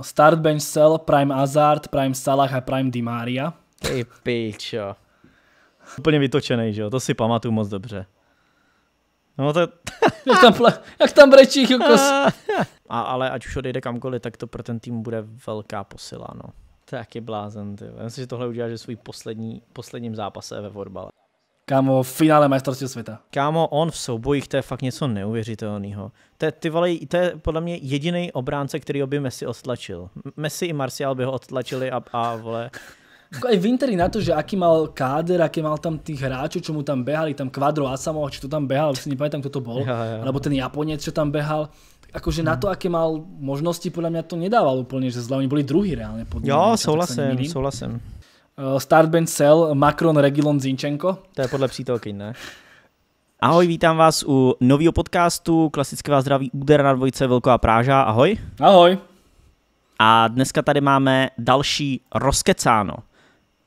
Start, bench, Cell, prime Azard, prime Salah a prime Dimaria. Ty pičo. Úplně vytočený, že jo? To si pamatuju moc dobře. No to... jak, tam ple... jak tam brečí kokos. A, ale ať už odejde kamkoliv, tak to pro ten tým bude velká posila, no. To je jaký blázen, ty. Myslím že tohle udělá, že svůj poslední, posledním zápase ve fotbale. Kámo, v finále mistrovství světa. Kámo, on v soubojích, to je fakt něco neuvěřitelného. To, ty vole, to je podle mě jediný obránce, který by Messi odtlačil. Messi i Martial by ho odtlačili a, a vole. Aj jako Wintery na to, že aký mal káder, aký mal tam tých hráčov, čo mu tam behali, tam Quadro Asamo, či to tam behal, si nepamätám, kto to bol, ja, ja. alebo ten Japonec, čo tam behal, akože na hmm. to, aké mal možnosti, podľa mňa to nedával úplne, že zle, oni boli druhý reálne. Podľa jo, souhlasím, souhlasím. Eh, Starbench Cell, Macron, Regilon, Zinčenko. To je podle přítelky, ne? Ahoj, vítám vás u nového podcastu, klasické vás zdraví úder na dvojce Velká Práža, ahoj. Ahoj. A dneska tady máme další rozkecáno.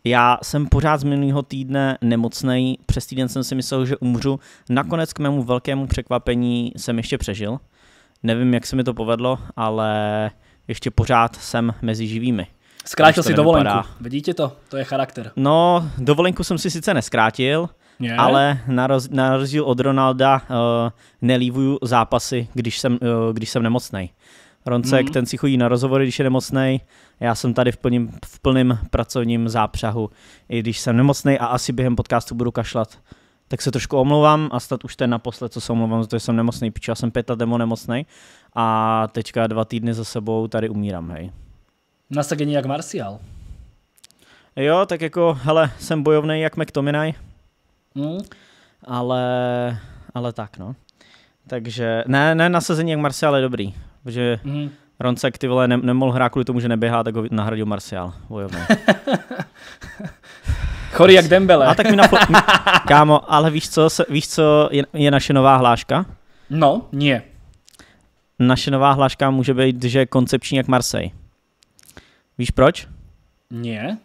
Já jsem pořád z minulého týdne nemocný, přes týden jsem si myslel, že umřu. Nakonec k mému velkému překvapení jsem ještě přežil. Nevím, jak se mi to povedlo, ale ještě pořád jsem mezi živými. Zkrátil si dovolenku. Vidíte to? To je charakter. No, dovolenku jsem si sice neskrátil, je. ale na, roz, na rozdíl od Ronalda uh, nelívuju zápasy, když jsem, uh, když jsem nemocnej. Roncek, mm. ten si chodí na rozhovory, když je nemocnej. Já jsem tady v plném v plným pracovním zápřahu, i když jsem nemocnej a asi během podcastu budu kašlat. Tak se trošku omlouvám a stát už ten naposled, co se omlouvám, že jsem nemocný, protože já jsem pět let nemocný a teďka dva týdny za sebou tady umírám, hej. Nasadení jak Marcial. Jo, tak jako, hele, jsem bojovný jak McTominay. Mm. Ale, ale tak, no. Takže, ne, ne, nasazení jak Marcial je dobrý, protože mm. Roncek ty vole ne, nemohl hrát kvůli tomu, že neběhá, tak ho nahradil Marcial, bojovný. Chorý jak Dembele. A tak mi na Kámo, ale víš co, víš co je, je naše nová hláška? No, nie. Naše nová hláška může být, že je koncepční jak Marseille. Víš proč? Ne.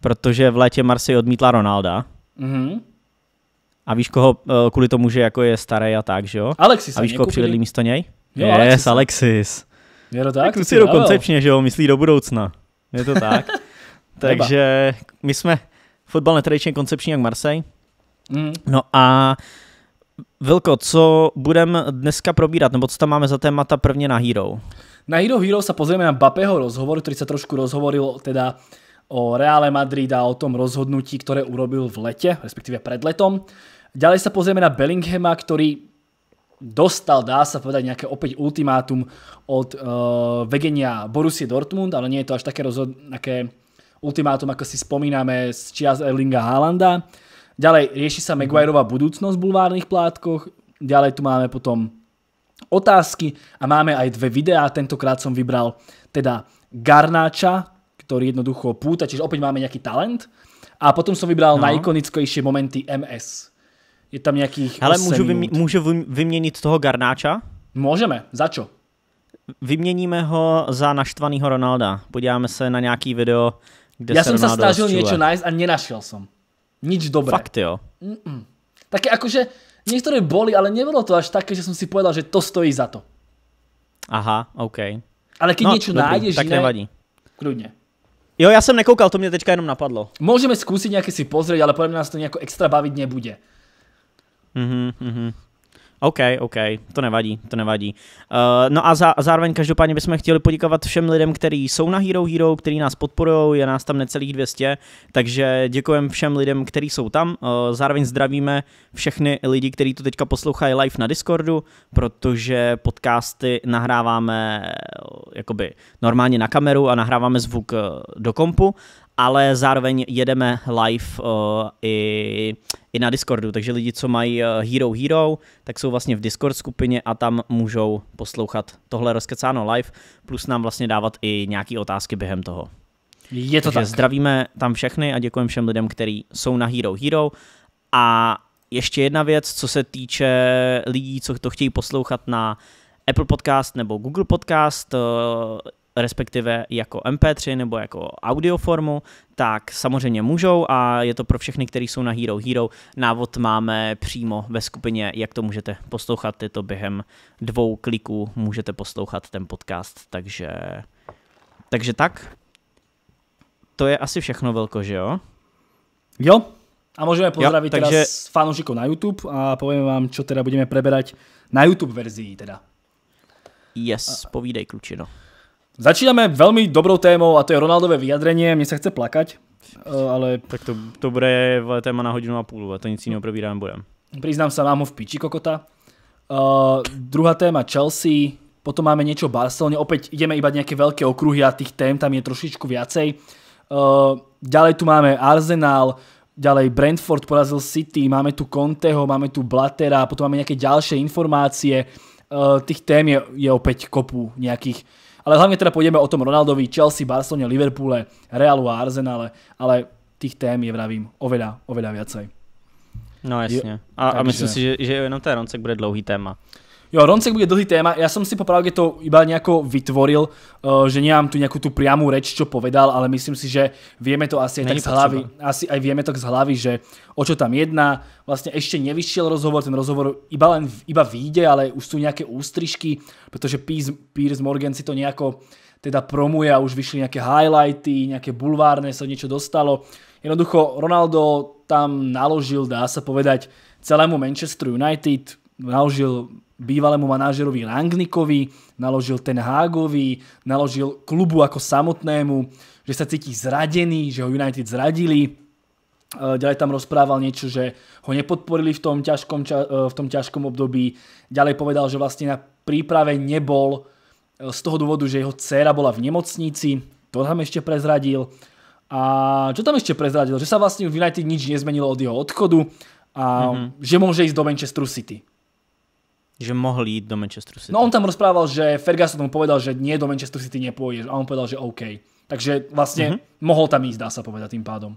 Protože v létě Marsi odmítla Ronalda. Mhm. A víš koho, eh, kvůli tomu, že jako je starý a tak, že jo? Alexis. A víš koho přivedli místo něj? Jo, yes, Alexis. Alexis. Je to tak? Kluci jdou koncepčně, že jo, myslí do budoucna. Je to tak. Takže my jsme fotbal netradičně koncepční jak Marseille. Mm. No a Vilko, co budeme dneska probírat, nebo co tam máme za témata prvně na Hero? Na Hero Hero sa pozrieme na Bapeho rozhovor, ktorý sa trošku rozhovoril teda o Reále Madrid a o tom rozhodnutí, ktoré urobil v lete, respektíve pred letom. Ďalej sa pozrieme na Bellinghama, ktorý dostal, dá sa povedať, nejaké opäť ultimátum od uh, e, vegenia Borussia Dortmund, ale nie je to až také, rozhod- ultimátum, ako si spomíname z čias Erlinga Haalanda. Ďalej rieši sa Maguireová budúcnosť v bulvárnych plátkoch. Ďalej tu máme potom otázky a máme aj dve videá. Tentokrát som vybral teda Garnáča, ktorý jednoducho púta, čiže opäť máme nejaký talent. A potom som vybral no. najikonickejšie momenty MS. Je tam nejakých Ale můžu, vymě- můžu vymieniť toho Garnáča? Môžeme, Za čo? Vyměníme ho za naštvaného Ronalda. Podíváme se na nějaký video, kde Já se jsem se snažil něco najít a nenašel jsem. Nič dobré. Fakt jo. Mm-mm. Také jakože. Niektoré boli, ale nebolo to až také, že som si povedal, že to stojí za to. Aha, OK. Ale keď no, niečo dobrý, nájdeš tak iné, nevadí. Kľudne. Jo, já jsem nekoukal, to mě teďka jenom napadlo. Můžeme zkusit nejaké si pozrieť, ale podľa mě nás to nějak extra bavit nebude. Mhm, mm mhm. OK, OK, to nevadí, to nevadí. Uh, no a, za, a zároveň každopádně bychom chtěli poděkovat všem lidem, kteří jsou na Hero Hero, kteří nás podporují, je nás tam necelých 200, takže děkujeme všem lidem, kteří jsou tam. Uh, zároveň zdravíme všechny lidi, kteří to teďka poslouchají live na Discordu, protože podcasty nahráváme eh, jakoby normálně na kameru a nahráváme zvuk do kompu ale zároveň jedeme live uh, i, i na Discordu, takže lidi, co mají eh, Hero Hero, tak jsou vlastně v Discord skupině a tam můžou poslouchat tohle rozkecáno live, plus nám vlastně dávat i nějaké otázky během toho. Je to takže tak. zdravíme tam všechny a děkujeme všem lidem, kteří jsou na Hero Hero a ještě jedna věc, co se týče lidí, co to chtějí poslouchat na Apple Podcast nebo Google Podcast, eh, respektive jako MP3 nebo jako audio formu, tak samozřejmě můžou a je to pro všechny, kteří jsou na Hero Hero. Návod máme přímo ve skupině, jak to můžete poslouchat. Je to během dvou kliků můžete poslouchat ten podcast, takže, takže tak. To je asi všechno velko, že jo? Jo, a můžeme pozdravit jo, takže... teraz na YouTube a povíme vám, co teda budeme preberať na YouTube verzii teda. Yes, a... povídej, klučino. Začínáme velmi dobrou témou a to je Ronaldové vyjadrení. Mně se chce plakať, eh, ale... Tak to, to bude téma na hodinu a půl a to nic jiného probíráme budem. Přiznám se, mám ho v piči kokota. Uh, druhá téma Chelsea, potom máme něco Barcelona. opět ideme iba nějaké velké okruhy a těch tém tam je trošičku viacej. Uh, ďalej tu máme Arsenal, ďalej Brentford porazil City, máme tu Conteho, máme tu Blatera, potom máme nějaké ďalšie informácie. Uh, tých tém je, je opět kopu nějakých. Ale hlavne teda pôjdeme o tom Ronaldovi, Chelsea, Barcelone, Liverpoole, Realu a Arsenále, ale tých tém je, vravím, oveľa, oveľa viacej. No jasně. A, Takže... a myslím si, že, že jenom ten Roncek bude dlouhý téma. Jo, Roncek bude dlhý téma, ja som si popravde to iba nejako vytvoril, eh, že nemám tu nejakú tú priamú reč, čo povedal, ale myslím si, že vieme to asi aj tak z hlavy, asi aj vieme to z hlavy, že o čo tam jedná, vlastne ešte nevyšiel rozhovor, ten rozhovor iba len, iba výjde, ale už sú nejaké ústrižky, pretože Piers, Morgan si to nejako teda promuje a už vyšli nejaké highlighty, nejaké bulvárne sa niečo dostalo. Jednoducho Ronaldo tam naložil, dá sa povedať, celému Manchester United, naložil bývalému manažerovi Rangnikovi, naložil Ten Hagovi, naložil klubu ako samotnému, že sa cíti zradený, že ho United zradili. Eh, ďalej tam rozprával niečo, že ho nepodporili v tom ťažkom, eh, v tom ťažkom období. Ďalej povedal, že vlastne na príprave nebol eh, z toho dôvodu, že jeho dcéra bola v nemocnici. To tam ešte prezradil. A čo tam ešte prezradil? Že sa vlastne v United nič nezmenilo od jeho odchodu a mm-hmm. že môže ísť do Manchester City. Že mohl jít do Manchesteru City. No on tam rozprával, že Ferguson mu povedal, že nie do Manchesteru City nepôjdeš a on povedal, že OK. Takže vlastně mm-hmm. mohl tam jít, dá se povedat tím pádom.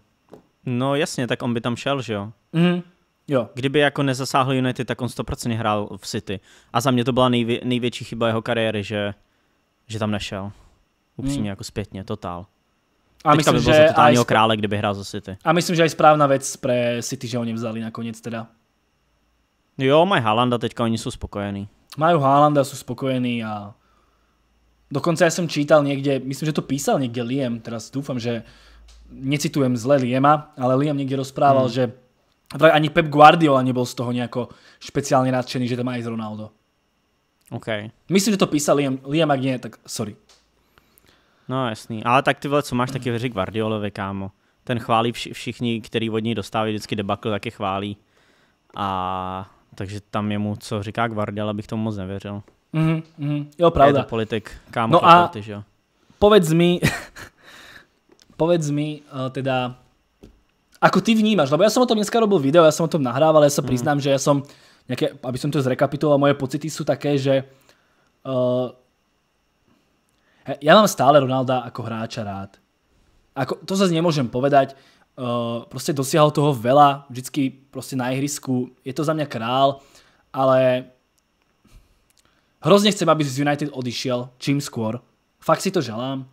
No jasně, tak on by tam šel, že jo? Mm-hmm. Jo. Kdyby jako nezasáhl United, tak on 100% hrál v City. A za mě to byla nejvě- největší chyba jeho kariéry, že, že tam nešel. Upřímně, mm. jako zpětně, totál. A myslím, by že za totálního aj... krále, kdyby hrál za City. A myslím, že je správná věc pro City, že ho nevzali nakonec teda. Jo, mají Haalanda teďka, oni jsou spokojení. Mají Haalanda, jsou spokojení a dokonce já jsem čítal někde, myslím, že to písal někde Liam, teraz doufám, že necitujem zle Liema, ale Liam někde rozprával, hmm. že ani Pep Guardiola nebyl z toho nejako špeciálne nadšený, že tam má ísť Ronaldo. Ok. Myslím, že to písal Liam, Liam ak nie, tak sorry. No jasný, ale tak ty vole, co máš taky veřík Guardiolovi, kámo. Ten chválí vš všichni, který od ní dostávají vždycky debakl, taky chválí. A takže tam je mu, co říká Guardiola, bych tomu moc nevěřil. Mm-hmm, mm-hmm. Jo, pravda. Je to politik, kámo no a politik, jo. povedz mi, povedz mi uh, teda, ako ty vnímaš, lebo ja som o tom dneska robil video, ja som o tom nahrával, ja sa mhm. priznám, mm. že ja som, nejaké, aby som to zrekapituloval, moje pocity sú také, že uh, ja mám stále Ronalda ako hráča rád. Ako, to zase nemôžem povedať, Eh, prostě dosiahol toho veľa, vždycky prostě na ihrisku. Je to za mě král, ale hrozně chcem, aby z United odišiel čím skôr. Fakt si to želám.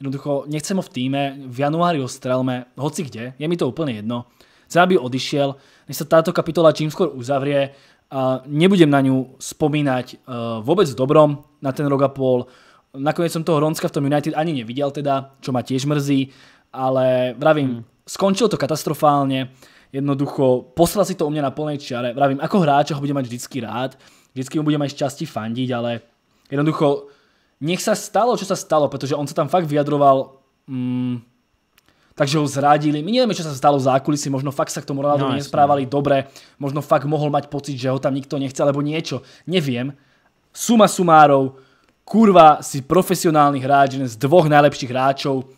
Jednoducho, nechcem ho v týme, v januári ho strelme, hoci kde, je mi to úplně jedno. Chcem, aby odišiel, než sa táto kapitola čím skôr uzavrie. A nebudem na ňu spomínať uh, eh, vôbec dobrom na ten rok a pol. Nakoniec som toho Ronska v tom United ani nevidel teda, čo ma tiež mrzí, ale vravím, hmm skončilo to katastrofálne, jednoducho poslal si to u mňa na plnej čiare, vravím, ako hráč, ho budem mať vždycky rád, vždycky mu budem aj šťastí fandiť, ale jednoducho nech sa stalo, čo sa stalo, pretože on sa tam fakt vyjadroval mm, takže ho zradili. My nevieme, čo sa stalo v zákulisí, možno fakt sa k tomu Ronaldo no, nesprávali dobre, možno fakt mohol mať pocit, že ho tam nikto nechce, alebo niečo. Neviem. Suma sumárov, kurva, si profesionálny hráč, jeden z dvoch najlepších hráčov,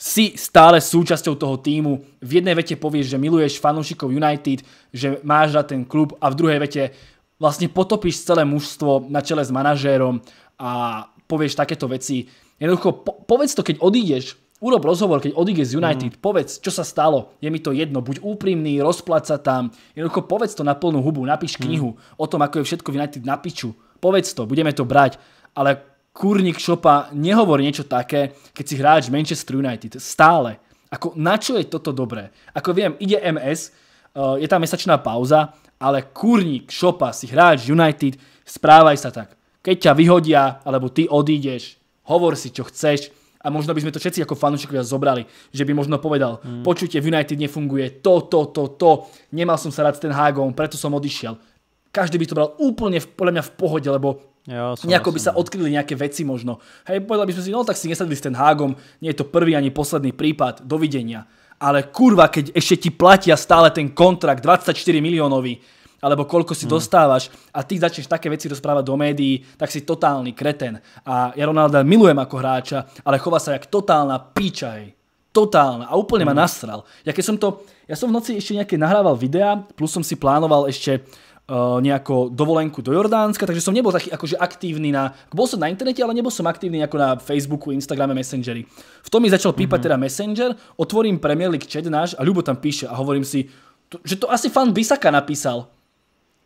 si stále súčasťou toho týmu. V jednej vete povieš, že miluješ fanúšikov United, že máš rád ten klub a v druhej vete vlastne potopíš celé mužstvo na čele s manažérom a povieš takéto veci. Jednoducho, povedz to, keď odídeš, urob rozhovor, keď odídeš z United, mm. povedz, čo sa stalo, je mi to jedno, buď úprimný, rozplať sa tam, jednoducho povedz to na plnú hubu, napíš mm. knihu mm. o tom, ako je všetko v United na piču, povedz to, budeme to brať, ale kurník šopa nehovor niečo také, keď si hráč Manchester United. Stále. Ako na čo je toto dobré? Ako viem, ide MS, eh, je tam mesačná pauza, ale kurník šopa si hráč United, správaj sa tak. Keď ťa vyhodia, alebo ty odídeš, hovor si čo chceš, a možno by sme to všetci ako fanúšikovia zobrali, že by možno povedal, hmm. počujte, v United nefunguje to, to, to, to, nemal som sa rád s ten hágom, preto som odišiel. Každý by to bral úplne v, podľa mňa v pohode, lebo Nejako by sa odkryli nejaké veci možno. Hej, povedali by sme si, no tak si nesadli s ten Hágom, nie je to prvý ani posledný prípad, dovidenia. Ale kurva, keď ešte ti platia stále ten kontrakt 24 miliónový, alebo koľko si hmm. dostávaš a ty začneš také veci rozprávať do médií, tak si totálny kreten. A ja Ronalda milujem ako hráča, ale chová sa jak totálna píča, hej. Totálna. A úplne ma hmm. nasral. Ja keď som to... Ja som v noci ešte nejaké nahrával videá, plus som si plánoval ešte uh, eh, nejako dovolenku do Jordánska, takže som nebol taký akože aktívny na... Bol som na internete, ale nebol som aktívny ako na Facebooku, Instagrame, Messengeri. V tom mi začal pípať mm-hmm. teda Messenger, otvorím Premier League chat náš a Ľubo tam píše a hovorím si, to, že to asi fan Bisaka napísal.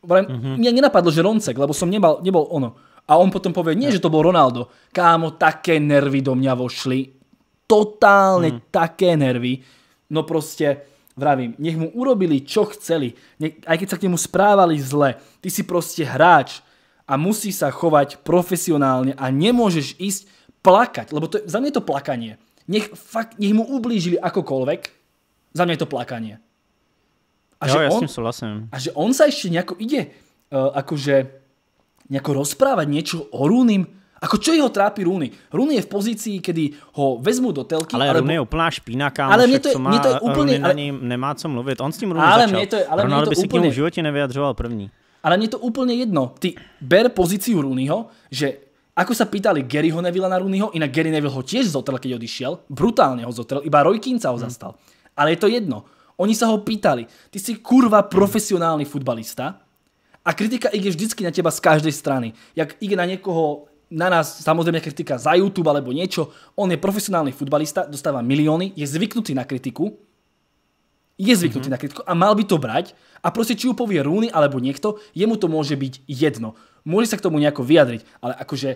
Vrem, mm-hmm. Mne nenapadlo, že Roncek, lebo som nemal, nebol ono. A on potom povie, nie, že to bol Ronaldo. Kámo, také nervy do mňa vošli. Totálne mm. také nervy. No proste Vravím, nech mu urobili, čo chceli, nech, aj keď sa k nemu správali zle, ty si proste hráč a musí sa chovať profesionálne a nemôžeš ísť plakať, lebo to, za mňa je to plakanie. Nech, fakt, nech mu ublížili akokoľvek, za mňa je to plakanie. A, jo, že, ja on, a že on sa ešte nejako ide, uh, akože nejako rozprávať niečo o Rúnim, Ako čo jeho trápi Rúny? Rúny je v pozícii, kedy ho vezmu do telky. Ale alebo... je úplná špína, kámo, ale mne to, je, mne to je úplně, ale... na nemá co mluvit. On s tím Rooney ale začal. to je, ale Ronaldo to by úplně... si k němu v životě nevyjadřoval první. Ale mne to úplně jedno. Ty ber pozíciu Rúnyho, že ako sa pýtali Garyho Nevilla na Rúnyho, inak Gary Neville ho tiež zotrel, keď odišiel. Brutálne ho zotrel, iba Rojkínca ho mhm. zastal. Hmm. Ale je to jedno. Oni sa ho pýtali, ty si kurva profesionálny futbalista a kritika ide vždycky na teba z každej strany. Jak ide na niekoho na nás samozrejme kritika za YouTube alebo niečo. On je profesionálny futbalista, dostáva milióny, je zvyknutý na kritiku, je zvyknutý mm-hmm. na kritiku a mal by to brať a proste či ju povie Rúny alebo niekto, jemu to môže byť jedno. Môže sa k tomu nejako vyjadriť, ale akože,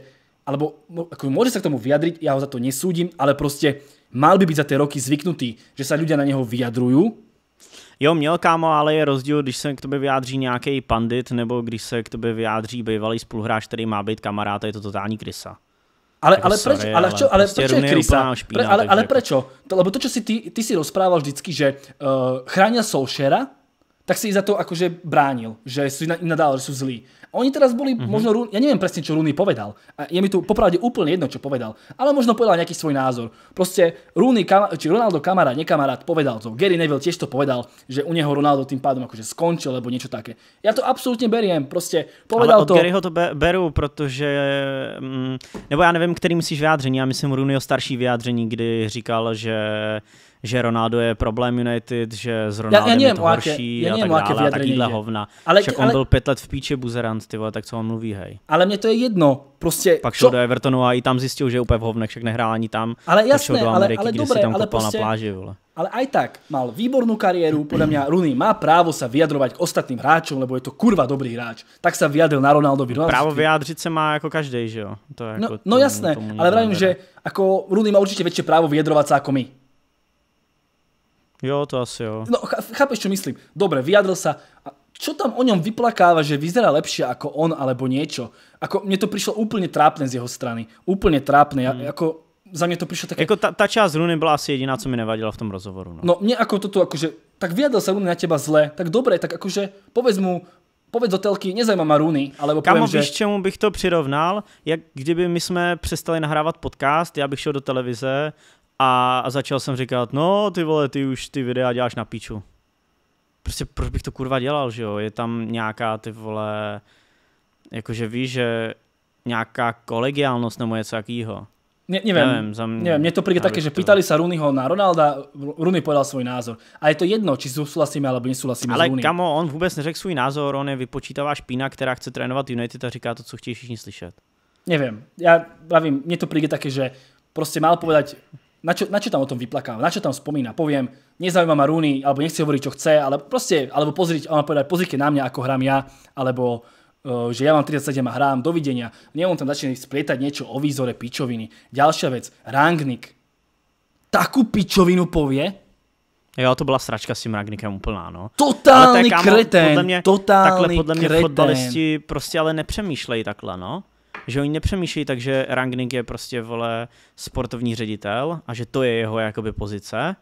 alebo ako môže sa k tomu vyjadriť, ja ho za to nesúdim, ale proste mal by byť za tie roky zvyknutý, že sa ľudia na neho vyjadrujú Jo, měl kámo, ale je rozdíl, když se k tobě vyjádří nějaký pandit, nebo když se k tobě vyjádří bývalý spoluhráč, který má být kamarád, je to totální krysa. Ale, jako ale, sorry, ale, ale, čo, ale prostě je krysa? Špína, pre, ale, ale jako... To, lebo to, co si ty, ty si rozprával vždycky, že uh, chránil Solšera, tak si za to akože bránil, že si nadal, že jsou zlí. Oni teraz boli, mm-hmm. možno, ja neviem presne, čo Rúny povedal. Je mi tu popravde úplne jedno, čo povedal. Ale možno povedal nejaký svoj názor. Proste Rúny, či Ronaldo kamarát, nekamarát, povedal to. Gary Neville tiež to povedal, že u neho Ronaldo tým pádom akože skončil, alebo niečo také. Ja to absolútne beriem, proste povedal Ale od to. Garyho to be, beru, protože, mm, nebo já nevím, který myslíš vyjádření, já myslím Rúnyho starší vyjádření, kdy říkal, že že Ronaldo je problém United, že s Ronaldem je to mláke, horší já a tak dále, a takovýhle hovna. Ale, Však on byl pět let v píče buzerant, ty vole, tak co on mluví, hej. Ale mě to je jedno, prostě... Pak šel co? do Evertonu a i tam zjistil, že je úplně v hovnech, však nehrál ani tam. Ale jasné, do Ameriky, ale, ale dobré, tam ale prostě, na pláži, vole. Ale aj tak, mal výbornú kariéru, podľa mňa Rooney má právo sa vyjadrovať k ostatným hráčom, lebo je to kurva dobrý hráč. Tak sa vyjadril na Ronaldovi. Ronaldo právo vyjadriť sa má ako každý, že jo? To je no, ako no, jasné, ale vravím, že ako Rooney má určite väčšie právo vyjadrovať sa ako my. Jo, to asi jo. No, chápeš, čo myslím? Dobre, vyjadril sa. Čo tam o ňom vyplakáva, že vyzerá lepšie ako on alebo niečo? Ako, mne to prišlo úplne trápne z jeho strany. Úplne trápne. Hmm. Ako, za mě to přišlo také... Jako ta, ta část Runy byla asi jediná, co mi nevadila v tom rozhovoru. No, no mě jako toto, akože, tak vyjadl se Runy na teba zle, tak dobré, tak akože povedz mu, povedz do telky, nezajímá ma Runy, alebo Kamo, poviem, víš, že... čemu bych to přirovnal? Jak kdyby my jsme přestali nahrávat podcast, já bych šel do televize a začal jsem říkat, no ty vole, ty už ty videa děláš na píču. Prostě proč bych to kurva dělal, že jo? Je tam nějaká ty vole, jakože víš, že nějaká kolegiálnost nebo něco jakýho. Ne, neviem, neviem, za mňa, neviem, mne to príde také, že pýtali sa Rooneyho na Ronalda, Rooney povedal svoj názor. A je to jedno, či súhlasíme alebo nesúhlasíme Ale s Rooney. kamo, on vůbec neřekl svůj názor, on je vypočítavá špína, která chce trénovat United a říká to, co chtějí všichni slyšet. Neviem, ja pravím, mne to príde také, že prostě mal povedať na čo, na čo tam o tom vyplakám, na čo tam spomína, poviem, nezaujíma ma Rúny, alebo nechci hovoriť, čo chce, ale proste, alebo pozrite, ale povedať, pozrite na mňa, ako hrám ja, alebo uh, že ja mám 37 a hrám, dovidenia. Nie, on tam začne splietať niečo o výzore pičoviny. Ďalšia vec, Rangnick. Takú pičovinu povie, Jo, to byla sračka s tím Ragnikem úplná, no. Totální kretén. to je, kretén, podle mě, takhle podle mě fotbalisti prostě ale nepřemýšlejí takhle, no že oni nepřemýšlí tak, že Rangnick je prostě, vole, sportovní ředitel a že to je jeho, jakoby, pozice.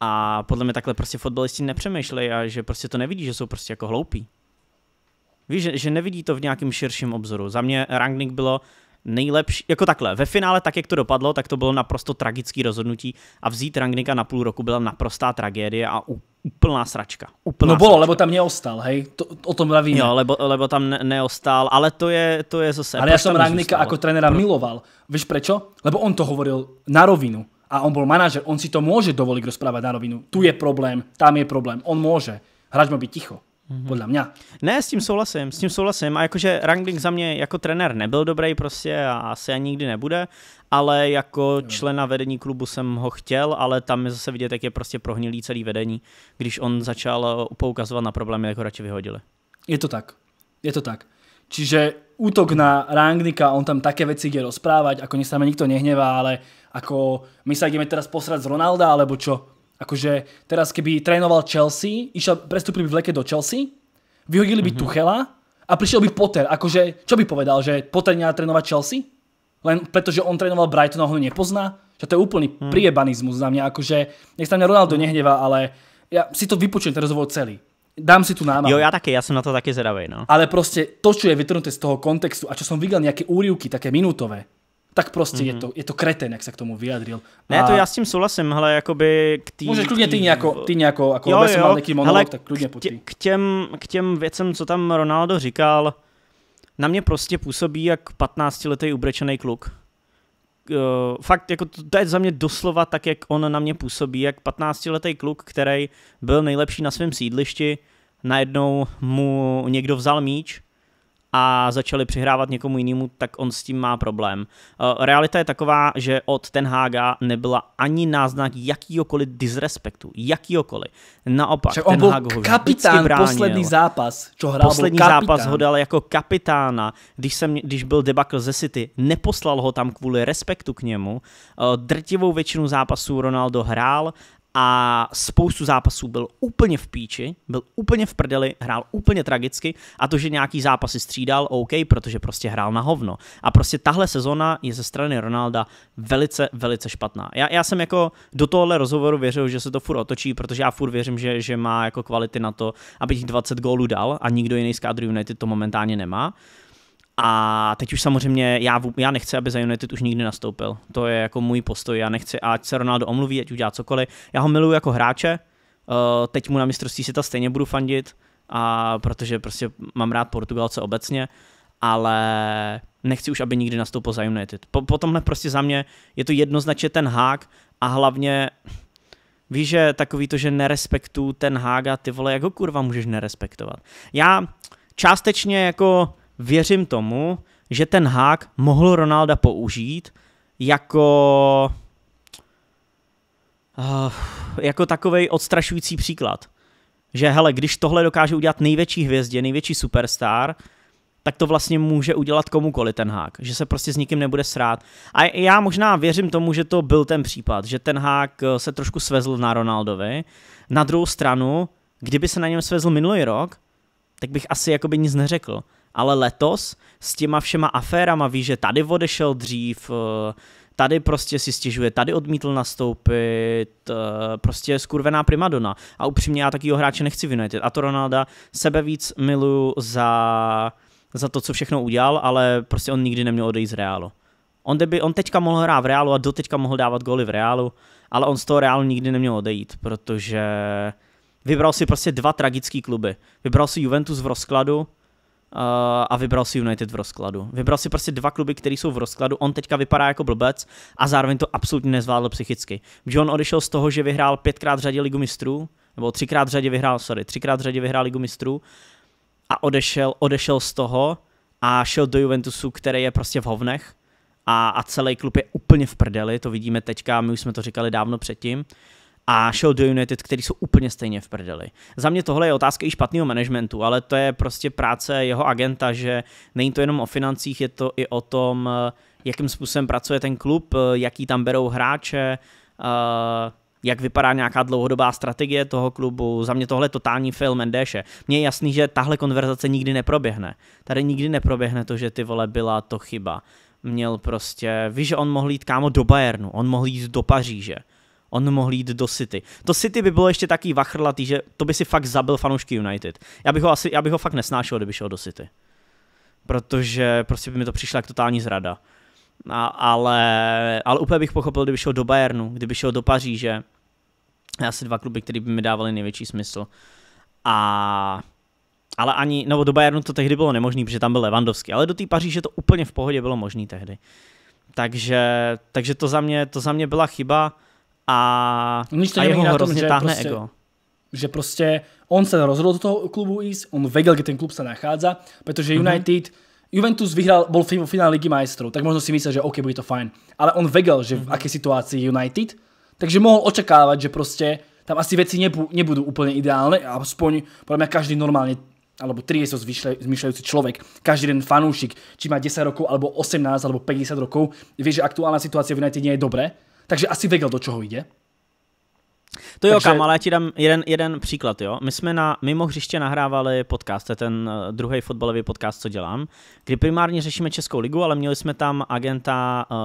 A podle mě takhle prostě fotbalisti nepřemýšlejí a že prostě to nevidí, že jsou prostě jako hloupí. Víš, že, že nevidí to v nějakém širším obzoru. Za mě Rangnick bylo nejlepší, jako takhle, ve finále tak, jak to dopadlo, tak to bylo naprosto tragický rozhodnutí a vzít Rangnika na půl roku byla naprostá tragédie a úplná sračka. Úplná no bylo, sračka. lebo tam neostal, hej, to, o tom víme. Jo, lebo, lebo tam ne, neostal, ale to je, to je zase... Ale já jsem Rangnika jako trenéra Pro... miloval. Víš prečo? Lebo on to hovoril na rovinu a on byl manažer, on si to může dovolit rozprávat na rovinu. Tu je problém, tam je problém, on může. Hráč má být ticho. Mm-hmm. Podle mě. Ne, s tím souhlasím, s tím souhlasím. A jakože Rangling za mě jako trenér nebyl dobrý prostě a asi ani nikdy nebude, ale jako člena vedení klubu jsem ho chtěl, ale tam je zase vidět, jak je prostě prohnilý celý vedení. Když on začal eh, poukazovat na problémy, tak ho radši vyhodili. Je to tak. Je to tak. Čiže útok na Rangnika, on tam také veci ide rozprávať, ako nech sa ma nikto nehnevá, ale ako my sa ideme teraz posrať z Ronalda, alebo čo? Akože teraz keby trénoval Chelsea, išiel, prestúpil by v leke do Chelsea, vyhodili by mm-hmm. Tuchela a prišiel by Potter. Akože, čo by povedal, že Potter nemá trénovať Chelsea? Len že on trénoval Brighton a ho nepozná? Že to je úplný mm. priebanizmus za mňa. Akože, nech sa mňa Ronaldo mhm. nehnevá, ale ja si to vypočujem ten rozhovor celý. Dám si tu námahu. Jo, já taky, já jsem na to taky zeravej, no. Ale prostě to, čo je vytrhnuté z toho kontextu a čo som videl nejaké úrivky, také minútové, tak prostě mm-hmm. je, mhm. to, je to kreten, jak se k tomu vyjadřil. Ne, to já s tím souhlasím, hele, jakoby k tý, Můžeš klidně ty nějako, ty nějako, jako jo, jo, nějaký monolog, hele, tak klidně k, tě, k, těm, k těm věcem, co tam Ronaldo říkal, na mě prostě působí jak 15-letý ubrečený kluk. Uh, fakt, jako to, to je za mě doslova tak, jak on na mě působí, jak 15-letý kluk, který byl nejlepší na svém sídlišti, najednou mu někdo vzal míč, a začali přihrávat někomu jinému, tak on s tím má problém. Eh, realita je taková, že od Ten Haga nebyla ani náznak jakýhokoliv disrespektu, jakýhokoliv. Naopak, Však Ten Hag ho kapitán, bránil. poslední zápas, čo hrál Poslední kapitán. zápas ho dal jako kapitána, když, jsem, když byl debakl ze City, neposlal ho tam kvůli respektu k němu. Eh, drtivou většinu zápasů Ronaldo hrál a spoustu zápasů byl úplně v píči, byl úplně v prdeli, hrál úplně tragicky a to, že nějaký zápasy střídal, OK, protože prostě hrál na hovno. A prostě tahle sezona je ze strany Ronalda velice, velice špatná. Já, já jsem jako do tohohle rozhovoru věřil, že se to furt otočí, protože já furt věřím, že, že má jako kvality na to, aby těch 20 gólů dal a nikdo jiný z kádru United to momentálně nemá. A teď už samozřejmě já, já nechci, aby za United už nikdy nastoupil. To je jako můj postoj. Já nechci, ať se Ronaldo omluví, ať udělá cokoliv. Já ho miluju jako hráče, eh, teď mu na mistrovství světa stejně budu fandit, a protože prostě mám rád Portugalce obecně, ale nechci už, aby nikdy nastoupil za United. Po, po tomhle prostě za mě je to jednoznačně ten hák a hlavně víš, že takový to, že nerespektuju ten hága, ty vole, jak ho kurva můžeš nerespektovat. Já částečně jako věřím tomu, že ten hák mohl Ronalda použít jako eh, jako takový odstrašující příklad. Že hele, když tohle dokáže udělat největší hvězdě, největší superstar, tak to vlastně může udělat komukoli ten hák, že se prostě s nikým nebude srát. A já možná věřím tomu, že to byl ten případ, že ten hák eh, se trošku svezl na Ronaldovi. Na druhou stranu, kdyby se na něm svezl minulý rok, tak bych asi jakoby nic neřekl ale letos s těma všema aférama ví, že tady odešel dřív, eh, tady prostě si stěžuje, tady odmítl nastoupit, eh, prostě skurvená primadona. A upřímně já takovýho hráče nechci vynutit. A to Ronalda sebe víc miluju za, za to, co všechno udělal, ale prostě on nikdy neměl odejít z Reálu. On, by, on teďka mohl hrát v Reálu a doteďka mohl dávat góly v Reálu, ale on z toho Reálu nikdy neměl odejít, protože vybral si prostě dva tragické kluby. Vybral si Juventus v rozkladu, Eh, a vybral si United v rozkladu. Vybral si prostě dva kluby, které jsou v rozkladu. On teďka vypadá jako blbec a zároveň to absolutně nezvládl psychicky. John odešel z toho, že vyhrál pětkrát v řadě ligu mistrů, nebo třikrát v řadě vyhrál, sorry, třikrát v řadě vyhrál ligu mistrů a odešel, odešel z toho a šel do Juventusu, který je prostě v hovnech a, a celý klub je úplně v prdeli, to vidíme teďka, my už jsme to říkali dávno předtím a šel do United, který jsou úplně stejně v prdeli. Za mě tohle je otázka i špatného managementu, ale to je prostě práce jeho agenta, že není to jenom o financích, je to i o tom, eh, jakým způsobem pracuje ten klub, eh, jaký tam berou hráče, eh, jak vypadá nějaká dlouhodobá strategie toho klubu. Za mě tohle je totální fail Mendeše. Mně je jasný, že tahle konverzace nikdy neproběhne. Tady nikdy neproběhne to, že ty vole byla to chyba. Měl prostě, víš, že on mohl jít kámo do Bayernu, on mohl jít do Paříže on mohl jít do City. To City by bylo ještě taký vachrlatý, že to by si fakt zabil fanoušky United. Já bych ho, asi, já bych ho fakt nesnášel, kdyby šel do City. Protože prostě by mi to přišla jak totální zrada. A, ale, ale úplně bych pochopil, kdyby šel do Bayernu, kdyby šel do Paříže. Asi dva kluby, které by mi dávaly největší smysl. A ale ani, nebo do Bayernu to tehdy bylo nemožné, protože tam byl Levandovský, ale do té Paříže to úplně v pohodě bylo možné tehdy. Takže, takže to, za mě, to za mě byla chyba a, Nic to a jeho hrozně tom, táhne prostě, ego. Že prostě on se rozhodl do toho klubu jít, on věděl, kde ten klub se nachádza, protože mhm. United, mm-hmm. Juventus vyhrál, byl v finále Ligy majstrů, tak možno si myslel, že OK, bude to fajn. Ale on věděl, že mm-hmm. v mhm. jaké situaci United, takže mohl očekávat, že prostě tam asi věci nebu, nebudou úplně ideálne, aspoň podle mě každý normálně alebo to zmyšľajúci človek, každý den fanúšik, či má 10 rokov, alebo 18, alebo 50 rokov, vie, že aktuálna situácia v United nie je dobré, takže asi věděl, do čeho jde. To jo, Takže... kam, ale já ti dám jeden, jeden příklad, jo. My jsme na mimo hřiště nahrávali podcast, to je ten eh, druhý fotbalový podcast, co dělám, kdy primárně řešíme Českou ligu, ale měli jsme tam agenta uh,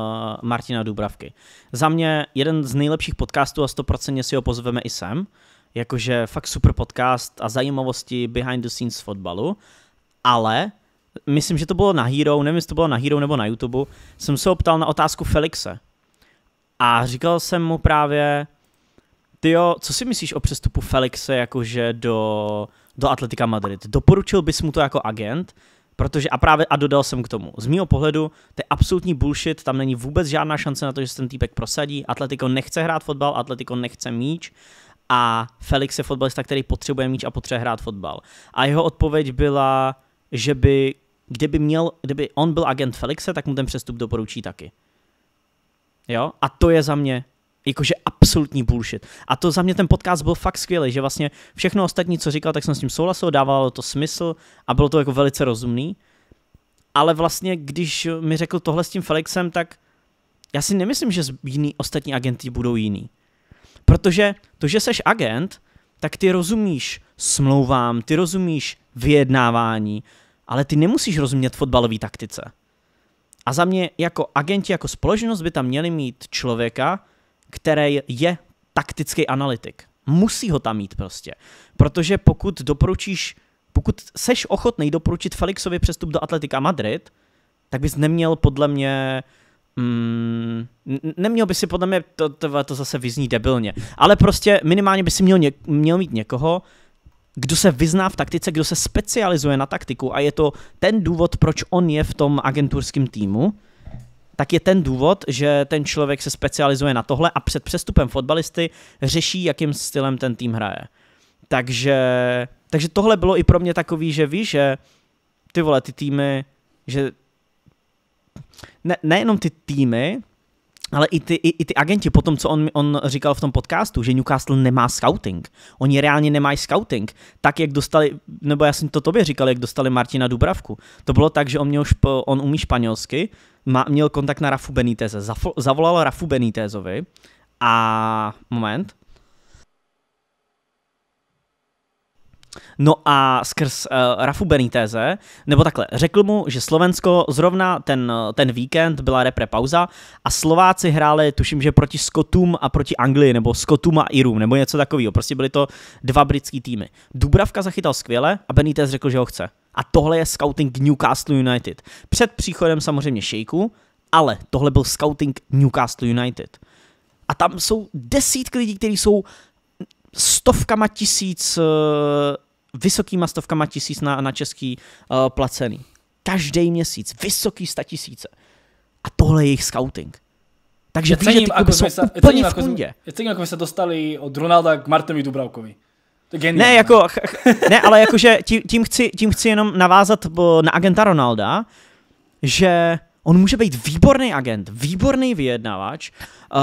Martina Dubravky. Za mě jeden z nejlepších podcastů a 100% si ho pozveme i sem, jakože fakt super podcast a zajímavosti behind the scenes fotbalu, ale myslím, že to bylo na Hero, nevím, jestli to bylo na Hero nebo na YouTube, jsem se optal na otázku Felixe, a říkal jsem mu právě, ty jo, co si myslíš o přestupu Felixe jakože do, do Atletika Madrid? Doporučil bys mu to jako agent? Protože a právě a dodal jsem k tomu. Z mého pohledu to je absolutní bullshit, tam není vůbec žádná šance na to, že se ten týpek prosadí. Atletico nechce hrát fotbal, Atletico nechce míč a Felix je fotbalista, který potřebuje míč a potřebuje hrát fotbal. A jeho odpověď byla, že by, kdyby, měl, kdyby on byl agent Felixe, tak mu ten přestup doporučí taky. Jo? A to je za mě jakože absolutní bullshit. A to za mě ten podcast byl fakt skvělý, že vlastně všechno ostatní, co říkal, tak jsem s tím souhlasil, dávalo to smysl a bylo to jako velice rozumný. Ale vlastně, když mi řekl tohle s tím Felixem, tak já si nemyslím, že jiný ostatní agenti budou jiný. Protože to, že seš agent, tak ty rozumíš smlouvám, ty rozumíš vyjednávání, ale ty nemusíš rozumět fotbalové taktice. A za mě jako agenti, jako společnost by tam měli mít člověka, který je taktický analytik. Musí ho tam mít prostě. Protože pokud doporučíš, pokud seš ochotný doporučit Felixovi přestup do Atletika Madrid, tak bys neměl podle mě Mm, neměl by si podle mě, to, to, to zase vyzní debilně, ale prostě minimálně by si měl, měl mít někoho, kdo se vyzná v taktice, kdo se specializuje na taktiku a je to ten důvod, proč on je v tom agenturském týmu, tak je ten důvod, že ten člověk se specializuje na tohle a před přestupem fotbalisty řeší, jakým stylem ten tým hraje. Takže, takže tohle bylo i pro mě takový, že víš, že ty vole, ty týmy, že ne, nejenom ty týmy, ale i ty, i, i ty agenti, po tom, co on, on říkal v tom podcastu, že Newcastle nemá scouting, oni reálně nemají scouting, tak jak dostali, nebo já jsem to tobě říkal, jak dostali Martina Dubravku. To bylo tak, že on, měl špo, on umí španělsky, má, měl kontakt na Rafu Beníteze, zavolal Rafu Benítezovi a moment, No a skrz uh, Rafu Beniteze, nebo takhle, řekl mu, že Slovensko zrovna ten, eh, ten víkend byla repre pauza a Slováci hráli, tuším, že proti Skotům a proti Anglii, nebo Skotům a Irům, nebo něco takového. Prostě byly to dva britský týmy. Dubravka zachytal skvěle a Benitez řekl, že ho chce. A tohle je scouting Newcastle United. Před příchodem samozřejmě Šejku, ale tohle byl scouting Newcastle United. A tam jsou desítky lidí, kteří jsou stovkama tisíc, eh, vysokýma stovkama tisíc na, na český eh, placený. Každý měsíc, vysoký sta tisíce. A tohle je jejich scouting. Takže já cením, že ty jako jsou se, úplně cením, v kundě. Jako já cením, jako se dostali od Ronalda k Martinovi Dubravkovi. To je Ne, jako, ne, ale jakože tím, tím, chci, tím chci jenom navázat eh, na agenta Ronalda, že On může být výborný agent, výborný vyjednavač, uh,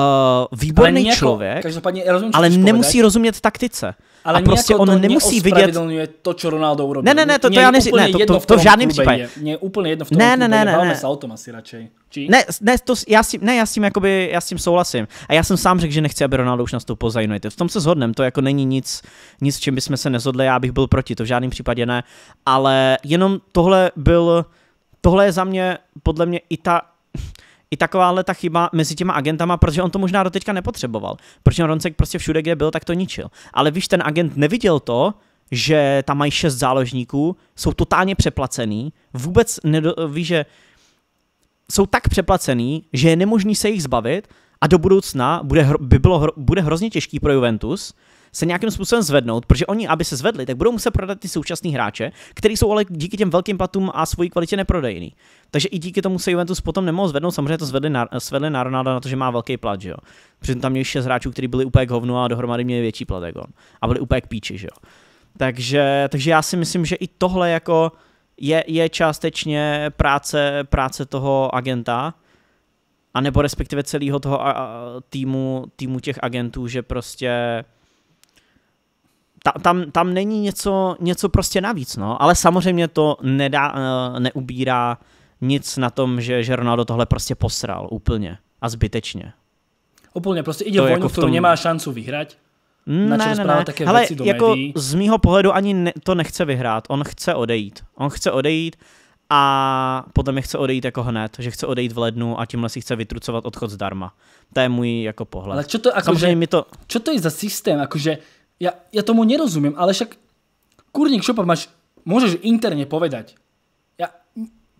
výborný ale člověk, každopádně rozumím, ale nemusí povedať, rozumět taktice. Ale a prostě on to nemusí vidět... to, co Ronaldo urobil. Ne, ne, ne, to, to já neři... ne, to, to, to v žádném případě. Mě je úplně jedno v tom ne, ne, ne, ne, ne. se o tom asi radšej. Či? Ne, ne, to, já s tím, ne, já s tím, jakoby, já s tím souhlasím. A já jsem sám řekl, že nechci, aby Ronaldo už nastoupil za United. V tom se shodneme, to jako není nic, nic, s čím bychom se nezhodli, já bych byl proti, to v žádném případě ne. Ale jenom tohle byl tohle je za mě, podle mě, i ta i takováhle ta chyba mezi těma agentama, protože on to možná do teďka nepotřeboval. Protože Roncek prostě všude, kde byl, tak to ničil. Ale víš, ten agent neviděl to, že tam mají šest záložníků, jsou totálně přeplacený, vůbec nedo, ví, že jsou tak přeplacený, že je nemožný se jich zbavit a do budoucna bude, by bylo, bude hrozně těžký pro Juventus, se nějakým způsobem zvednout, protože oni, aby se zvedli, tak budou muset prodat ty současní hráče, který jsou ale díky těm velkým platům a svoji kvalitě neprodejný. Takže i díky tomu se Juventus potom nemohl zvednout, samozřejmě to zvedli na, zvedli na Ronaldo na to, že má velký plat, že jo. Protože tam měli šest hráčů, kteří byli úplně k hovnu a dohromady měli větší plat, jako on. A byli úplně k píči, že jo. Takže, takže já si myslím, že i tohle jako je, je částečně práce, práce toho agenta, a nebo respektive celého toho a, a, týmu, týmu těch agentů, že prostě ta, tam, tam není něco, něco prostě navíc, no. Ale samozřejmě to nedá, eh, neubírá nic na tom, že, že Ronaldo tohle prostě posral úplně a zbytečně. Úplně, prostě ide to jako tom... nemá šancu vyhrať. Mm, ne, ne, ne. Ale jako médií. z mýho pohledu ani ne, to nechce vyhrát. On chce odejít. On chce odejít a potom je chce odejít jako hned, že chce odejít v lednu a tímhle si chce vytrucovat odchod zdarma. To je můj jako pohled. Ale čo to, akože, že, mi to... Čo to je za systém? Akože, ja, ja tomu nerozumiem, ale však kurník šopa máš, môžeš interne povedať. Ja,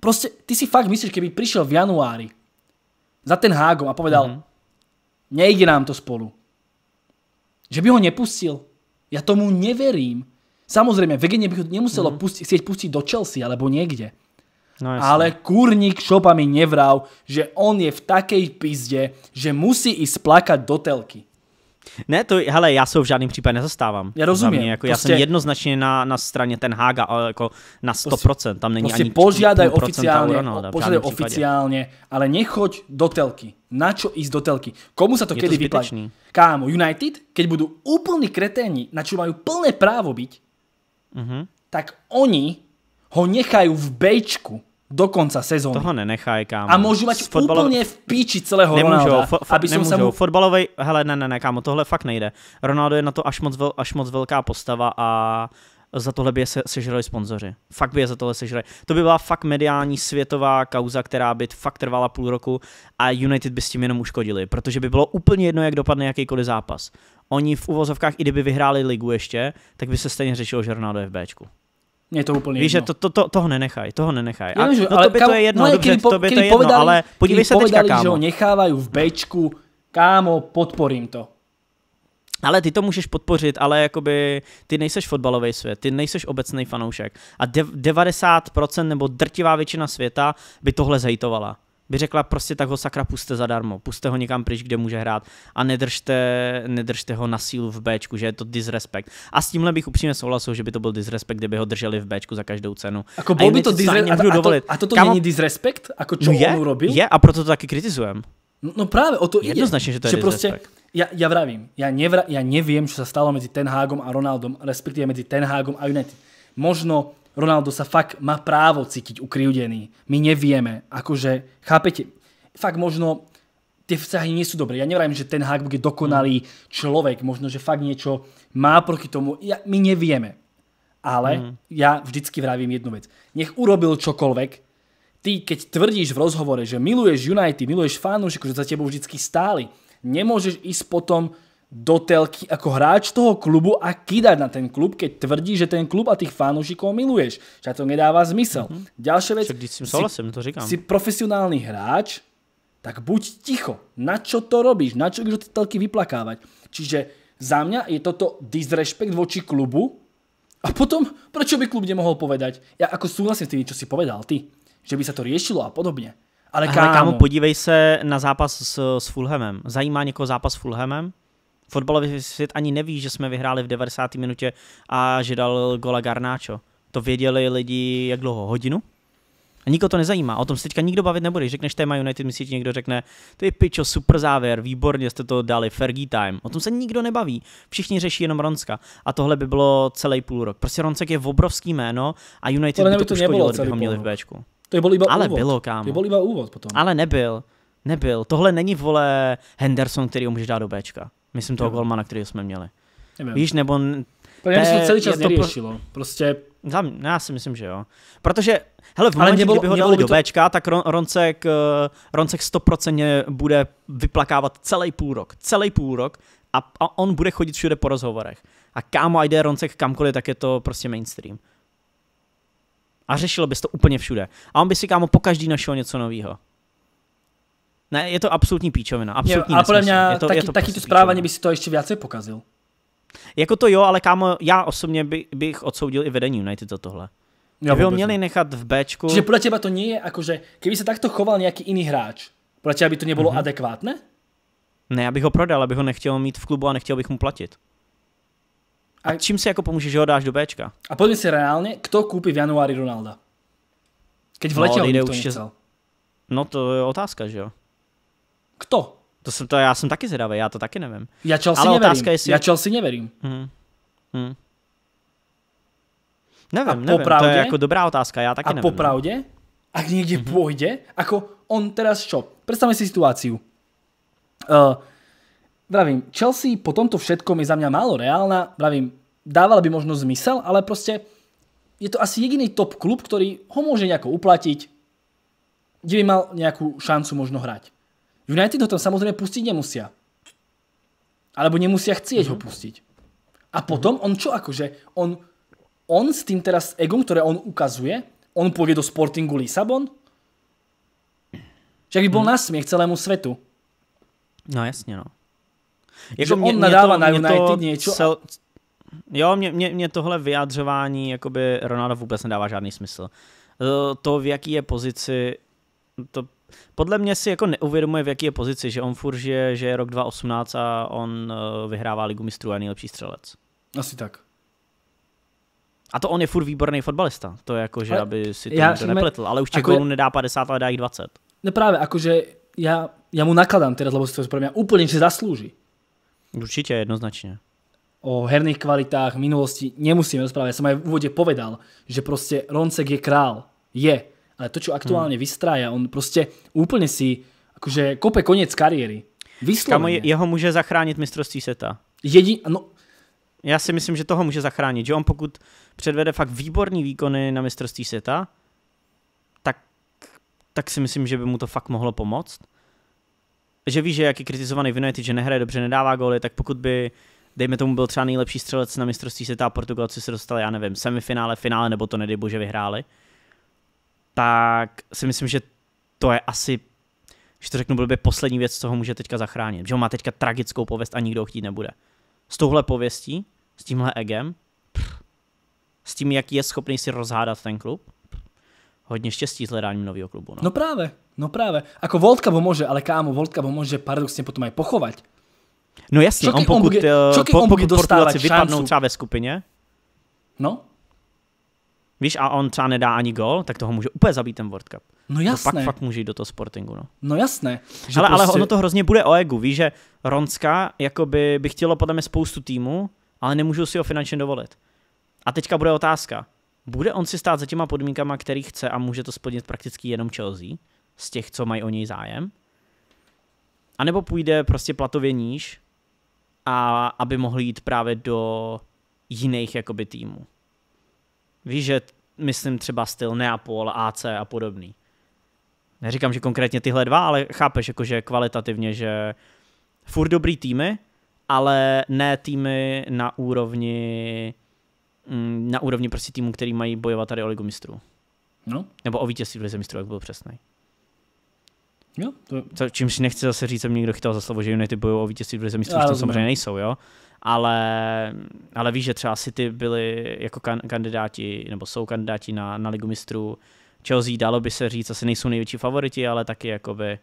proste, ty si fakt myslíš, keby prišiel v januári za ten hágom a povedal, mm-hmm. nejde nám to spolu. Že by ho nepustil. Ja tomu neverím. Samozrejme, Vegenie by ho nemuselo mm-hmm. pusti, chcieť pustiť do Chelsea alebo niekde. No Ale kurník šopa mi nevral, že on je v takej pizde, že musí ísť plakať do telky. Ne, to, hele, já se ho v žádném případě nezastávám. Já rozumím. Mě, jako, prostě, já jsem jednoznačně na, na straně ten Haga, ale jako na 100%, prostě, tam není prostě ani požiadaj oficiálne, Ronalda, požiadaj oficiálně, ale nechoď do telky. Na čo ísť do telky? Komu sa to je kedy vyplatí? Kámo, United, keď budú úplní kreténi, na čo majú plné právo byť, uh-huh. tak oni ho nechajú v bejčku do konca sezóny. Toho nenechaj, kámo. A můžu mať fotbalov... úplně v píči celého Ronaldo. Ronalda, fo, fo, aby nemůžou. mu... Fotbalovej, hele, ne, ne, ne, kámo, tohle fakt nejde. Ronaldo je na to až moc, vel, až moc velká postava a za tohle by je se, sežrali sponzoři. Fakt by je za tohle sežrali. To by byla fakt mediální světová kauza, která by fakt trvala půl roku a United by s tím jenom uškodili, protože by bylo úplně jedno, jak dopadne jakýkoliv zápas. Oni v uvozovkách, i kdyby vyhráli ligu ještě, tak by se stejně řešilo, že Ronaldo je v Bčku. Je to úplně Víš, že to, to, to, toho nenechaj, toho nenechaj. A, no, ale to, kam, to je jedno, no, dobře, to by to je jedno, povedali, ale podívej se teďka, kámo. že ho nechávají v bečku, kámo, podporím to. Ale ty to můžeš podpořit, ale jakoby ty nejseš fotbalový svět, ty nejseš obecný fanoušek. A 90% nebo drtivá většina světa by tohle zhejtovala by řekla prostě tak ho sakra puste zadarmo, puste ho někam pryč, kde může hrát a nedržte, nedržte ho na sílu v Bčku, že je to disrespect. A s tímhle bych upřímně souhlasil, že by to byl disrespect, kdyby ho drželi v Bčku za každou cenu. Ako a, by to disrespect, a, a, to, a to Kamu... není disrespect? Ako čo no je, on urobil? Je a proto to taky kritizujem. No, no právě o to je. Jednoznačně, že to je prostě, Já já vravím, já, nevra, já nevím, co se stalo mezi Ten Hagom a Ronaldom, respektive mezi Ten Hagom a United. Možno Ronaldo sa fakt má právo cítiť ukryvdený. My nevieme. Akože, chápete? Fakt možno tie vzťahy nie sú dobré. Ja nevrajím, že ten Hagbuk je dokonalý mm. človek, možno, že fakt niečo má proti tomu. Ja, my nevieme. Ale mm. ja vždycky vravím jednu vec. Nech urobil čokoľvek, ty keď tvrdíš v rozhovore, že miluješ United, miluješ fanúšikov, že za tebou vždycky stáli, nemôžeš ísť potom do telky ako hráč toho klubu a kýdať na ten klub, keď tvrdí, že ten klub a tých fanúšikov miluješ. Čiže to nedáva zmysel. Mm -hmm. Ďalšia vec, Čo, si, to říkám. si profesionálny hráč, tak buď ticho. Na čo to robíš? Na čo do telky vyplakávať? Čiže za mňa je toto disrespekt voči klubu a potom, prečo by klub nemohol povedať? Ja ako súhlasím s tým, čo si povedal ty, že by sa to riešilo a podobne. Ale kámo, kámo podívej se na zápas s, s Fulhamem. Zajímá někoho zápas s Fulhamem? Fotbalový svět ani neví, že jsme vyhráli v 90. minutě a že dal gola Garnáčo. To věděli lidi jak dlouho? Hodinu? A nikdo to nezajímá, o tom se teďka nikdo bavit nebude. Řekneš téma United, myslíš, někdo řekne, to je pičo, super závěr, výborně jste to dali, Fergie time. O tom se nikdo nebaví, všichni řeší jenom Ronska. A tohle by bylo celý půl rok. Prostě Roncek je obrovský jméno a United by to, to uškodilo, kdyby ho měli v Bčku. To byl iba Ale úvod. bylo, kámo. To byl iba úvod potom. Ale nebyl. Nebyl. Tohle není, vole, Henderson, který ho může dát do Bčka. Myslím toho jo. golmana, který jsme měli. Nevím. Víš, nebo... To mě to celý čas to Pro... Prostě... Já si myslím, že jo. Protože, hele, v momentě, nebylo, kdyby ho dali do to... Bčka, tak Ron, Roncek, eh, Roncek 100% bude vyplakávat celý půl rok. Celý půl rok a, a on bude chodit všude po rozhovorech. A kámo, a jde Roncek kamkoliv, tak je to prostě mainstream. A řešil bys to úplně všude. A on by si kámo po každý našel něco nového. Ne, je to absolutní píčovina. Absolutní jo, a podle mě to, taky, to taky to prostě správání by si to ještě více pokazil. Jako to jo, ale kámo, já osobně by, bych odsoudil i vedení United za tohle. Já by ho měli ne. nechat v Bčku. Čiže podle těba to není, je, kdyby se takto choval nějaký jiný hráč, podle těba by to nebylo mm-hmm. adekvátné? Ne, já bych ho prodal, abych ho nechtěl mít v klubu a nechtěl bych mu platit. A, a čím si jako pomůže, že ho dáš do Bčka? A pojďme si reálně, kdo koupí v januári Ronalda? Keď v letě no, už nechcel. No to je otázka, že jo? Kto? To jsem to, já jsem taky zvědavý, já to taky nevím. Já Chelsea Ale neverím. jestli... Já Chelsea neverím. Hmm. Mm. Nevím, a nevím, Popravdě? to je jako dobrá otázka, já taky a nevím. A popravdě? A ak niekde mm-hmm. půjde? ako on teraz čo? Představme si situáciu. Uh, eh, vravím, Chelsea po tomto všetkom je za mňa málo reálna, vravím, dávala by možno zmysel, ale prostě je to asi jediný top klub, ktorý ho môže nejako uplatiť, kde by mal nejakú šancu možno hrať. United ho tam samozřejmě pustit nemusí. Alebo nemusí chcieť mm -hmm. ho mhm. pustit. A potom mhm. on čo akože, on, on s tým teraz egom, které on ukazuje, on půjde do Sportingu Lisabon? Že by byl mm. nasmiech celému světu? No jasně, no. Jako že mě, on nadává na United něco. Cel... A... Jo, mě, mě, mě tohle vyjadřování jakoby Ronaldo vůbec nedává žádný smysl. Eh, to, v jaký je pozici, to podle mě si jako neuvědomuje, v jaké je pozici, že on furt žije, že je rok 2018 a on eh, vyhrává ligu mistrů a nejlepší střelec. Asi tak. A to on je furt výborný fotbalista. To je jako, že ale aby si to jsme, nepletl. Ale už těch jako, nedá 50, ale dá jich 20. Ne no právě, jakože já, já mu nakladám teda, lebo si to pro mě úplně si zaslouží. Určitě, jednoznačně. O herných kvalitách, minulosti nemusíme rozprávat. Já jsem aj v úvodě povedal, že prostě Roncek je král. Je ale to, čo aktuálne hmm. vystrája, on prostě úplne si akože kope koniec kariéry. Vysloveně. Kamo, jeho může zachránit mistrovství světa. Jedi, no. Já si myslím, že toho může zachránit, že on pokud předvede fakt výborný výkony na mistrovství světa, tak, tak si myslím, že by mu to fakt mohlo pomoct. Že ví, že jak je kritizovaný v United, že nehraje dobře, nedává góly, tak pokud by, dejme tomu, byl třeba nejlepší střelec na mistrovství světa a Portugalci se dostali, já nevím, semifinále, finále, nebo to nedej bože vyhráli, tak si myslím, že to je asi, že to řeknu by poslední věc, co ho může teďka zachránit. Že ho má teďka tragickou pověst a nikdo ho chtít nebude. S touhle pověstí, s tímhle egem, pff, s tím, jaký je schopný si rozhádat ten klub, pff, hodně štěstí s hledáním nového klubu. No. no právě, no právě. Ako Voltka může, ale kámo, Voltka může paradoxně potom aj pochovat. No jasně, on pokud, on bude, čo, eh, on pokud, pokud, pokud, pokud, pokud, pokud, pokud, pokud, pokud, pokud, Víš, a on třeba nedá ani gol, tak toho může úplně zabít ten World Cup. No jasné. pak fakt může jít do toho sportingu, no. No jasné. Že ale, prostě... ale ono to hrozně bude o egu, víš, že Ronska jakoby by chtělo podle mě spoustu týmu, ale nemůžu si ho finančně dovolit. A teďka bude otázka. Bude on si stát za těma podmínkama, který chce a může to splnit prakticky jenom Chelsea, z těch, co mají o něj zájem? A nebo půjde prostě platově níž, a aby mohl jít právě do jiných jakoby týmů. Víš, že myslím třeba styl Neapol, AC a podobný. Neříkám, že konkrétně tyhle dva, ale chápeš, jakože kvalitativně, že furt dobrý týmy, ale ne týmy na úrovni mm, na úrovni prostě týmu, který mají bojovat tady o ligu mistrů. No. Nebo o vítězství v lize mistrů, jak byl přesný. Jo, to... Co, čímž nechci zase říct, že někdo chytal za slovo, že United bojují o vítězství v lize mistrů, to samozřejmě nejsou, jo ale, ale víš, že třeba City byli jako kan- kandidáti, nebo jsou kandidáti na, na ligu mistrů Chelsea, dalo by se říct, asi nejsou největší favoriti, ale taky jakoby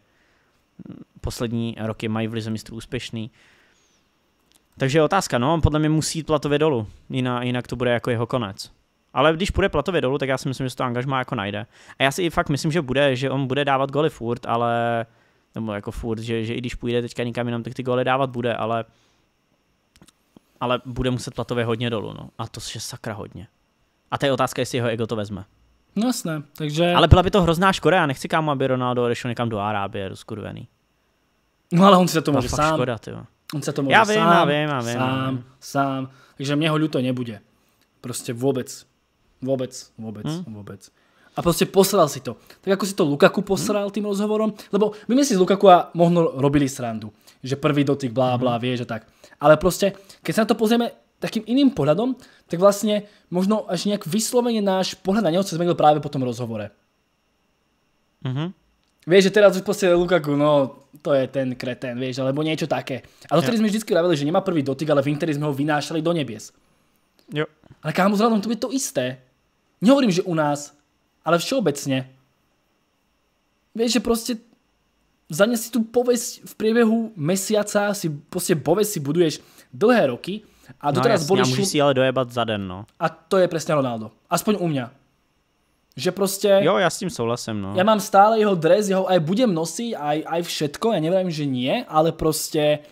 mm, poslední roky mají v lize mistrů úspěšný. Takže otázka, no, podle mě musí jít platově dolů, jinak, jinak to bude jako jeho konec. Ale když půjde platově dolů, tak já si myslím, že to angažma jako najde. A já si i fakt myslím, že bude, že on bude dávat goly furt, ale nebo jako furt, že, že i když půjde teďka nikam jinam, tak ty goly dávat bude, ale ale bude muset platově hodně dolů, no. A to je sakra hodně. A to je otázka, jestli jeho ego to vezme. No jasné, takže... Ale byla by to hrozná škoda, já nechci kámo, aby Ronaldo odešel někam do Arábie, do No ale on si za to může sám. Škoda, tyjo. On se to může já vím, sám, já vím, já vím, sám, vím. sám. Takže mě ho ľuto nebude. Prostě vůbec. Vůbec, vůbec, hmm? vůbec. A prostě posral si to. Tak jako si to Lukaku posral hmm? tím rozhovorom, lebo my sme si z Lukaku a možno robili srandu že prvý dotyk, blá, blá, mhm. vieš a tak. Ale proste, keď sa na to pozrieme takým iným pohľadom, tak vlastne možno až nejak vyslovene náš pohľad na neho sa zmenil práve po tom rozhovore. Mm-hmm. Vieš, že teraz už proste Lukaku, no to je ten kreten, vieš, alebo niečo také. A dotedy yeah. sme vždy vravili, že nemá prvý dotyk, ale v Interi sme ho vynášali do nebies. Jo. Ale kámo, s to je to isté. Nehovorím, že u nás, ale všeobecne. Vieš, že proste za ne si tu povesť v priebehu mesiaca si proste povesť si buduješ dlhé roky a doteraz no, jasne, boli... Šum... si ale dojebat za den, no. A to je presne Ronaldo. Aspoň u mňa. Že proste... Jo, ja s tým souhlasím, no. Ja mám stále jeho dres, jeho aj budem nosiť, aj, aj všetko, ja neviem, že nie, ale proste...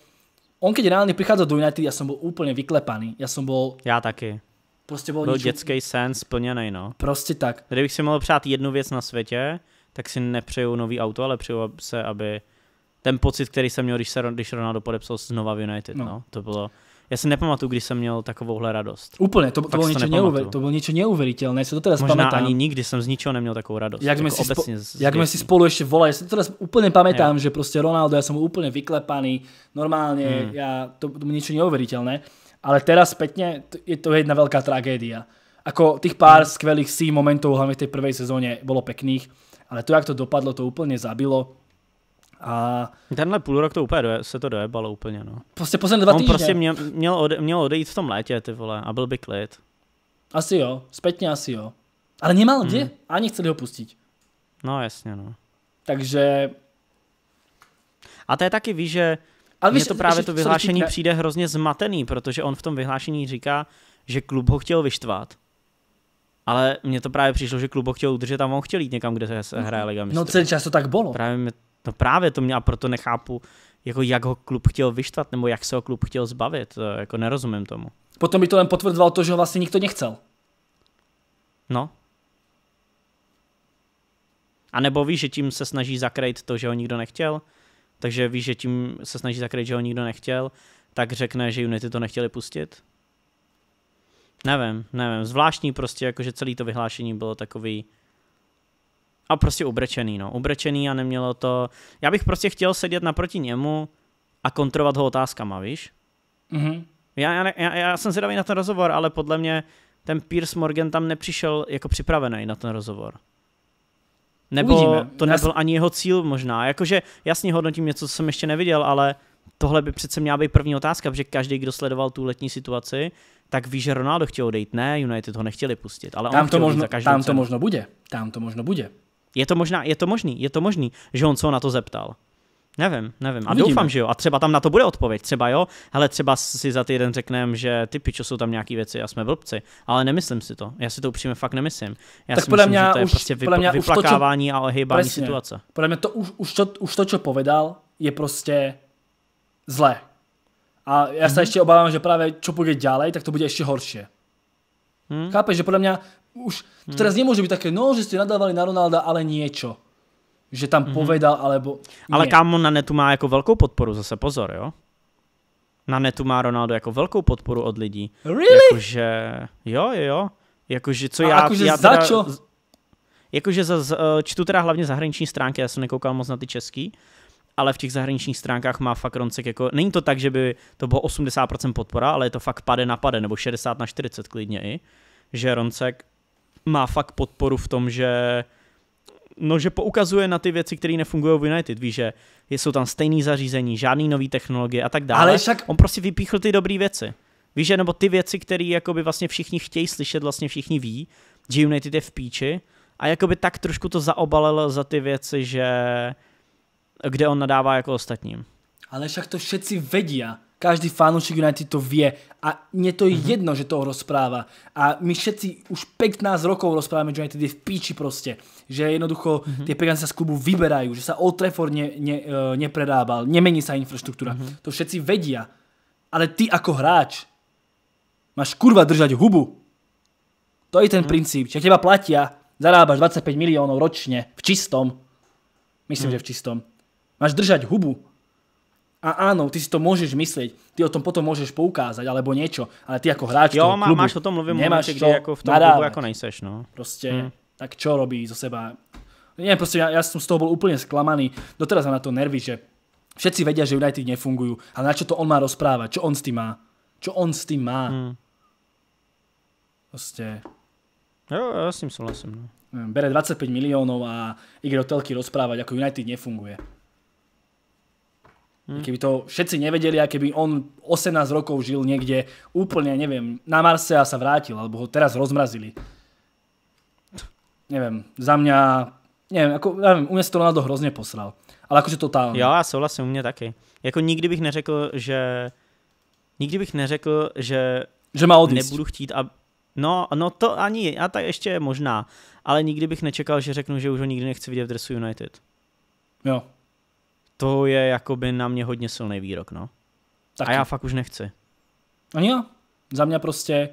On keď reálne prichádza do United, ja som bol úplne vyklepaný. Ja som bol... Ja taky. Prostě byl, byl ničím... dětský sen splněný, no. Prostě tak. Kdybych si mohl přát jednu věc na světě, tak si nepřeju nový auto, ale přeju se, aby ten pocit, který jsem měl, když, se, když Ronaldo podepsal znova v United, no. no to bylo... Já si nepamatuju, když jsem měl takovouhle radost. Úplně, to, to, bylo, něco to bylo něco neuvěřitelné, se to teda Možná pamätám. ani nikdy jsem z ničeho neměl takovou radost. Jak, jako si spo, jak jsme si spolu ještě volali, já se to teda úplně pamätám, že prostě Ronaldo, já jsem úplně vyklepaný, normálně, hmm. já, to, to bylo něco neuvěřitelné, ale teraz zpětně je to jedna velká tragédia. Ako těch pár hmm. skvělých si momentů hlavně v té prvej sezóně, bolo pekných ale to, jak to dopadlo, to úplně zabilo. A... Tenhle půl rok to úplně doje, se to dojebalo úplně, no. Prostě poslední dva On prostě měl, měl, ode, měl odejít v tom létě, ty vole, a byl by klid. Asi jo, zpětně asi jo. Ale nemal kde, mm. ani chceli ho pustit. No jasně, no. Takže... A to je taky, víš, že ale víš, to právě ještě, to vyhlášení přijde hrozně zmatený, protože on v tom vyhlášení říká, že klub ho chtěl vyštvat ale mně to právě přišlo, že klubo chtěl udržet a on chtěl jít někam, kde se hraje Liga no, mistrů. No celý čas to tak bylo. Právě mě, no právě to mě a proto nechápu, jako jak ho klub chtěl vyštvat, nebo jak se ho klub chtěl zbavit, jako nerozumím tomu. Potom by to jen potvrdoval to, že ho vlastně nikdo nechcel. No. A nebo víš, že tím se snaží zakrýt to, že ho nikdo nechtěl, takže víš, že tím se snaží zakrýt, že ho nikdo nechtěl, tak řekne, že Unity to nechtěli pustit. Nevím, nevím, zvláštní prostě, jakože celý to vyhlášení bylo takový a prostě ubrečený, no, ubrečený a nemělo to, já bych prostě chtěl sedět naproti němu a kontrovat ho otázkama, víš? Mm-hmm. Já, já, já, já jsem zvědavý na ten rozhovor, ale podle mě ten Piers Morgan tam nepřišel jako připravený na ten rozhovor. Nebo Uvidíme. to nebyl Nas... ani jeho cíl možná. Jakože jasně hodnotím něco, co jsem ještě neviděl, ale tohle by přece měla být první otázka, protože každý, kdo sledoval tu letní situaci, tak víš, že Ronaldo chtěl odejít, ne, United ho nechtěli pustit, ale tam to možno, tam cenu. to možno bude, tam to možno bude. Je to možná, je to možný, je to možný, že on se na to zeptal. Nevím, nevím. A Uvidíme. doufám, že jo. A třeba tam na to bude odpověď. Třeba jo, hele, třeba si za týden řekneme, že ty pičo jsou tam nějaké věci a jsme blbci. Ale nemyslím si to. Já si to upřímně fakt nemyslím. Já tak si myslím, mě že to je už, prostě vyp- mě vyplakávání to, čo... a ohýbání situace. Podle mě to už, už, to, už to, čo povedal, je prostě zlé. A já se hmm. ještě obávám, že právě čo půjde ďalej, tak to bude ještě horší. Hmm. Chápeš, že podle mě už to mhm. teraz nemůže být také, no, že jste nadávali na Ronalda, ale niečo. Že tam mm-hmm. povedal, alebo... Ale kámo, na netu má jako velkou podporu, zase pozor, jo? Na netu má Ronaldo jako velkou podporu od lidí. Really? Jakože, jo, jo, jo. Jakože, co A já... Jakože já teda, za čo? Jakože za, eh, čtu teda hlavně zahraniční stránky, já jsem nekoukal moc na ty český ale v těch zahraničních stránkách má fakt Roncek jako, není to tak, že by to bylo 80% podpora, ale je to fakt pade na pade, nebo 60 na 40 klidně i, že Roncek má fakt podporu v tom, že no, že poukazuje na ty věci, které nefungují v United, víš, že jsou tam stejné zařízení, žádný nový technologie a tak dále. Ale však... On prostě vypíchl ty dobré věci. Víš, že nebo ty věci, které jakoby vlastně všichni chtějí slyšet, vlastně všichni ví, že United je v píči a jakoby tak trošku to zaobalil za ty věci, že kde on nadává jako ostatním. Ale však to všetci vedí, Každý fanoušek United to vie. A mne to je mhm. jedno, že to rozpráva. A my všetci už 15 rokov rozprávame, že United je v píči proste. Že jednoducho mm-hmm. tie peniaze sa z klubu vyberajú. Že sa Old Trafford ne, ne, uh, e, nepredábal. Nemení sa infraštruktúra. Mm-hmm. To všetci vedia. Ale ty ako hráč máš kurva držať hubu. To je ten mm-hmm. princíp. Čiže teba platia, zarábaš 25 miliónov ročne v čistom. Myslím, mm-hmm. že v čistom Máš držať hubu. A áno, ty si to môžeš myslieť, ty o tom potom môžeš poukázať, alebo niečo, ale ty ako hráč jo, toho má, klubu, máš o tom mluvím nemáš čo to jako v tom klubu ako nejseš, no. Prostě, hmm. tak čo robí zo seba? Nie, prostě ja, ja som z toho bol úplne sklamaný, doteraz mám na to nervy, že všetci vedia, že United nefungujú, ale na čo to on má rozprávať, čo on s tým má? Čo on s tým má? Hmm. Prostě... Jo, ja s tým súhlasím. no. Bere 25 miliónov a ide do telky rozprávať, ako United nefunguje. Hmm. Keby to všetci nevedeli a keby on 18 rokov žil niekde úplne, neviem, na Marse a sa vrátil, alebo ho teraz rozmrazili. Neviem, za mňa, neviem, ako, neviem, u mňa si to Ronaldo hrozně posral. Ale jakože totálně. Jo, já souhlasím, u mňa taky. Jako nikdy bych neřekl, že... Nikdy bych neřekl, že... Že má odísť. Nebudu chtít, a... No, no to ani, a tak ještě možná. Ale nikdy bych nečekal, že řeknu, že už ho nikdy nechci vidět v dresu United. Jo, to je jakoby na mě hodně silný výrok, no. Taky. A já fakt už nechci. Ani jo, za mě prostě...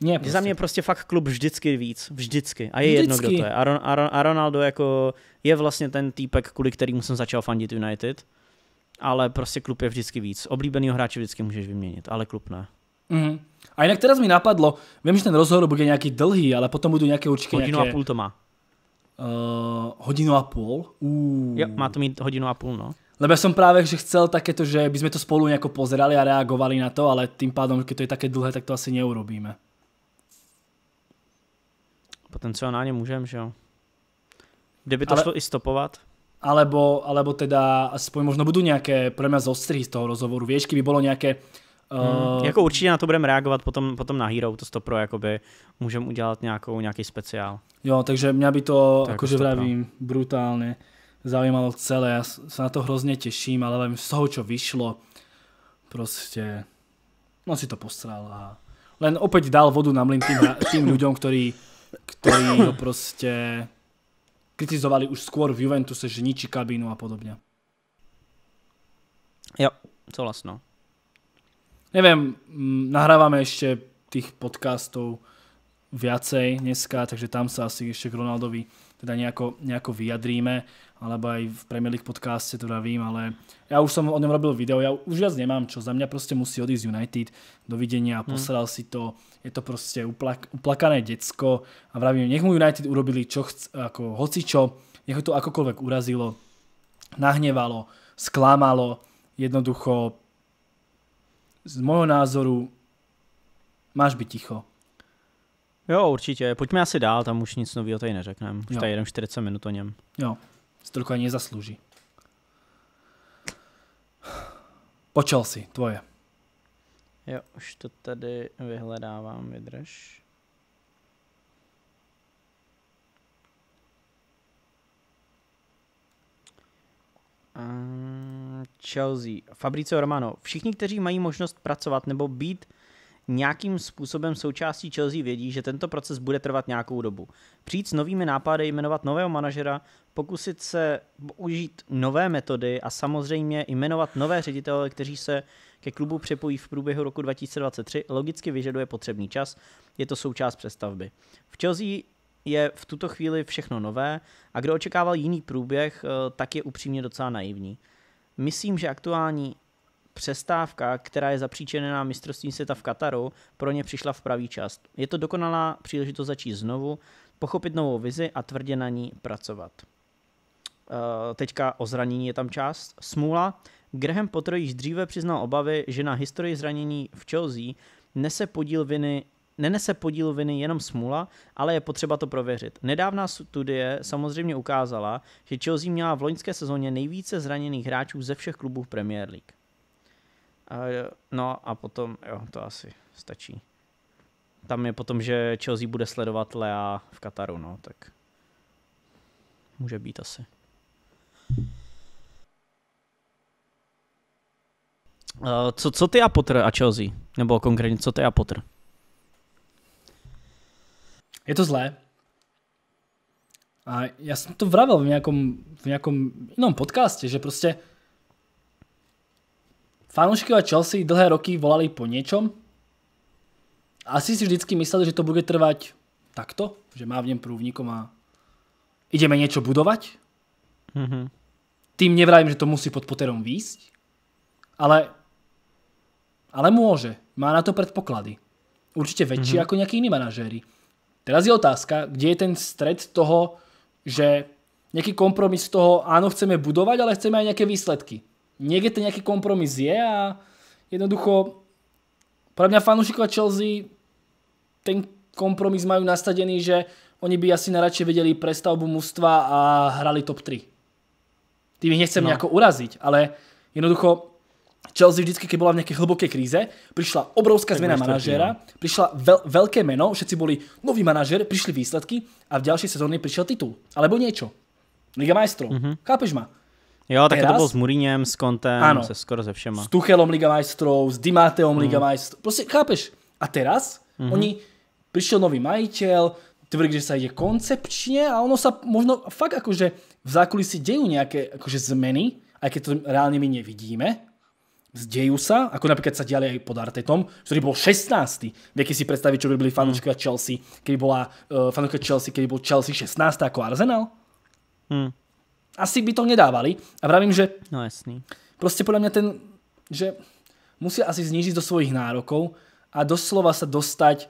Ne, prostě. Za mě prostě fakt klub vždycky víc, vždycky. A je vždycky. jedno, kdo to je. A, Ron, a, Ron, a Ronaldo jako je vlastně ten týpek, kvůli kterým jsem začal fandit United, ale prostě klub je vždycky víc. Oblíbený hráče vždycky můžeš vyměnit, ale klub ne. Mm-hmm. A jinak teraz mi napadlo, vím, že ten rozhovor bude nějaký dlhý, ale potom budu nějaké určitě Hodinu nějaké... a půl to má uh, hodinu a půl. Uh. Jo, má to mít hodinu a půl, no. Lebo ja som práve že chcel to, že bychom to spolu nějak pozerali a reagovali na to, ale tím pádem, když to je také dlhé, tak to asi neurobíme. Potenciálně můžeme, že jo. Kdyby to ale, šlo i stopovat. Alebo, alebo teda aspoň možno budou nějaké pro mě zostrihy z toho rozhovoru. Vieš, keby bylo nějaké, Uh, jako určitě na to budeme reagovat potom, potom na Hero, to stopro, jakoby můžeme udělat nějakou, nějaký speciál. Jo, takže mě by to, jako jakože jako vravím, brutálně zajímalo celé, já se na to hrozně těším, ale vím, z toho, co vyšlo, prostě, no si to postral a len opět dal vodu na mlyn tým, tým ľuďom, ktorí, ktorí ho prostě kritizovali už skôr v Juventuse, že ničí kabínu a podobně. Jo, co vlastně neviem, mm, nahrávame ešte tých podcastov viacej dneska, takže tam sa asi ešte k Ronaldovi teda nejako, nejako vyjadríme, alebo aj v Premier League podcaste to teda vím, ale ja už som o ňom robil video, ja už viac nemám čo, za mňa proste musí odísť United, dovidenia, poslal hmm. si to, je to proste uplak, uplakané decko a vravím, nech mu United urobili čo chc, ako hocičo, nech ho to akokoľvek urazilo, nahnevalo, sklamalo, jednoducho z mojho názoru máš být ticho. Jo, určitě. Pojďme asi dál, tam už nic nového tady neřekneme. Už jo. tady jenom 40 minut o něm. Jo, Strojko ani nezaslouží. Počal si, tvoje. Jo, už to tady vyhledávám, vydrž. Eh, Chelsea. Fabrizio Romano. Všichni, kteří mají možnost pracovat nebo být nějakým způsobem součástí Chelsea, vědí, že tento proces bude trvat nějakou dobu. Přijít s novými nápady, jmenovat nového manažera, pokusit se použít nové metody a samozřejmě jmenovat nové ředitele, kteří se ke klubu přepojí v průběhu roku 2023, logicky vyžaduje potřebný čas, je to součást přestavby. V Chelsea je v tuto chvíli všechno nové a kdo očekával jiný průběh, eh, tak je upřímně docela naivní. Myslím, že aktuální přestávka, která je zapříčená mistrovstvím světa v Kataru, pro ně přišla v pravý čas. Je to dokonalá příležitost začít znovu, pochopit novou vizi a tvrdě na ní pracovat. Eh, teďka o zranění je tam část. Smůla. Graham Potter již dříve přiznal obavy, že na historii zranění v Chelsea nese podíl viny nenese podíl viny jenom smula, ale je potřeba to prověřit. Nedávná studie samozřejmě ukázala, že Chelsea měla v loňské sezóně nejvíce zraněných hráčů ze všech klubů Premier League. No a potom, jo, to asi stačí. Tam je potom, že Chelsea bude sledovat Lea v Kataru, no, tak může být asi. Eh, co, co ty a Potter a Chelsea? Nebo konkrétně, co ty a Potter? Je to zlé. A já jsem to vravil v nějakom, v nějakom jinom podcastě, že prostě fanoušky a Chelsea dlhé roky volali po něčom asi si vždycky mysleli, že to bude trvat takto, že má v něm průvníkom a ideme něco budovat. Mm-hmm. Tým nevrajím, že to musí pod poterom výjsť, ale, ale může. Má na to předpoklady. Určitě větší mm-hmm. jako nějaký jiný manažéry. Teraz je otázka, kde je ten stred toho, že nejaký kompromis toho, áno, chceme budovať, ale chceme aj nejaké výsledky. Niekde ten nejaký kompromis je a jednoducho pre mňa fanúšikova Chelsea ten kompromis majú nastadený, že oni by asi najradšej vedeli prestavbu mužstva a hrali top 3. Tým ich nechcem no. nejako uraziť, ale jednoducho Chelsea vždycky, keď bola v nejakej hlbokej kríze, prišla obrovská zmena manažéra, no. prišla veľ, veľké meno, všetci boli nový manažer, prišli výsledky a v ďalšej sezóne prišiel titul. Alebo niečo. Liga majstrov. Mm -hmm. Chápeš ma? Jo, tak Teraz, to bolo s Muriniem, s Kontem, se skoro ze všema. S Tuchelom Liga majstrov, s Dimateom mm. Liga majstrov. Prostě chápeš? A teraz mm -hmm. oni, přišel nový majitel, tvrdí, že sa ide koncepčne a ono sa možno fakt akože v zákulisí dejú nejaké akože zmeny, aj keď to reálně my nevidíme, zdejú sa, ako napríklad sa diali aj pod Artetom, ktorý bol 16. Viete si predstaviť, čo by boli fanúškovia mm. Chelsea, keď bola uh, e, fanúškovia Chelsea, keď bol Chelsea 16. ako Arsenal? Mm. Asi by to nedávali. A vravím, že... No jasný. Proste podľa mňa ten, že musia asi znížiť do svojich nárokov a doslova sa dostať,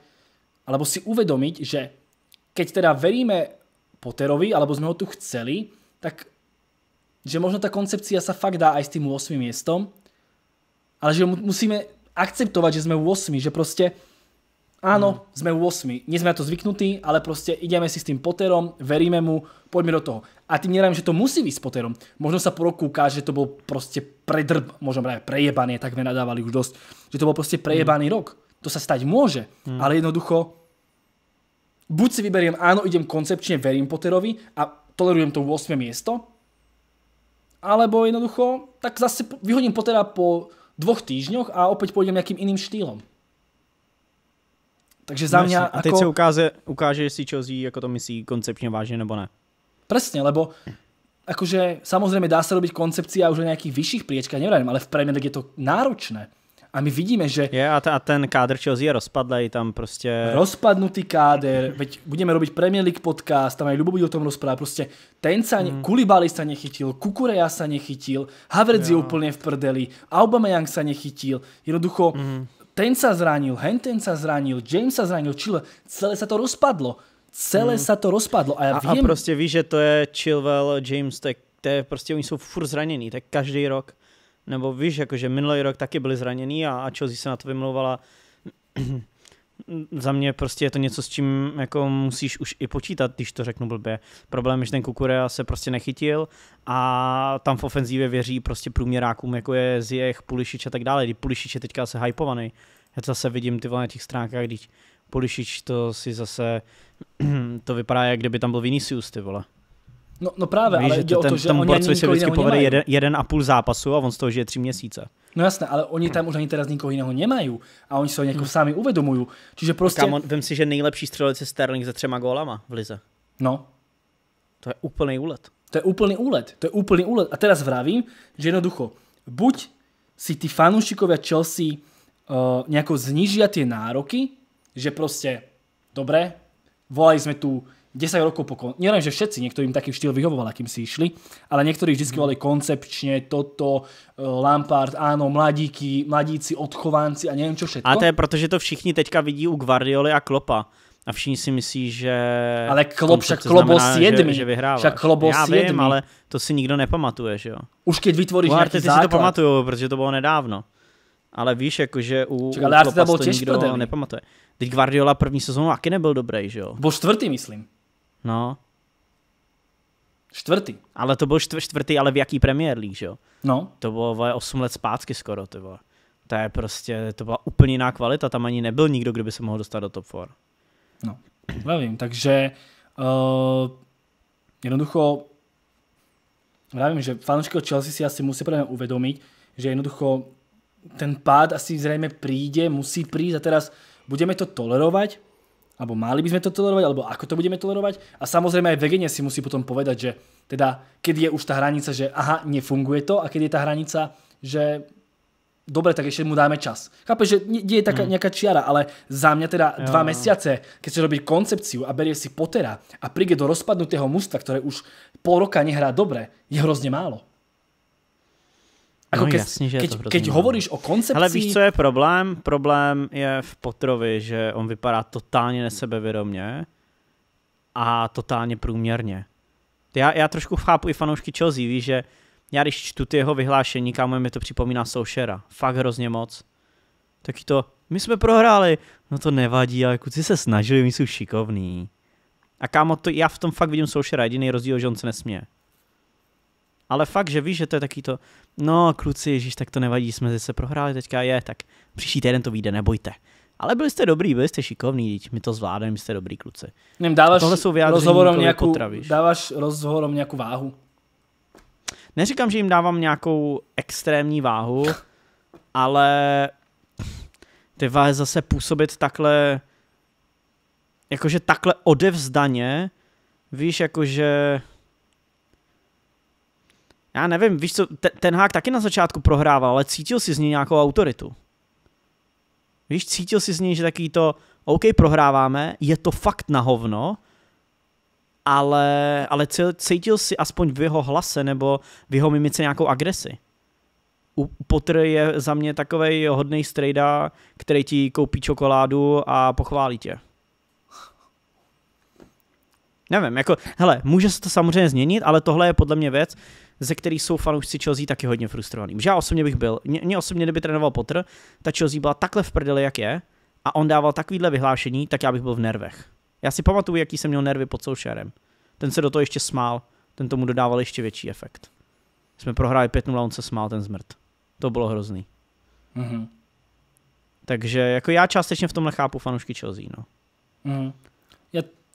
alebo si uvedomiť, že keď teda veríme Potterovi, alebo sme ho tu chceli, tak že možno ta koncepcia sa fakt dá aj s tým 8 miestom, ale že musíme akceptovať, že sme u 8, že proste Áno, hmm. sme u 8. Nie sme na to zvyknutí, ale proste ideme si s tým Potterom, veríme mu, poďme do toho. A tým nerám, že to musí být s Potterom. Možno sa po roku ukáže, že to bol proste predrb, možno práve prejebaný, tak sme nadávali už dosť, že to bol proste prejebaný hmm. rok. To sa stať môže, hmm. ale jednoducho buď si vyberiem, áno, idem koncepčne, verím Potterovi a tolerujem to 8. miesto, alebo jednoducho, tak zase vyhodím Pottera po dvoch týždňoch a opäť pôjdem nejakým iným štýlom. Takže za no, mňa... A teď ako... se ukáže, ukáže, jestli Chelsea jako to myslí koncepčně vážně nebo ne. Presne, lebo akože samozrejme dá sa robiť koncepcia už o nejakých vyšších priečkách, neviem, ale v Premier League je to náročné. A my vidíme, že... Je, a, ten a ten kádr Chelsea je rozpadlej, tam prostě... Rozpadnutý káder, veď budeme robiť Premier League podcast, tam aj Ľubo bude o tom rozprávať, prostě ten sa, ne... mm. Kulibali sa nechytil, Kukureja sa nechytil, Havertz je úplne v prdeli, Aubameyang sa nechytil, jednoducho mm. ten sa zranil, Henten ten sa zranil, James sa zranil, čile, celé sa to rozpadlo. Celé mm. sa to rozpadlo. A, ja a, viem... a prostě víš, že to je Chilwell, James, tak to je prostě, oni jsou furt zranění, tak každý rok nebo víš, jakože minulý rok taky byli zraněný a, a Chelsea se na to vymlouvala. Za mě prostě je to něco, s čím jako musíš už i počítat, když to řeknu blbě. Problém je, že ten Kukurea se prostě nechytil a tam v ofenzívě věří prostě průměrákům, jako je Ziyech, Pulišič a tak dále. Když Pulišič je teďka se hypovaný. Já to zase vidím ty vole na těch stránkách, když Pulišič to si zase, to vypadá, jak kdyby tam byl Vinicius, ty vole. No, no právě, Víš, ale že jde to, ten, o to, že tomu borcovi se vždycky povede jeden, jeden a půl zápasu a on z toho žije tři měsíce. No jasné, ale oni tam už ani teraz nikoho jiného nemají a oni se jako hmm. sami uvědomují. Čiže prostě... Kámo, vem si, že nejlepší střelec je Sterling se třema gólama v lize. No. To je úplný úlet. To je úplný úlet, to je úplný úlet. A teraz vravím, že jednoducho, buď si ty fanúšikovia Chelsea uh, nejako znižia ty nároky, že prostě, dobré, volali jsme tu 10 rokov po, nielen, že všetci, niektorým taký štýl vyhovoval, akým si išli, ale niektorí vždy mhm. volali koncepčne toto, eh, Lampard, áno, mladíky, mladíci, odchovanci a neviem čo všetko. A to je proto, že to všichni teďka vidí u Guardioli a Klopa. A všichni si myslí, že... Ale Klop, však Klobo siedmi. Že, že Však Klobo Já siedmi. vím, ale to si nikto nepamatuje, že jo. Už keď vytvoríš základ. si základ. si to pamatujú, protože to bylo nedávno. Ale víš, jakože u, Klopa to nikto nepamatuje. Teď Guardiola první sezónu aký nebyl dobrý, že jo? Byl čtvrtý, myslím. No. Čtvrtý. Ale to byl čtvrtý, ale v jaký Premier League, jo? No. To bylo vole, 8 let zpátky skoro, ty vole. To je prostě, to byla úplně jiná kvalita, tam ani nebyl nikdo, kdo by se mohl dostat do top 4. No, nevím, takže uh, jednoducho vím, že od Chelsea si asi musí prvé uvědomit, že jednoducho ten pád asi zřejmě přijde, musí přijít a teraz budeme to tolerovat alebo mali by sme to tolerovať, alebo ako to budeme tolerovať. A samozrejme aj vegenie si musí potom povedať, že teda, keď je už tá hranica, že aha, nefunguje to a keď je tá hranica, že dobre, tak ešte mu dáme čas. Chápeš, že je taká mm. nejaká čiara, ale za mňa teda dva no. mesiace, keď si robí koncepciu a berie si potera a príde do rozpadnutého mústva, ktoré už pol roka nehrá dobre, je hrozne málo. Ako no, keď, jasný, že keď, to keď no. hovoríš o koncepci... Ale víš, co je problém? Problém je v Potrovi, že on vypadá totálně nesebevědomně a totálně průměrně. Já, já trošku chápu i fanoušky Chelsea, víš, že já když čtu ty jeho vyhlášení, kámo, mi to připomíná Soušera. Fakt hrozně moc. Taky to, my jsme prohráli, no to nevadí, ale kuci se snažili, my jsou šikovní. A kámo, to, já v tom fakt vidím Soušera, jediný rozdíl, že on se nesměje. Ale fakt, že víš, že to je taký to, no kluci, ježíš, tak to nevadí, jsme se prohráli teďka, je, tak příští týden to vyjde, nebojte. Ale byli jste dobrý, byli jste šikovní, my to zvládneme, jste dobrý kluci. Nem, dáváš tohle jsou rozhovorom nějakou, potravíš. dáváš rozhovorom nějakou váhu. Neříkám, že jim dávám nějakou extrémní váhu, ale ty zase působit takhle jakože takhle odevzdaně, víš, jakože já nevím, víš co, ten, ten hák taky na začátku prohrával, ale cítil si z něj nějakou autoritu. Víš, cítil si z něj, že taky to, OK, prohráváme, je to fakt na hovno, ale, ale cítil si aspoň v jeho hlase nebo v jeho mimice nějakou agresi. U Potter je za mě takový hodný strejda, který ti koupí čokoládu a pochválí tě. Nevím, jako, hele, může se to samozřejmě změnit, ale tohle je podle mě věc, ze kterých jsou fanoušci Chelsea taky hodně frustrovaný. já osobně bych byl. Mě, mě osobně, kdyby trénoval Potter, ta Chelsea byla takhle v prdeli, jak je, a on dával takovýhle vyhlášení, tak já bych byl v nervech. Já si pamatuju, jaký jsem měl nervy pod Solskjaerem. Ten se do toho ještě smál, ten tomu dodával ještě větší efekt. Jsme prohráli 5-0 a on se smál ten zmrt. To bylo hrozný. Mm-hmm. Takže jako já částečně v tom nechápu fanoušky Chelsea, no. Mm. hmm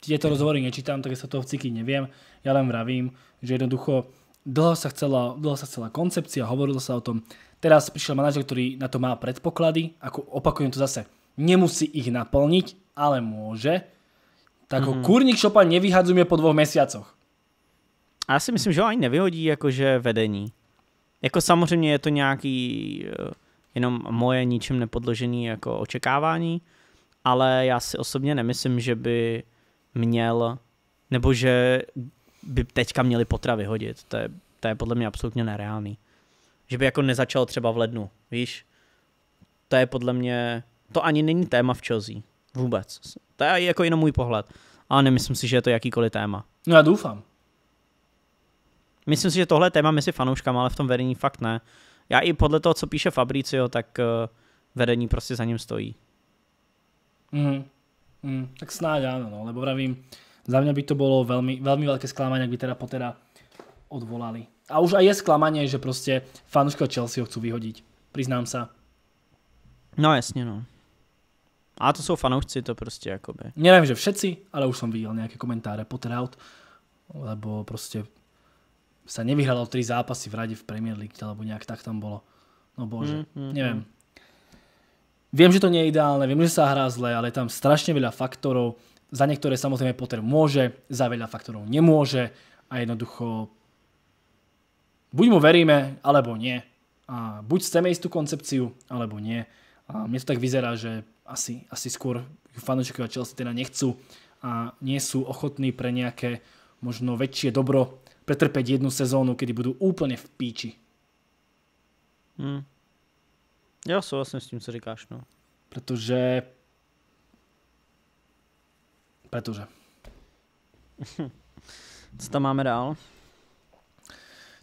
Ja to rozhovory nečítám, takže sa toho v cíky neviem. Ja len vravím, že jednoducho Dlho sa, chcela, dlho sa chcela koncepcia, hovorilo sa o tom. Teraz prišiel manažer, ktorý na to má predpoklady. Ako opakujem to zase, nemusí ich naplniť, ale môže. Tak mm-hmm. kurník šopa nevyhadzuje po dvou mesiacoch. A já si myslím, že ho ani nevyhodí jakože vedení. Jako samozřejmě je to nějaký eh, jenom moje ničem nepodložený jako očekávání, ale já si osobně nemyslím, že by měl, nebo že by teďka měli potravy hodit. To je, to je podle mě absolutně nereálný. Že by jako nezačal třeba v lednu, víš? To je podle mě, to ani není téma v Chelsea. Vůbec. To je jako jenom můj pohled. A nemyslím si, že je to jakýkoliv téma. No já doufám. Myslím si, že tohle je téma mezi fanouškama, ale v tom vedení fakt ne. Já i podle toho, co píše Fabricio, tak eh, vedení prostě za ním stojí. Mm. Mm. Tak snad ano, no, lebo pravím, za mňa by to bolo veľmi, veľmi veľké sklamanie, ak by teda Pottera odvolali. A už aj je sklamanie, že proste fanúška Chelsea ho chcú vyhodiť. Priznám sa. No jasně, no. A to jsou fanoušci, to prostě jakoby. Nevím, že všetci, ale už jsem viděl nějaké komentáře Potter out, lebo prostě sa nevyhralo tři zápasy v rade v Premier League, alebo nějak tak tam bylo. No bože, mm, mm, nevím. Mm. Viem, že to nie je ideálne, viem, že sa hrá zle, ale je tam strašne veľa faktorov. Za niektoré samozrejme Potter môže, za veľa faktorov nemôže a jednoducho buď mu veríme, alebo nie. A buď chceme ísť tú koncepciu, alebo nie. A mne to tak vyzerá, že asi, asi skôr a Chelsea teda nechcú a nie sú ochotní pre nejaké možno väčšie dobro pretrpeť jednu sezónu, kedy budú úplne v píči. Hmm. Já vlastne s tým co říkáš, no. Pretože Petuře. Co tam máme dál?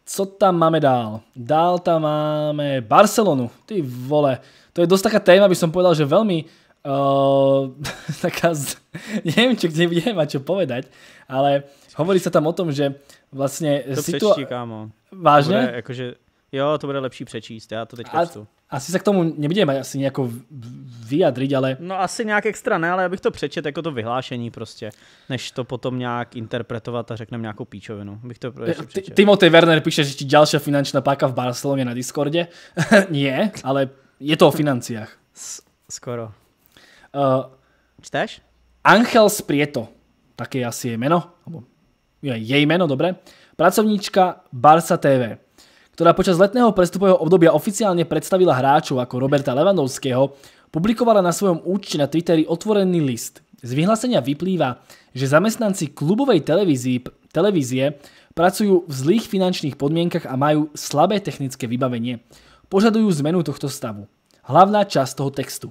Co tam máme dál? Dál tam máme Barcelonu. Ty vole, to je dost taká téma, by som povedal, že veľmi uh, taká, z... neviem, čo, kde budeme mať čo povedať, ale hovorí sa tam o tom, že vlastne... To situa- přečtí, kámo. Vážne? Bude, Jo, to bude lepší přečíst, já to teď a, čtu. Asi se k tomu nebudeme asi nějak vyjadřit, ale... No asi nějak extra ne, ale já bych to přečet jako to vyhlášení prostě, než to potom nějak interpretovat a řekneme nějakou píčovinu. Bych to T- Timotej Werner píše, že ti další finančná páka v Barceloně na Discordě. Nie, ale je to o financiách. Skoro. Uh, Čteš? Angel Sprieto, také asi je jméno, je jej jméno, dobré. Pracovníčka Barca TV ktorá počas letného prestupového obdobia oficiálne predstavila hráčov ako Roberta Levanovského, publikovala na svojom účte na Twitteri otvorený list. Z vyhlásenia vyplýva, že zamestnanci klubovej televízie, pracujú v zlých finančných podmienkach a majú slabé technické vybavenie. Požadujú zmenu tohto stavu. Hlavná časť toho textu.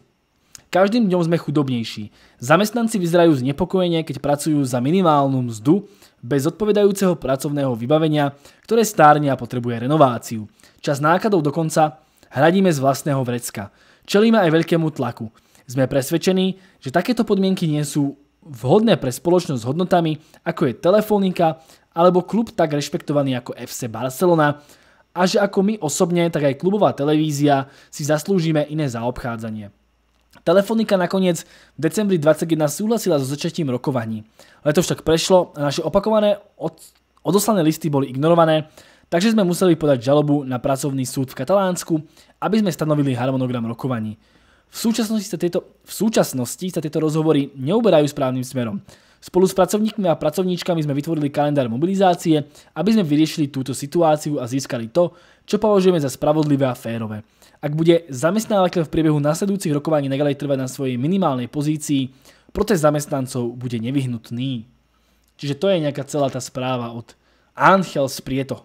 Každým dňom sme chudobnejší. Zamestnanci vyzerajú znepokojenie, keď pracujú za minimálnu mzdu bez odpovedajúceho pracovného vybavenia, ktoré stárne a potrebuje renováciu. Čas nákladov dokonca hradíme z vlastného vrecka. Čelíme aj veľkému tlaku. Sme presvedčení, že takéto podmienky nie sú vhodné pre spoločnosť s hodnotami, ako je Telefonika, alebo klub tak rešpektovaný ako FC Barcelona, a že ako my osobne, tak aj klubová televízia si zaslúžime iné zaobchádzanie. Telefonika nakoniec v decembri 2021 súhlasila so začiatím rokovaní. Leto však prešlo a naše opakované od, odoslané listy boli ignorované, takže sme museli podať žalobu na pracovný súd v Katalánsku, aby sme stanovili harmonogram rokovaní. V súčasnosti sa tieto, v súčasnosti sa tieto rozhovory neuberajú správnym smerom. Spolu s pracovníkmi a pracovníčkami sme vytvorili kalendár mobilizácie, aby sme vyriešili túto situáciu a získali to, čo považujeme za spravodlivé a férové. Ak bude zamestnávateľ v priebehu nasledujúcich rokovaní naďalej trvať na svojej minimálnej pozícii, protest zamestnancov bude nevyhnutný. Čiže to je nejaká celá tá správa od Angel Sprieto.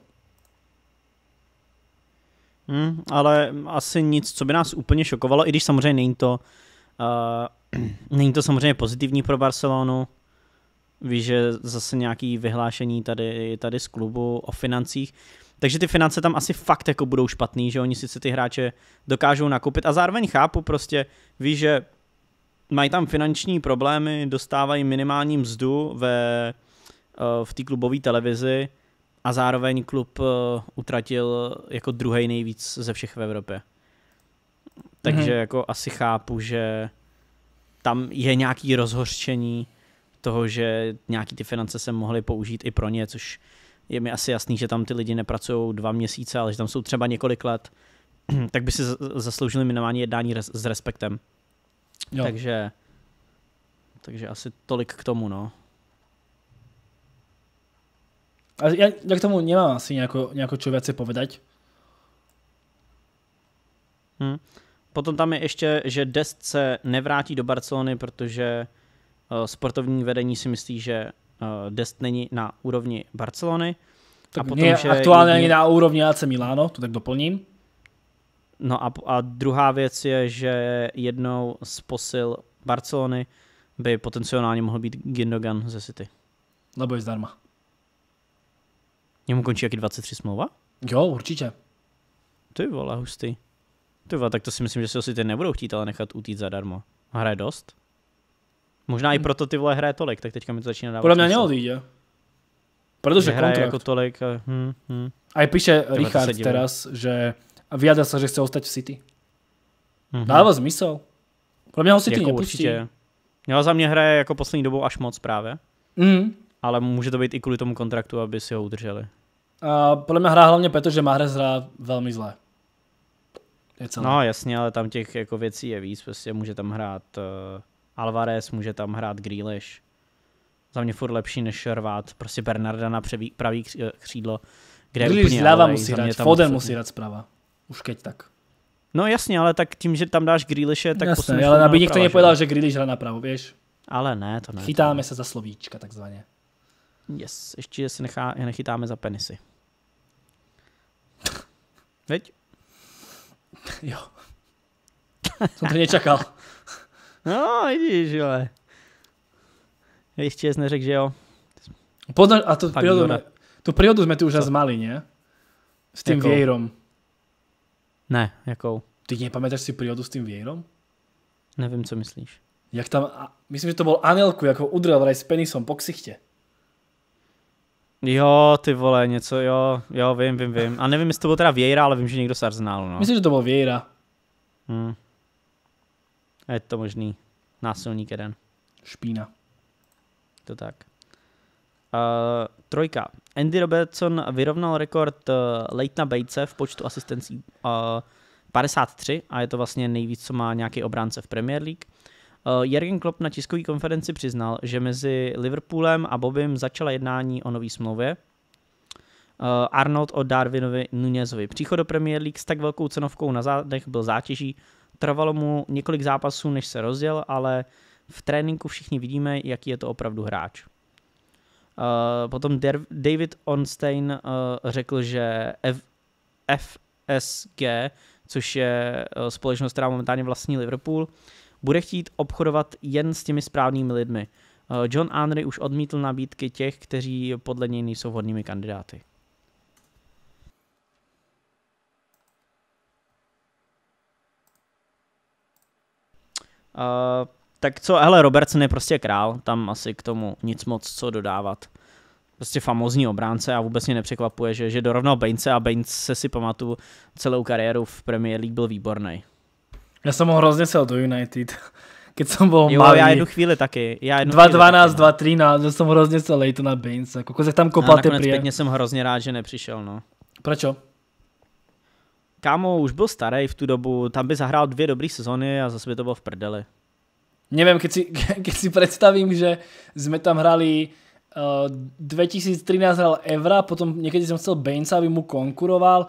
Hmm, ale asi nic, co by nás úplně šokovalo, i když samozřejmě není to, uh, není to samozřejmě pozitivní pro Barcelonu, Víš, že zase nějaký vyhlášení tady, tady z klubu o financích. Takže ty finance tam asi fakt jako budou špatný, že oni sice ty hráče dokážou nakoupit a zároveň chápu prostě, víš, že mají tam finanční problémy, dostávají minimální mzdu ve, eh, v té klubové televizi a zároveň klub eh, utratil jako druhý nejvíc ze všech v Evropě. Takže mm-hmm. jako asi chápu, že tam je nějaký rozhořčení toho, že nějaký ty finance se mohly použít i pro ně, což je mi asi jasný, že tam ty lidi nepracují dva měsíce, ale že tam jsou třeba několik let, tak by si zasloužili minimálně jednání res- s respektem. Jo. Takže, takže asi tolik k tomu, no. A já, já k tomu nemám asi nějakou nějakou čo viacej povedať. Hmm. Potom tam je ještě, že Dest se nevrátí do Barcelony, protože Eh, sportovní vedení si myslí, že eh, Dest není na úrovni Barcelony. Tak a potom, že aktuálně není na úrovni AC Miláno, to tak doplním. No a, a druhá věc je, že jednou z posil Barcelony by potenciálně mohl být Gindogan ze City. Nebo je zdarma. Němu končí jaký 23 smlouva? Jo, určitě. Ty vola hustý. Ty vole, tak to si myslím, že si ho City nebudou chtít ale nechat utít zadarmo. Hraje dost. Možná hmm. i proto ty vole hraje tolik, tak teďka mi to začíná dávat. Podle mě neodjde. Protože hraje kontrakt. jako tolik. Hm, hm. A píše Tyba, Richard teraz, že vyjádá se, že chce ostať v City. Mm-hmm. Dává smysl. Podle mě ho City jako Určitě. Měla za mě hraje jako poslední dobou až moc právě. Mm. Ale může to být i kvůli tomu kontraktu, aby si ho udrželi. A podle mě hrá hlavně proto, že Mahrez hrá velmi zlé. Je celé. No jasně, ale tam těch jako věcí je víc, prostě může tam hrát uh, Alvarez, může tam hrát Grealish. Za mě furt lepší než rvát prostě Bernarda na převý, pravý eh, křídlo, kde Grealish úplně zľava musí hrát, Foden musí hrát zprava. Už keď tak. No jasně, ale tak tím, že tam dáš Grealishe, tak Jasné, ale aby někdo nepovedal, že Grealish na napravo, víš? Ale ne, to ne. Chytáme to ne. se za slovíčka takzvaně. Yes, ještě se nechá, nechytáme za penisy. Veď? Jo. Jsem to nečakal. No, vidíš, ale. Ještě jsi neřekl, že jo. Poznáš, a to prírodu, tu prírodu jsme tu už raz mali, ne? S tím vějrom. Ne, jakou? Ty nepamätáš si prírodu s tím vějrom? Nevím, co myslíš. Jak tam, myslím, že to byl Anelku, jako udrel vraj s penisom po ksichtě. Jo, ty vole, něco, jo, jo, vím, vím, vím. A nevím, jestli to byl teda Viejra, ale vím, že někdo se arzenálu, no. Myslím, že to byl Viejra. Hmm. Je to možný. Násilník jeden. Špína. To tak. Uh, trojka. Andy Robertson vyrovnal rekord uh, eh, Leitna Bejce v počtu asistencí uh, eh, 53 a je to vlastně nejvíc, co má nějaký obránce v Premier League. Uh, eh, Jürgen Klopp na tiskové konferenci přiznal, že mezi Liverpoolem a Bobem začala jednání o nový smlouvě. Uh, Arnold o Darwinovi Nunezovi. Příchod do Premier League s tak velkou cenovkou na zádech byl zátěží Trvalo mu několik zápasů, než se rozděl, ale v tréninku všichni vidíme, jaký je to opravdu hráč. Uh, potom Der- David Onstein uh, eh, řekl, že F- FSG, což je uh, společnost, která momentálně vlastní Liverpool, bude chtít obchodovat jen s těmi správnými lidmi. John Henry už odmítl nabídky těch, kteří podle něj nejsou vhodnými kandidáty. Uh, tak co, hele, Robertson je prostě král, tam asi k tomu nic moc co dodávat. Prostě famózní obránce a vůbec mě nepřekvapuje, že, že dorovnal Bainse a Bains se si pamatuju celou kariéru v Premier League byl výborný. Já jsem ho hrozně sel do United. Keď jsem byl jo, malý. já jednu chvíli taky. Já jednu 2.12, 2.13, no. že jsem hrozně celý to na Baince. Kokos jak tam kopat ty pěkně jsem hrozně rád, že nepřišel, no. Pročo? Kámo, už byl starý v tu dobu, tam by zahrál dvě dobré sezony a zase by to bylo v prdeli. Nevím, když si, ke, si představím, že jsme tam hráli uh, eh, 2013 hral Evra, potom někdy jsem chcel Bainesa, aby mu konkuroval,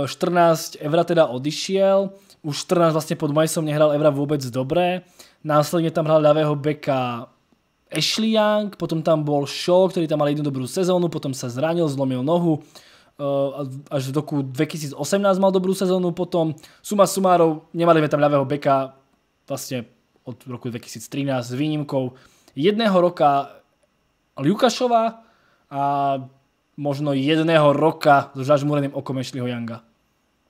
uh, eh, 14 Evra teda odišiel, už 14 vlastně pod Majsom nehrál Evra vůbec dobré, Následně tam hrál ľavého beka Ashley Young, potom tam bol Shaw, který tam mal jednu dobrou sezónu, potom se zranil, zlomil nohu, Eh, až v roku 2018 mal dobrú sezónu, potom suma sumárov, nemali sme tam ľavého beka vlastne od roku 2013 s výnimkou jedného roka Ljukašova a možno jedného roka s žažmúreným okom Yanga.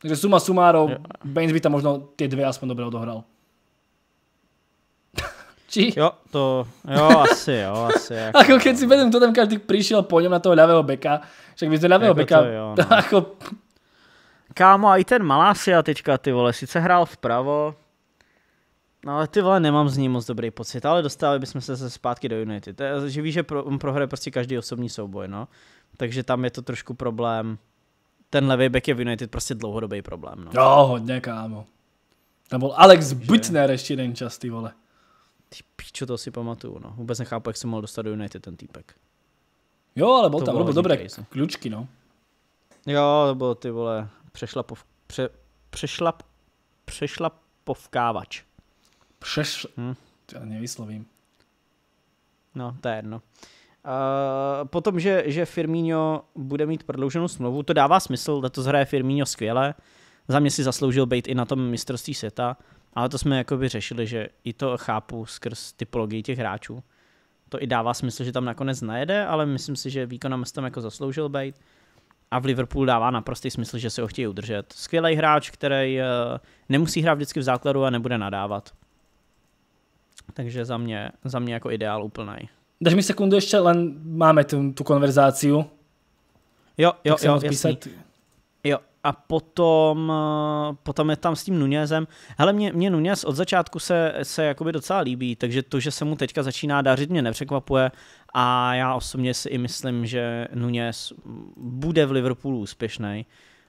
Takže suma sumárov, Baines by tam možno tie dve aspoň dobre odohral. Či? Jo, to, jo, asi, jo, asi. Ako, ako keď si vedem, to tam každý prišiel po ňom na toho ľavého beka, však by z ľavého jako beka, to, jo, no. ako... Kámo, a i ten malá teďka, ty vole, sice hrál vpravo, No ale ty vole, nemám z ní moc dobrý pocit, ale dostali bychom se zase zpátky do Unity. To je, že víš, že pro, on prohraje prostě každý osobní souboj, no. Takže tam je to trošku problém. Ten levý back je v United prostě dlouhodobý problém, no. Jo, hodně, kámo. Tam byl Alex že... Butner ještě jeden čas, ty vole. Piču, to si pamatuju, no. Vůbec nechápu, jak se mohl dostat do United ten týpek. Jo, ale byl to tam, bylo, dobré crazy. klučky, no. Jo, to bylo ty vole, přešla pov, pře, přešla, přešla povkávač. Přeš... Hm? Já nevyslovím. No, to je jedno. Uh, potom, že, že Firmino bude mít prodlouženou smlouvu, to dává smysl, to zhraje Firmino skvěle, za mě si zasloužil být i na tom mistrovství světa. Ale to jsme jakoby řešili, že i to chápu skrz typologii těch hráčů. To i dává smysl, že tam nakonec najede, ale myslím si, že výkonem tam jako zasloužil být. A v Liverpool dává naprostý smysl, že se ho chtějí udržet. Skvělý hráč, který eh, nemusí hrát vždycky v základu a nebude nadávat. Takže za mě, za mě jako ideál úplný. Dáš mi sekundu ještě, len máme tu, tu konverzáciu. Jo, jo, jo, jasný. Jo, a potom, potom je tam s tím Nunezem. Hele, mě, mě Nunez od začátku se, se jakoby docela líbí, takže to, že se mu teďka začíná dařit, mě nepřekvapuje a já osobně si i myslím, že Nunez bude v Liverpoolu úspěšný.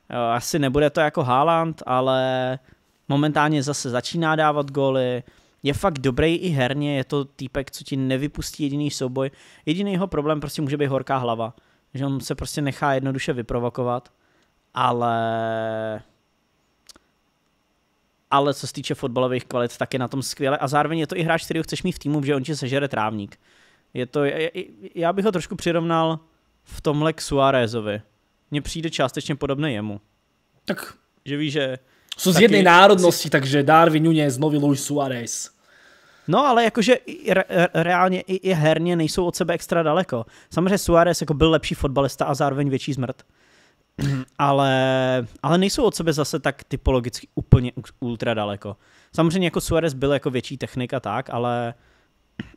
Eh, asi nebude to jako Haaland, ale momentálně zase začíná dávat góly, je fakt dobrý i herně, je to týpek, co ti nevypustí jediný souboj. Jediný jeho problém prostě může být horká hlava, že on se prostě nechá jednoduše vyprovokovat ale ale co se týče fotbalových kvalit, tak je na tom skvěle. A zároveň je to i hráč, který chceš mít v týmu, že on ti sežere trávník. Je to, já bych ho trošku přirovnal v tomhle k Suárezovi. Mně přijde částečně podobné jemu. Tak. Že víš, že... Jsou z jedné národnosti, si... takže Darwin Nunez, nový Luis Suárez. No, ale jakože re, reálně i, i herně nejsou od sebe extra daleko. Samozřejmě Suárez jako byl lepší fotbalista a zároveň větší zmrt. Mhm. ale, ale nejsou od sebe zase tak typologicky úplně ultra daleko. Samozřejmě jako Suarez byl jako větší technika, tak, ale,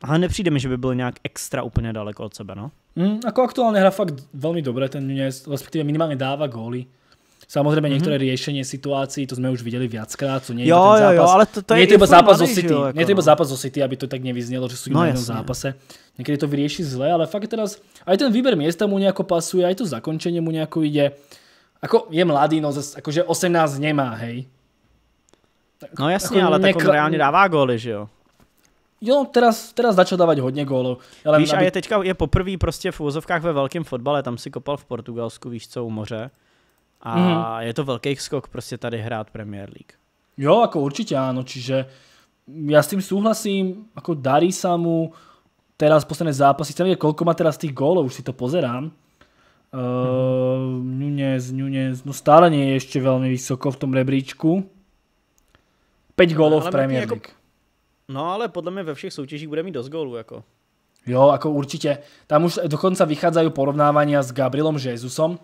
ale nepřijde mi, že by byl nějak extra úplně daleko od sebe, no. Mm, ako aktuálně hra fakt velmi dobré, ten Nunez, respektive minimálně dává góly. Samozřejmě mm-hmm. některé řešení situací, to jsme už viděli viackrát, co není jo, ten zápas. Jo, ale to, to je, je to zápas o City, jako, to no. zápas o City, aby to tak nevyznělo, že jsou no, jenom zápase. Někdy to vyřeší zle, ale fakt teraz aj ten výběr města mu nějak pasuje, aj to zakončení mu nějak jde. Ako je mladý, no zase, akože 18 nemá, hej. Tak, no jasně, jako ale nekl... tak on reálně dává góly, že jo? Jo, teraz, teraz začal dávat hodně gólů. Ale víš, aby... a je teďka je poprvé prostě v úzovkách ve velkém fotbale, tam si kopal v Portugalsku, víš co, u moře a mm. je to velký skok prostě tady hrát Premier League. Jo, jako určitě ano, čiže já s tím souhlasím. jako darí se mu teraz posledné zápasy, chcem vidět, koľko má teraz těch gólov, už si to pozerám. Uh, Nunez, Nunez, no stále nie je velmi veľmi vysoko v tom rebríčku. 5 gólov v Premier jako- League. Jako, no ale podle mě ve všech soutěžích bude mít dost gólů. Jako. Jo, ako určite. Tam už dokonca vychádzajú porovnávania s Gabrielom Jezusom,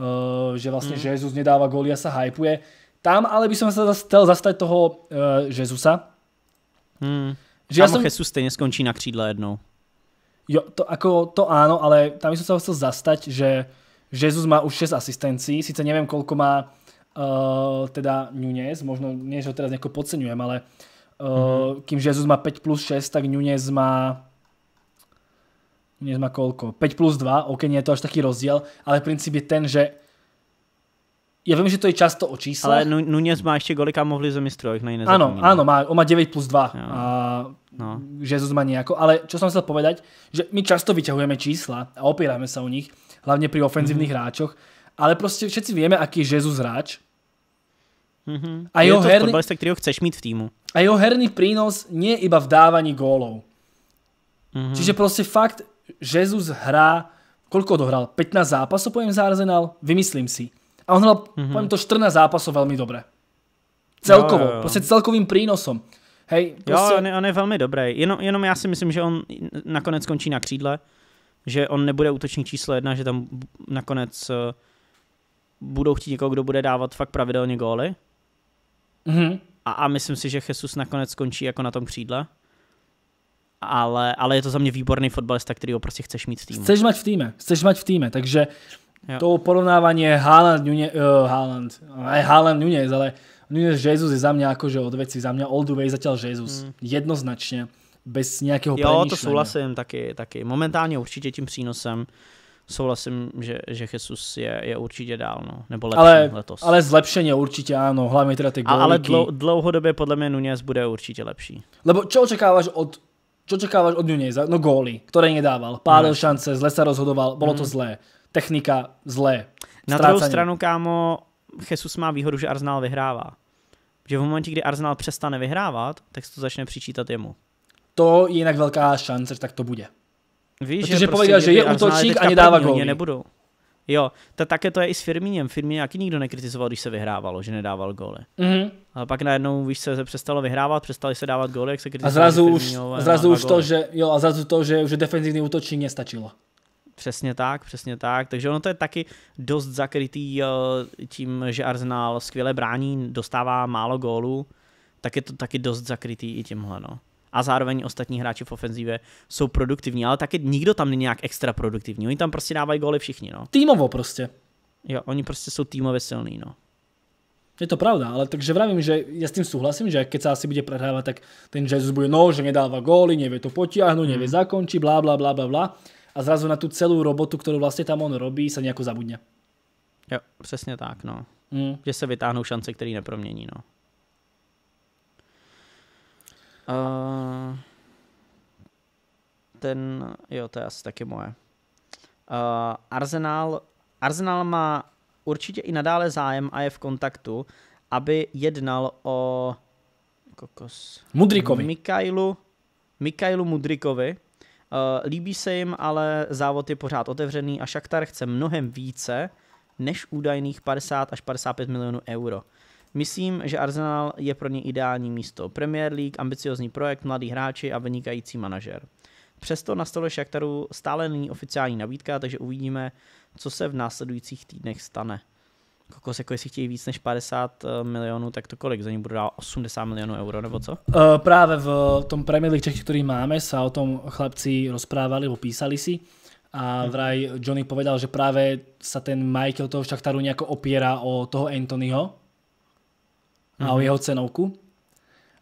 Eh, že vlastne mm. Jezus nedáva góly a sa hypuje. Tam ale by som sa chcel zastať toho uh, Jezusa. Mm. Že tam ja som... Jesus stejne skončí na křídle jednou. Jo, to, ako, to áno, ale tam by som sa chcel zastať, že Jezus má už 6 asistencií, síce neviem koľko má uh, teda Nunez, možno nie, že ho teraz nejako podceňujem, ale uh, mm. kým Jezus má 5 plus 6, tak Nunez má Nie má koľko? 5 plus 2, ok, nie je to až taký rozdiel, ale princíp je ten, že ja viem, že to je často o čísle. Ale Nunez má ešte golika mohli ze mistrojch, na jiné Áno, áno, má, on má 9 plus 2. Jo. A no. Jesus má nejako, ale čo som chcel povedať, že my často vyťahujeme čísla a opierame sa o nich, hlavne pri ofenzívnych mm -hmm. hráčoch, ale proste všetci vieme, aký je Jezus hráč. Mm -hmm. A jeho je to herný... ktorého chceš mít v týmu. A jeho herný prínos nie je iba v dávaní gólov. Mm -hmm. Čiže proste fakt Jezus hrá, koľko dohral? 15 zápasov poviem za Arsenal? Vymyslím si. A on hral, mm -hmm. poviem to, 14 zápasov veľmi dobre. Celkovo, jo, jo. prostě celkovým prínosom. Hej, prostě... Jo, on je, on je velmi dobrý. Jenom, jenom já si myslím, že on nakonec skončí na křídle, že on nebude útočník číslo jedna, že tam nakonec uh, budou chtít někoho, kdo bude dávat fakt pravidelně góly. Mm-hmm. A, a myslím si, že Jesus nakonec skončí jako na tom křídle ale, ale je to za mě výborný fotbalista, který ho prostě chceš mít v týmu. Chceš mať v týme, chceš mať v týme, takže jo. to porovnávání Haaland, Nune, uh, Haaland, aj Haaland Nunez, ale Nunez Jesus je za mě jakože od věcí za mě Old way zatím Jesus, mm. jednoznačně, bez nějakého Jo, to souhlasím taky, taky. Momentálně určitě tím přínosem souhlasím, že, že Jesus je, je určitě dál, no. nebo lepší ale, letos. Ale zlepšeně určitě ano, hlavně teda ty A, Ale dlou, dlouhodobě podle mě Nunez bude určitě lepší. Lebo čo očekáváš od čo čakávaš od Nunez? No góly, ktoré nedával. Pálil no. šance, zle sa rozhodoval, bolo to mhm. zlé. Technika zlé. Na druhou stranu, kámo, Jesus má výhodu, že Arsenal vyhrává. Že v momentě, kdy Arsenal přestane vyhrávat, tak se to začne přičítat jemu. To je jinak velká šance, že tak to bude. Víš, Protože že prostě, povedal, že je útočník a nedává góly. Nebudou. Jo, to, také to je i s Firmínem. Firmín nějaký nikdo nekritizoval, když se vyhrávalo, že nedával góly. Mm-hmm. Ale pak najednou, víš, se přestalo vyhrávat, přestali se dávat góly, jak se kritizovalo. A zrazu už, a zrazu už to, že, jo, a zrazu to, že už defenzivní útočí nestačilo. Přesně tak, přesně tak. Takže ono to je taky dost zakrytý eh, tím, že Arsenal skvěle brání, dostává málo gólů, tak je to taky dost zakrytý i tímhle. No a zároveň ostatní hráči v ofenzivě jsou produktivní, ale taky nikdo tam není nějak extra produktivní. Oni tam prostě dávají góly všichni, no. Týmovo prostě. Jo, oni prostě jsou týmově silní, no. Je to pravda, ale takže vravím, že já s tím souhlasím, že keď se asi bude prohrávat, tak ten Jesus bude, no, že nedává góly, nevie to potiahnuť, nevie mm. zakončí, blá, blá, blá, blá, blá. A zrazu na tu celou robotu, kterou vlastně tam on robí, se nějak zabudne. Jo, přesně tak, no. Mm. Že se vytáhnou šance, které nepromění, no. Uh, ten, jo, to je asi taky moje. Uh, Arsenal, Arsenal má určitě i nadále zájem a je v kontaktu, aby jednal o kokos. Mudrikovi. Mikailu, Mikailu Mudrikovi. Uh, líbí se jim, ale závod je pořád otevřený a Šaktar chce mnohem více než údajných 50 až 55 milionů euro. Myslím, že Arsenal je pro ně ideální místo. Premier League, ambiciozní projekt, mladí hráči a vynikající manažer. Přesto na stole Šaktaru stále není oficiální nabídka, takže uvidíme, co se v následujících týdnech stane. Kokos, jako jestli chtějí víc než 50 eh, milionů, tak to kolik? Za ní budu dát 80 milionů euro, nebo co? Uh, právě v tom Premier League, který máme, se o tom chlapci rozprávali, opísali si. A mhm. vraj Johnny povedal, že práve sa ten majiteľ toho šachtaru nejako opiera o toho Anthonyho, mm-hmm. a o mhm. jeho cenovku.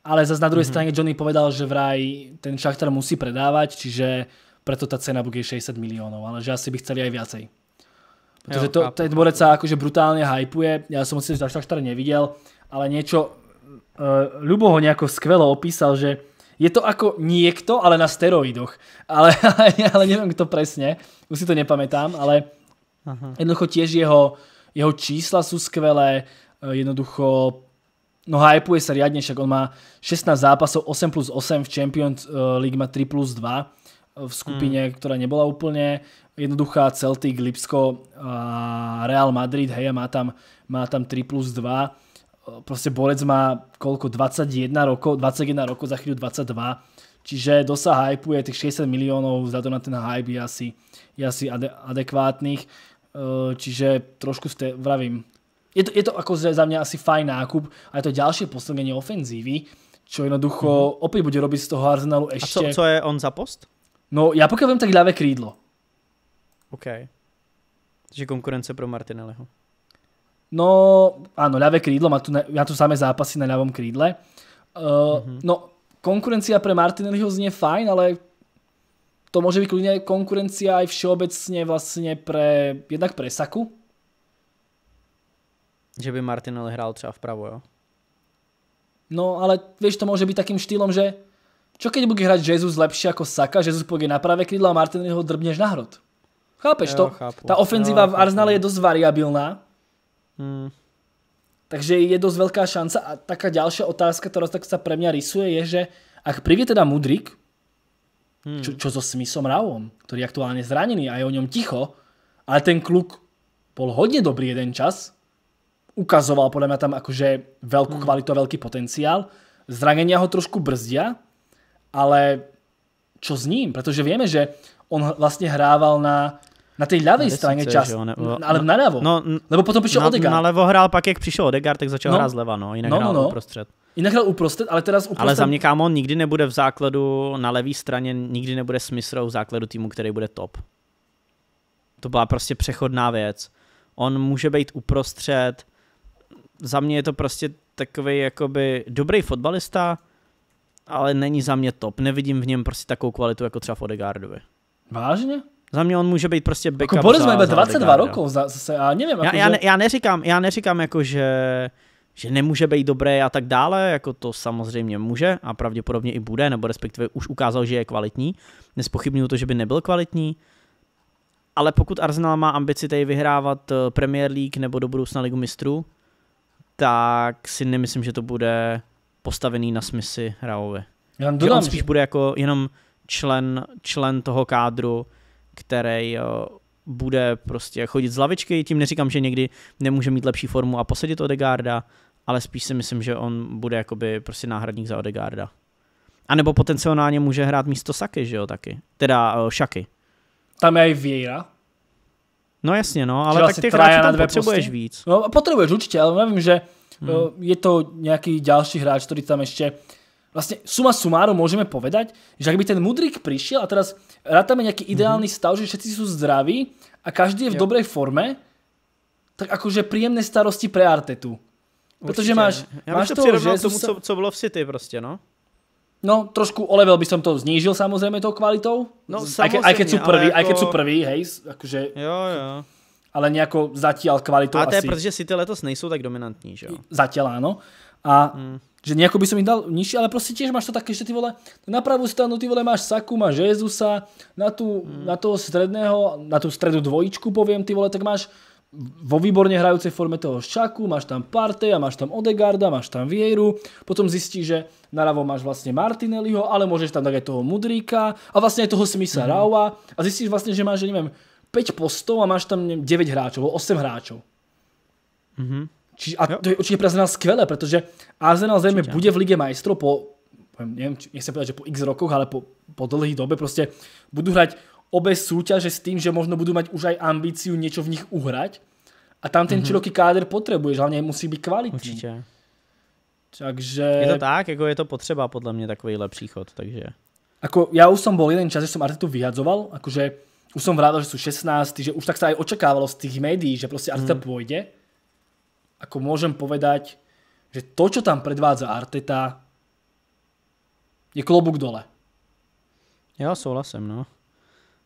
Ale zase na druhej mm-hmm. strane Johnny povedal, že vraj ten Šachter musí predávať, čiže preto tá cena bude 60 miliónov, ale že asi by chceli aj viacej. Protože to, ten dvorec sa akože brutálne hypuje, ja som si za Šachter nevidel, ale niečo, uh, e, Ľubo ho nejako skvelo opísal, že je to ako niekto, ale na steroidoch. Ale, ale, ale neviem kto presne, už si to nepamätám, ale Aha. jednoducho tiež jeho, jeho čísla sú skvelé, e, jednoducho No hypuje sa riadne, však on má 16 zápasov, 8 plus 8 v Champions eh, League má 3 plus 2 eh, v skupine, mm. ktorá nebola úplne jednoduchá, Celtic, Lipsko, Real Madrid, hej, a má tam, má tam 3 plus 2. Eh, proste Borec má koľko, 21 rokov, 21 rokov, za chvíľu 22. Čiže dosah hypuje, tých 60 miliónov vzhľadom na ten hype je asi, je asi adekvátnych. Čiže trošku ste, vravím, je to, je to ako za mňa asi fajn nákup a je to ďalšie posilnenie ofenzívy, čo jednoducho mm -hmm. opäť bude robiť z toho Arsenalu ešte... A co, co je on za post? No, já pokud viem, tak ľavé krídlo. OK. Takže konkurence pro Martinelliho. No, áno, ľavé krídlo, má tu, na, má tu samé zápasy na ľavom krídle. Uh, mm-hmm. No, konkurencia pre Martinelliho znie fajn, ale to môže byť kľudne konkurencia aj všeobecne vlastne pre, jednak pre Saku, že by Martinelli hrál třeba vpravo, jo? No, ale víš, to může být takým štýlom, že čo keď bude hrať Jezus lepší jako Saka, Jezus pôjde na pravé krídlo a Martinelli ho drbněš na hrot. Chápeš jo, to? Chápu. ofenziva ofenzíva jo, v Arsenale je dost variabilná. Hmm. Takže je dost velká šance. a taká další otázka, která tak se pre mňa rysuje, je, že ak príde teda Mudrik, hmm. čo, čo so Smithom Raom, který je aktuálně zranený a je o něm ticho, ale ten kluk bol hodně dobrý jeden čas, ukazoval podľa mňa tam akože veľkú hmm. kvalitu a veľký potenciál. Zranenia ho trošku brzdia, ale čo s ním? Pretože vieme, že on vlastne hrával na na té levé straně čas, no, ale no, na levo. No, Lebo potom přišel Odegaard. Na levo hrál, pak jak přišel Odegaard, tak začal no, hrát zleva, no, jinak no, hrál no. uprostřed. Jinak hrál uprostřed, ale teraz uprostřed... Ale za mě, kámo, nikdy nebude v základu na levé straně, nikdy nebude smyslou v základu týmu, který bude top. To byla prostě přechodná věc. On může být uprostřed, za mě je to prostě takový jakoby dobrý fotbalista, ale není za mě top. Nevidím v něm prostě takovou kvalitu jako třeba v Odegaardovi. Vážně? Za mě on může být prostě backup jako Boris za, za 22 rokov, zase, já nevím. Já, jako, já, ne, já, neříkám, já neříkám jako, že, že nemůže být dobré a tak dále, jako to samozřejmě může a pravděpodobně i bude, nebo respektive už ukázal, že je kvalitní. Nespochybnuju to, že by nebyl kvalitní, ale pokud Arsenal má ambici tady vyhrávat eh, Premier League nebo do budoucna Ligu mistrů, tak si nemyslím, že to bude postavený na smysy Raovi. Já že on spíš bude jako jenom člen, člen toho kádru, který eh, bude prostě chodit z lavičky, tím neříkám, že někdy nemůže mít lepší formu a posadit Odegarda, ale spíš si myslím, že on bude jakoby prostě náhradník za Odegarda. A nebo potenciálně může hrát místo Saky, že jo, taky. Teda eh, Šaky. Tam je i Vieira. No jasně, no, ale tak ty hráče tam potřebuješ posty? víc. No potřebuješ určitě, ale nevím, že hmm. Eh, je to nějaký další hráč, který tam ještě Vlastne suma sumáru môžeme povedať, že ak by ten Mudrik prišiel a teraz rátame nejaký mhm. ideálny mm-hmm. stav, že všetci sú zdraví a každý je v jo. dobrej forme, tak akože príjemné starosti pre Artetu. Protože máš, máš to, že... tomu, co, co bylo v City prostě, no. No, trošku level by som to, znížil samozrejme tou kvalitou. No, samozrejme, aj, keď sú prví, ako... aj keď sú prví, hej, akože... Jo, jo. Ale nejako zatiaľ kvalitou A to je, asi... si City letos nejsou tak dominantní, že jo? Zatiaľ áno. A mm. že nejako by som ich dal nižší, ale proste tiež máš to také, že ty vole, na pravú stranu ty vole máš Saku, máš Jezusa, na, tú, mm. na toho stredného, na tú stredu dvojičku poviem, ty vole, tak máš vo výborne hrajúcej forme toho Šaku, máš tam Partey a máš tam Odegarda, máš tam Vieru, potom zistíš, že naravo máš vlastne Martinelliho, ale môžeš tam dať aj toho Mudríka a vlastne aj toho Smitha mhm. Raua a zistíš vlastne, že máš, neviem, 5 postov a máš tam 9 hráčov, 8 hráčov. a to je určite pre Arsenal skvelé, pretože Arsenal zrejme bude v Lige majstrov po, neviem, nechcem povedať, že po x rokoch, ale po, dlhý dobe proste budú hrať obe súťaže s tým, že možno budú mať už aj ambíciu niečo v nich uhrať. A tam ten mm široký káder potrebuješ, hlavne musí byť kvalitný. Určite. Takže... Je to tak, jako je to potřeba podle mě takový lepší příchod, takže... Ako, ja už som bol jeden čas, že som Artetu vyhadzoval, akože už som vrádal, že sú 16, že už tak sa aj očakávalo z tých médií, že proste Arteta mm. pôjde. Ako môžem povedať, že to, čo tam predvádza Arteta, je klobuk dole. Jo, souhlasím, no.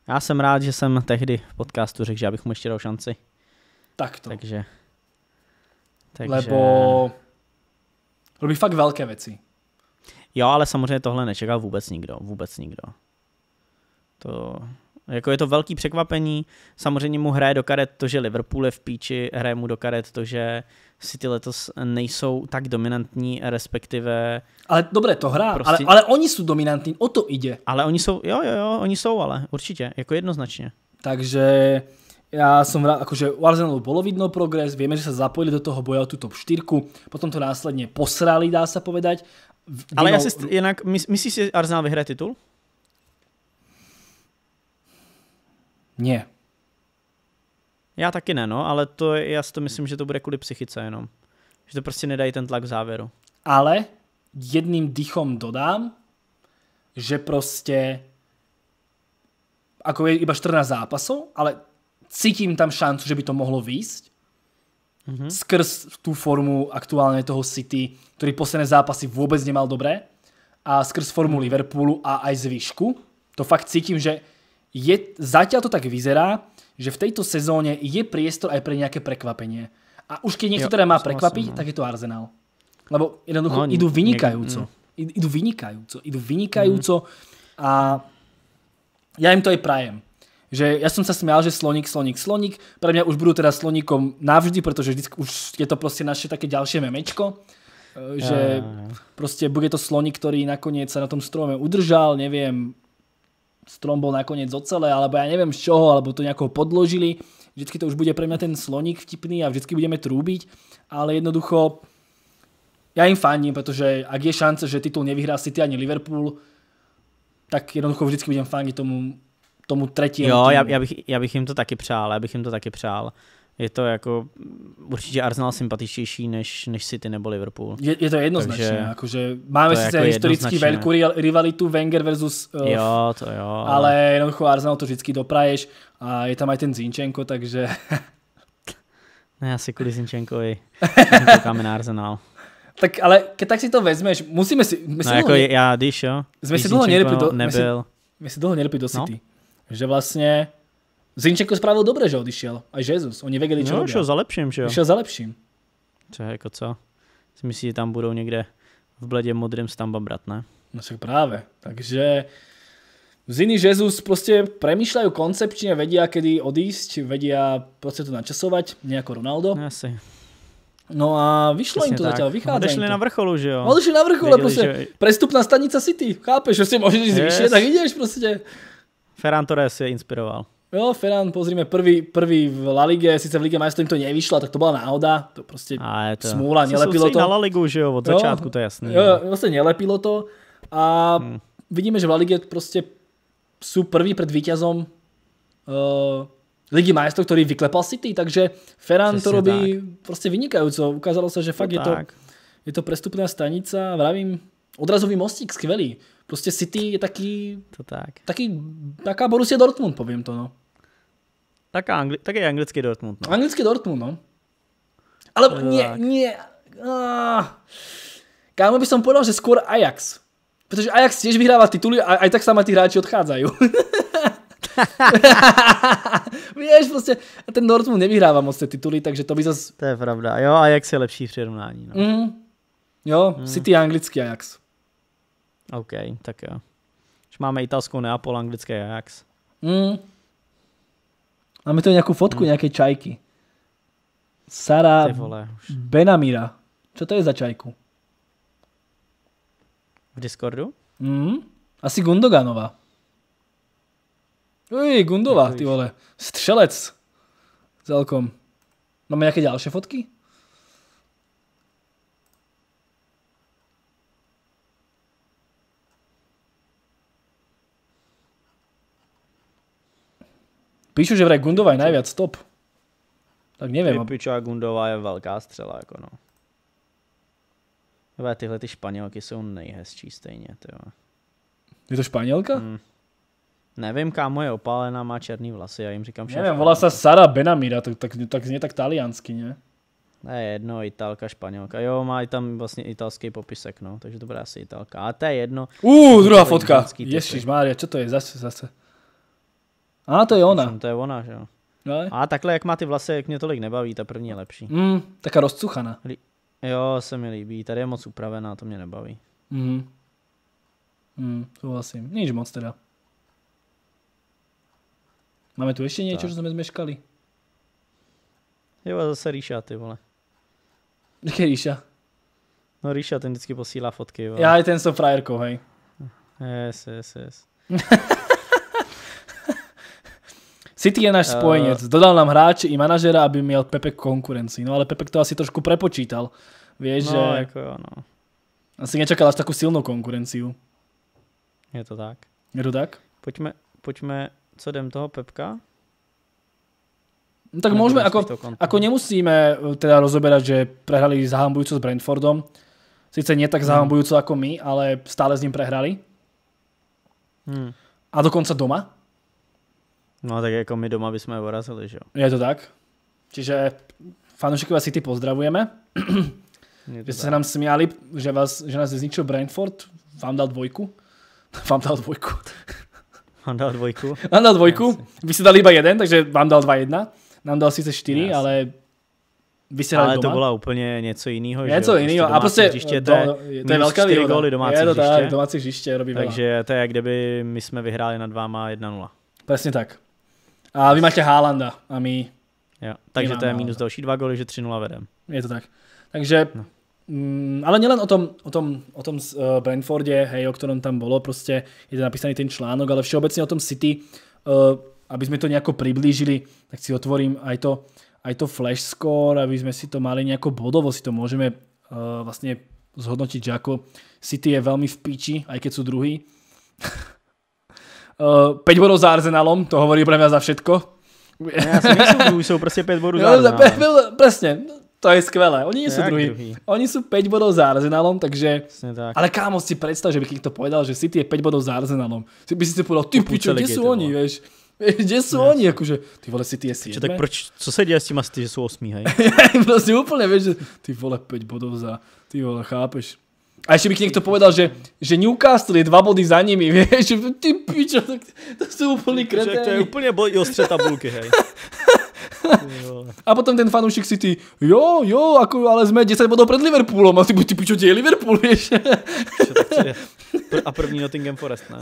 Já jsem rád, že jsem tehdy v podcastu řekl, že abych mu ještě dal šanci. Tak to. Takže. Takže... Lebo Robí fakt velké věci. Jo, ale samozřejmě tohle nečekal vůbec nikdo. Vůbec nikdo. To, jako je to velký překvapení. Samozřejmě mu hraje do karet to, že Liverpool je v píči, hraje mu do karet to, že City letos nejsou tak dominantní, respektive... Ale dobré, to hrá, prostě... ale, ale oni jsou dominantní, o to jde. Ale oni jsou, jo, jo, jo, oni jsou, ale určitě, jako jednoznačně. Takže ja som rád, akože u Arsenalu bolo vidno progres, vieme, že sa zapojili do toho boja o tú top 4, potom to následne posrali, dá sa povedať. Vino... Ale ja si jinak, myslíš si, že Arsenal vyhraje titul? Ne. Já taky ne, no, ale to, já si to myslím, že to bude kvůli psychice jenom. Že to prostě nedají ten tlak v závěru. Ale jedným dychom dodám, že prostě ako je iba 14 zápasov, ale cítím tam šancu, že by to mohlo výjsť. Mm-hmm. Skrz tu formu aktuálne toho City, ktorý posledné zápasy vôbec nemal dobré. A skrz formu Liverpoolu a aj zvyšku. To fakt cítim, že je, zatiaľ to tak vyzerá, že v tejto sezóne je priestor aj pre nejaké prekvapenie. A už keď niekto teda má prekvapiť, tak je to Arsenal. Lebo jednoducho no, idú vynikajúco. mm. Idú vynikajúco. Idú vynikajúco mm. a ja im to aj prajem že ja som sa smial, že sloník, sloník, sloník, pre mňa už budú teda sloníkom navždy, pretože vždy už je to proste naše také ďalšie memečko, eh, že ja. proste bude to sloník, ktorý nakoniec sa na tom strome udržal, neviem, strom bol nakoniec ocele, alebo ja neviem z čoho, alebo to nejako podložili, vždycky to už bude pre mňa ten sloník vtipný a vždycky budeme trúbiť, ale jednoducho ja im fandím, pretože ak je šance, že titul nevyhrá City ani Liverpool, tak jednoducho vždycky budem fandiť tomu tomu třetímu. Jo, já, já, bych, já bych jim to taky přál, já bych jim to taky přál. Je to jako určitě Arsenal sympatičtější než, než City nebo Liverpool. Je, je to jednoznačně. Takže jakože máme sice jako historicky velkou rivalitu Wenger versus uh, jo, to jo. Ale jednoducho Arsenal to vždycky dopraješ a je tam i ten Zinčenko, takže... ne, asi kvůli Zinčenkovi. Koukáme na Arsenal. Tak ale ke tak si to vezmeš, musíme si... My no jako dlouho, já, když jo. Jsme si dlouho nebyl. My si dlouho do no. City. No? Že vlastně Zinčenko spravil dobře, že odišel. A Jezus, oni věděli, co no, šel za lepším, že jo? Šel za lepším. Co jako co? Si myslí, že tam budou někde v bledě modrém stamba brat, ne? No však právě. Takže Ziny Jezus prostě přemýšlejí koncepčně, vědí, kedy odísť, vědí prostě to načasovat, nějako Ronaldo. No, Asi. No a vyšlo Přesně jim to zatím, vychází. Odešli na vrcholu, že jo? Odešli na vrcholu, prostě že... prestupná stanica City, chápeš, že si můžeš jít vyššie, tak jdeš prostě. Ferran Torres je inspiroval. Jo, Ferran, pozrime, prvý, prvý v La Ligue, sice v Ligue Majestu im to nevyšlo, tak to bola náhoda, to proste a je to... smúla, nelepilo to. na La Ligu, že jo, od jo, začátku, to je jasné. Jo, jo, no. vlastne nelepilo to a hmm. vidíme, že v La Ligue proste sú prvý pred víťazom uh, eh, Ligy majstrov, ktorý vyklepal City, takže Ferran Přesne to robí tak. proste vynikajúco. Ukázalo sa, že fakt to je, to, je to prestupná stanica, vravím, Odrazový mostík, skvělý. Prostě City je taky... To tak. Taky, taká Borussia Dortmund, povím to, no. Tak, angli- je anglický Dortmund, no. Anglický Dortmund, no. Ale ne, nie, nie. Ah. Kámo by som povedal, že skôr Ajax. Protože Ajax tiež vyhrává tituly a aj tak sama ma tí hráči odchádzajú. Víš, prostě ten Dortmund nevyhrává moc ty tituly, takže to by zase... To je pravda. Jo, Ajax je lepší přirovnání. No. Mm. Jo, mm. City anglický Ajax. OK, tak jo. Už máme italskou Neapol, anglické Ajax. Mm. Máme tu nějakou fotku, mm. nějaké čajky. Sara vole, Benamira. Co to je za čajku? V Discordu? Mm. Asi Gundoganova. Uj, Gundova, ty vole. Střelec. Celkom. Máme nějaké další fotky? Píšu, že vraj Gundova je najviac top. Tak nevím. Vypičová Gundová je velká střela, jako no. Hele, tyhle ty španělky jsou nejhezčí stejně, tyjo. Je to španělka? Hmm. Nevím, kámo je opálená, má černý vlasy, já jim říkám španělka. Nevím, volá se Sara Benamira, tak, tak, tak zní tak taliansky, ne? Ne, je jedno, italka, španělka. Jo, má i tam vlastně italský popisek, no, takže to bude asi italka. A to je jedno. Uh, druhá fotka. Ježíš Mária, co to je zase, zase? A to je ona. Myslím, to je ona, že jo. No. A takhle, jak má ty vlasy, jak mě tolik nebaví, ta první je lepší. Mm, taká rozcuchaná. Lí- jo, se mi líbí, tady je moc upravená, to mě nebaví. Mm. Mm, souhlasím, nic moc teda. Máme tu ještě něco, co jsme zmeškali? Jo, a zase Ríša, ty vole. Jaký Ríša? No Ríša, ten vždycky posílá fotky, vole. Já i ten s frajerkou, hej. Yes, yes, yes. City je náš spojenec. Eh. Dodal nám hráče i manažera, aby měl Pepe konkurenci. No ale Pepe to asi trošku prepočítal. Víš, no, že... Jako jo, no. Asi nečekal až takovou silnou konkurenci. Je to tak. Je to tak? Pojďme, pojďme co jdem toho Pepka? No tak můžeme, jako, jako nemusíme eh, teda rozoberat, že prehrali zahambujúco s Brentfordom. Sice nie tak zahambujúco hmm. ako my, ale stále s ním prehrali. Hmm. A dokonca doma. No tak jako my doma bychom je urazili, že jo. Je to tak. Čiže fanoušikové City pozdravujeme. že jste se nám smiali, že, vás, že nás zničil Brentford, vám dal dvojku. Vám dal dvojku. vám dal dvojku. Vám dal dvojku. Vy jste dali iba jeden, takže vám dal dva jedna. Nám dal sice čtyři, Jasne. ale vy jste Ale doma? to bylo úplně něco jiného. Něco prostě jiného. A prostě hřiště, to, do, je, to je velká výhoda. góly domácí je to tak, hřiště. domácí hřiště robí Takže to je, jak kdyby my jsme vyhráli nad váma 1-0. Přesně tak. A vy máte Hálanda a my... Jo, takže to je minus další dva goly, že 3-0 vedem. Je to tak. Takže no. Mm, ale nielen o tom, o tom, o tom uh, eh, Brentforde, hej, o ktorom tam bolo, proste je to napísaný ten článok, ale všeobecne o tom City, uh, aby sme to nejako priblížili, tak si otvorím aj to, aj to flash score, aby sme si to mali nejako bodovo, si to môžeme uh, eh, vlastne zhodnotiť, že ako City je veľmi v piči, aj keď sú druhý. Uh, eh, 5 bodov za Arsenalom, to hovorí pre mňa za všetko. Ja si nejsou už jsou prostě 5 bodov za no, Presne, to je skvelé. Oni nejsou druhý. druhý. Oni sú 5 bodov za Arsenalom, takže... tak. Ale kámo, si predstav, že by to povedal, že City je 5 bodov za Arsenalom. Si by si si povedal, ty pičo, kde sú oni, vieš? Kde jsou oni? akože, ty vole, City je 7. Tak proč, co sa děje s tým asi, že sú 8, hej? Proste úplne, vieš, že ty vole, 5 bodov za... Ty vole, chápeš? A ešte by niekto povedal, že, že Newcastle je dva body za nimi, vieš, ty pičo, to, sú úplní kreté. To je úplne boj o střed tabulky, hej. a potom ten fanúšik si ty, jo, jo, ako, ale sme 10 bodov pred Liverpoolom, a ty, ty pičo, kde je Liverpool, vieš? a první Nottingham Forest, ne?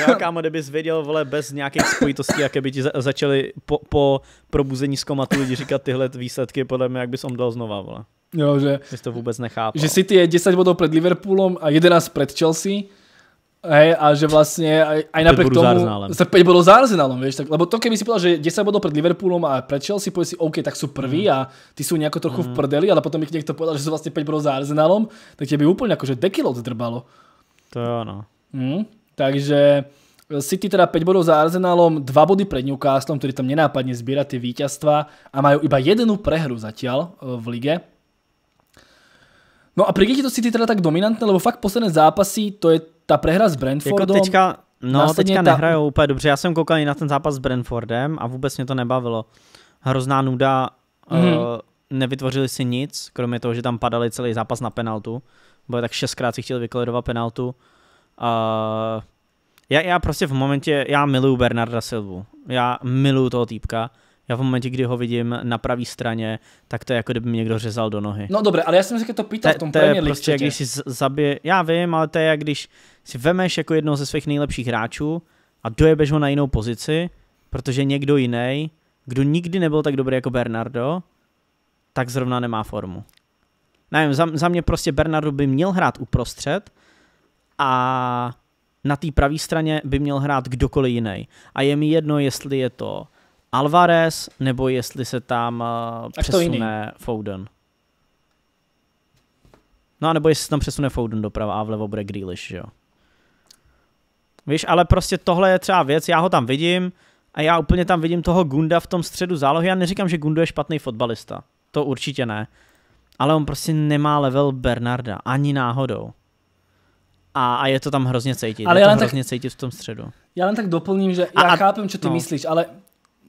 Já, kámo, kdybys věděl, vole, bez nějakých spojitostí, jaké by ti za- začali po, po probuzení z komatu lidi říkat tyhle výsledky, podle mě, jak bys omdal znova, vole. Jo, že, Jsi to vůbec nechápal. Že City je 10 bodů před Liverpoolem a 11 před Chelsea. Hej, a že vlastně aj, aj napriek tomu... Za 5 bodů za Arsenalem. vieš. Tak, lebo to keby si povedal, že 10 bodů před Liverpoolem a před Chelsea, povedal si, OK, tak jsou prví mm. a ty jsou nějak trochu mm. v mhm. prdeli, ale potom ich někdo povedal, že jsou vlastně 5 bodů za Arsenalem, tak tě by úplně jako, že dekilo zdrbalo. To je ono. Mm. Takže eh, City teda 5 bodů za Arsenalom, 2 body před Newcastlem, který tam nenápadně sbírá ty vítězstva a mají iba jednu prehru zatiaľ eh, v lige No a je to City teda tak dominantně, lebo fakt posledné zápasy, to je ta prehra s Brentfordem. Jako teďka, no teďka ta... nehrajou úplně dobře, já jsem koukal i na ten zápas s Brentfordem a vůbec mě to nebavilo. Hrozná nuda, mm. uh, nevytvořili si nic, kromě toho, že tam padali celý zápas na penaltu. Bylo tak šestkrát si chtěli vykoledovat penaltu. Uh, já, já prostě v momentě, já miluju Bernarda Silvu. Já miluju toho týpka. Já v momentě, kdy ho vidím na pravé straně, tak to je jako kdyby mi někdo řezal do nohy. No dobré, ale já jsem se to pýtal te, v tom to Premier prostě, jak když si zabije, já vím, ale to je jak když si vemeš jako jedno ze svých nejlepších hráčů a dojebeš ho na jinou pozici, protože někdo jiný, kdo nikdy nebyl tak dobrý jako Bernardo, tak zrovna nemá formu. Nevím, za, za mě prostě Bernardo by měl hrát uprostřed a na té pravé straně by měl hrát kdokoliv jiný. A je mi jedno, jestli je to Alvarez, nebo jestli se tam uh, přesune Foden. No a nebo jestli se tam přesune Foden doprava a vlevo bude Grealish, jo. Víš, ale prostě tohle je třeba věc, já ho tam vidím a já úplně tam vidím toho Gunda v tom středu zálohy. Já neříkám, že Gundu je špatný fotbalista, to určitě ne. Ale on prostě nemá level Bernarda, ani náhodou. A, a je to tam hrozně cítit, ale je to hrozně tak, cítit v tom středu. Já len tak doplním, že já a, chápem, co ty no. myslíš, ale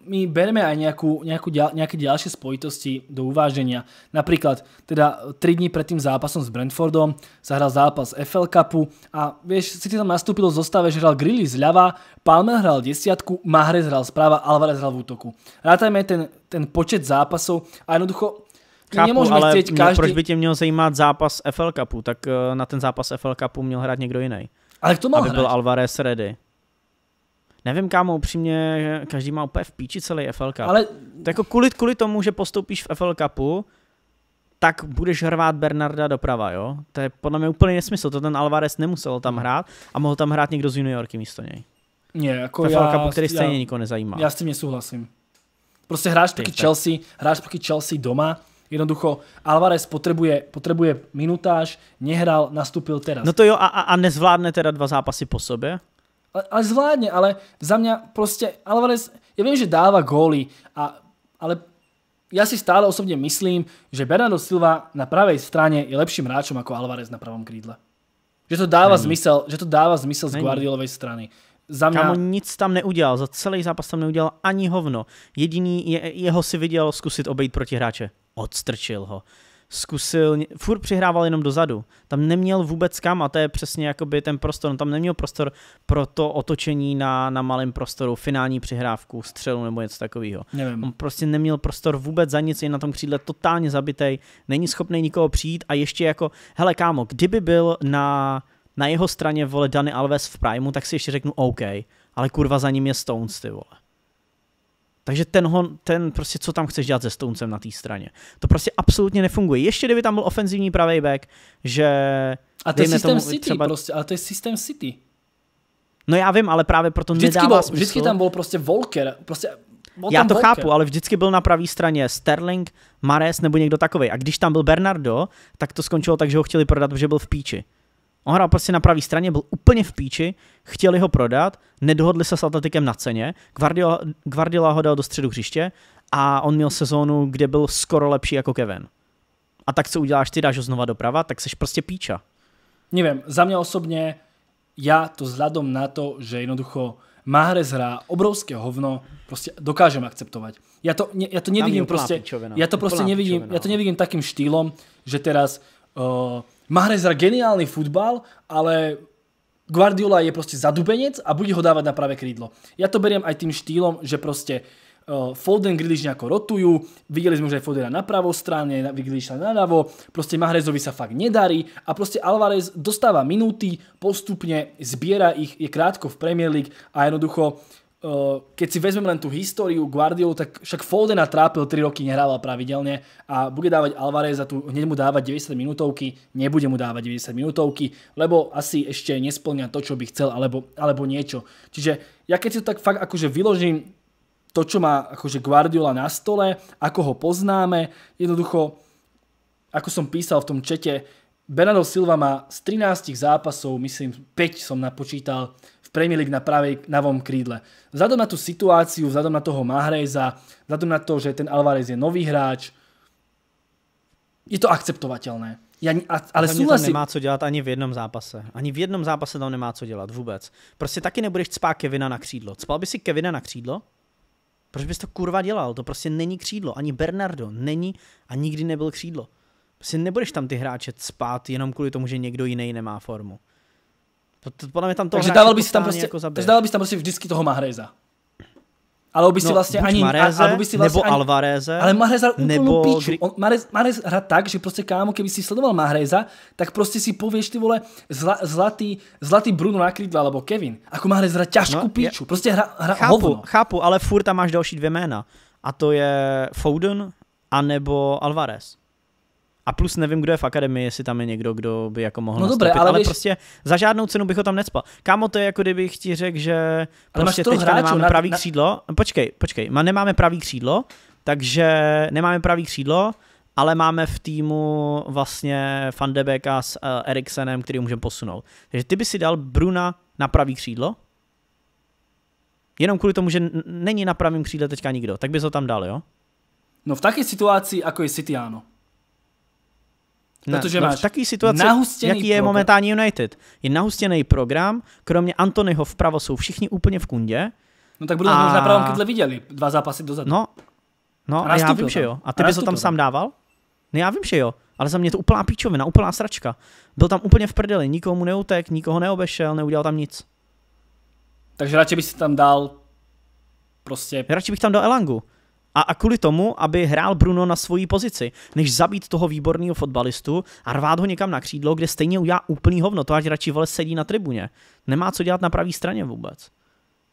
my bereme aj nejakú, nejakú ďal, nejaké ďalšie spojitosti do uváženia. Napríklad, teda 3 dní pred tým zápasom s Brentfordom zahral zápas FL Cupu a vieš, si tam nastúpilo v zostave, že hral Grilly zľava, Palmer hral desiatku, Mahrez hral správa, Alvarez hral v útoku. Rátajme ten, ten počet zápasov a jednoducho Chápu, nemůžeme ale chtěť každý... proč by tě měl zajímat zápas FL Cupu? Tak eh, na ten zápas FL Cupu měl hrát někdo jiný. Ale kdo má Aby hrát? byl Alvarez ready. Nevím, kámo, upřímně, každý má úplně v píči celý FL Cup. Ale... To jako kvůli, kvůli tomu, že postoupíš v FL Cupu, tak budeš hrvát Bernarda doprava, jo? To je podle mě úplně nesmysl, to ten Alvarez nemusel tam no. hrát a mohl tam hrát někdo z juniorky místo něj. Ne, jako FL já, Cupu, který stejně já, nikoho nezajímá. Já s tím nesouhlasím. Prostě hráš proti Chelsea, hráš proti Chelsea doma, Jednoducho, Alvarez potřebuje, potřebuje minutáž, nehrál, nastupil teraz. No to jo, a, a nezvládne teda dva zápasy po sobě? ale zvládne, ale za mňa proste Alvarez, ja viem, že dáva góly, a, ale ja si stále osobne myslím, že Bernardo Silva na pravej strane je lepším hráčom ako Alvarez na pravom krídle. Že to dáva Není. zmysel, že to dáva zmysel Není. z Guardiolovej strany. Za mě... Kámo, nic tam neudělal, za celý zápas tam neudělal ani hovno. Jediný je, jeho si viděl zkusit obejít proti hráče. Odstrčil ho zkusil, furt přihrával jenom dozadu. Tam neměl vůbec kam a to je přesně jakoby ten prostor. On no tam neměl prostor pro to otočení na, na malém prostoru, finální přihrávku, střelu nebo něco takového. Nevím. On prostě neměl prostor vůbec za nic, je na tom křídle totálně zabitej, není schopný nikoho přijít a ještě jako, hele kámo, kdyby byl na, na jeho straně, vole, Dany Alves v Primu, tak si ještě řeknu OK, ale kurva za ním je Stones, ty vole. Takže ten, hon, ten prostě, co tam chceš dělat se Stouncem na té straně. To prostě absolutně nefunguje. Ještě kdyby tam byl ofenzivní pravý back, že... A to je systém tomu, City třeba... prostě, ale to je systém City. No já vím, ale právě proto vždycky nedává bol, smysl. Vždycky tam byl prostě Volker, prostě já to Volker. chápu, ale vždycky byl na pravé straně Sterling, Mares nebo někdo takový. A když tam byl Bernardo, tak to skončilo tak, že ho chtěli prodat, protože byl v píči. On hrál prostě na pravé straně, byl úplně v píči, chtěli ho prodat, nedohodli se s Atletikem na ceně, Guardiola, Guardiola ho dal do středu hřiště a on měl sezónu, kde byl skoro lepší jako Kevin. A tak co uděláš ty, dáš ho znova doprava, tak seš prostě píča. Nevím, za mě osobně já to vzhledem na to, že jednoducho Mahrez hrá obrovské hovno, prostě dokážem akceptovat. Já to, ne, já to nevidím prostě, já to prostě nevidím, já to no. nevidím takým štýlom, že teraz uh, Mahrez hra geniálny futbal, ale Guardiola je proste zadubenec a bude ho dávať na pravé krídlo. Ja to beriem aj tým štýlom, že proste eh, Foden, Grealish nejako rotujú, videli sme už aj Fodera na pravou strane, Grealisha na ľavo, proste Mahrezovi sa fakt nedarí a proste Alvarez dostáva minúty, postupne zbiera ich, je krátko v Premier League a jednoducho Eh, keď si vezmem len tú históriu Guardiolu, tak však Foldena trápil 3 roky, nehrával pravidelne a bude dávať Alvarez a tu hneď mu dávať 90 minútovky, nebude mu dávať 90 minútovky, lebo asi ešte nesplňa to, čo by chcel, alebo, alebo niečo. Čiže ja keď si to tak fakt akože vyložím to, čo má akože Guardiola na stole, ako ho poznáme, jednoducho, ako som písal v tom čete, Bernardo Silva má z 13 zápasov, myslím 5 som napočítal, v Premier League na, pravej, navom krídle. Vzhľadom na tú situáciu, vzhľadom na toho Mahreza, vzhľadom na to, že ten Alvarez je nový hráč, je to akceptovatelné. Ja, ale souhlasím. tam nemá co dělat ani v jednom zápase. Ani v jednom zápase tam nemá co dělat vůbec. Prostě taky nebudeš cpát Kevina na křídlo. Cpal by si Kevina na křídlo? Proč bys to kurva dělal? To prostě není křídlo. Ani Bernardo není a nikdy nebyl křídlo. Prostě nebudeš tam ty hráče cpát jenom kvůli tomu, že někdo jiný nemá formu. No podle mě tam to takže dával bys tam prostě, jako takže dával bys tam prostě vždycky toho Mahreza. Ale by si no, vlastně ani... Mareze, a, by si vlastně nebo ani, Alvareze. Ale Mahrez hrál nebo píču. On, Mahrez, Mahrez hra tak, že prostě kámo, keby si sledoval Mahreza, tak prostě si povieš ty vole zla, zlatý, zlatý Bruno na krídla, alebo Kevin. Ako Mahrez hra ťažkú no, píču. Je, prostě hra, hra chápu, hovno. chápu, ale furt tam máš další dvě jména. A to je Foden a nebo Alvarez. A plus nevím, kdo je v akademii, jestli tam je někdo, kdo by jako mohl no dobré, ale, ale víš... prostě za žádnou cenu bych ho tam necpal. Kámo, to je jako kdybych ti řekl, že ale prostě teďka hráčů, nemáme na, pravý na... křídlo. Počkej, počkej, Ma nemáme pravý křídlo, takže nemáme pravý křídlo, ale máme v týmu vlastně Van de s uh, Eriksenem, který můžeme posunout. Takže ty by si dal Bruna na pravý křídlo, jenom kvůli tomu, že není na pravém křídle teďka nikdo, tak bys ho tam dal, jo? No v také situaci, jako je City, ano. Ne, protože no, máš takový situace, jaký program. je momentálně United. Je nahustěný program, kromě Antonyho vpravo jsou všichni úplně v kundě. No tak budou a... na pravom kytle viděli, dva zápasy dozadu. No, no a, a já vím, že jo. A ty a bys to tam sám dával? Ne, no, já vím, že jo. Ale za mě to úplná píčovina, úplná sračka. Byl tam úplně v prdeli, nikomu neutek, nikoho neobešel, neudělal tam nic. Takže radši bych si tam dal prostě... Radši bych tam dal Elangu. A, a kvůli tomu, aby hrál Bruno na svoji pozici, než zabít toho výborného fotbalistu a rvát ho někam na křídlo, kde stejně udělá úplný hovno, to ať radši vole sedí na tribuně. Nemá co dělat na pravé straně vůbec.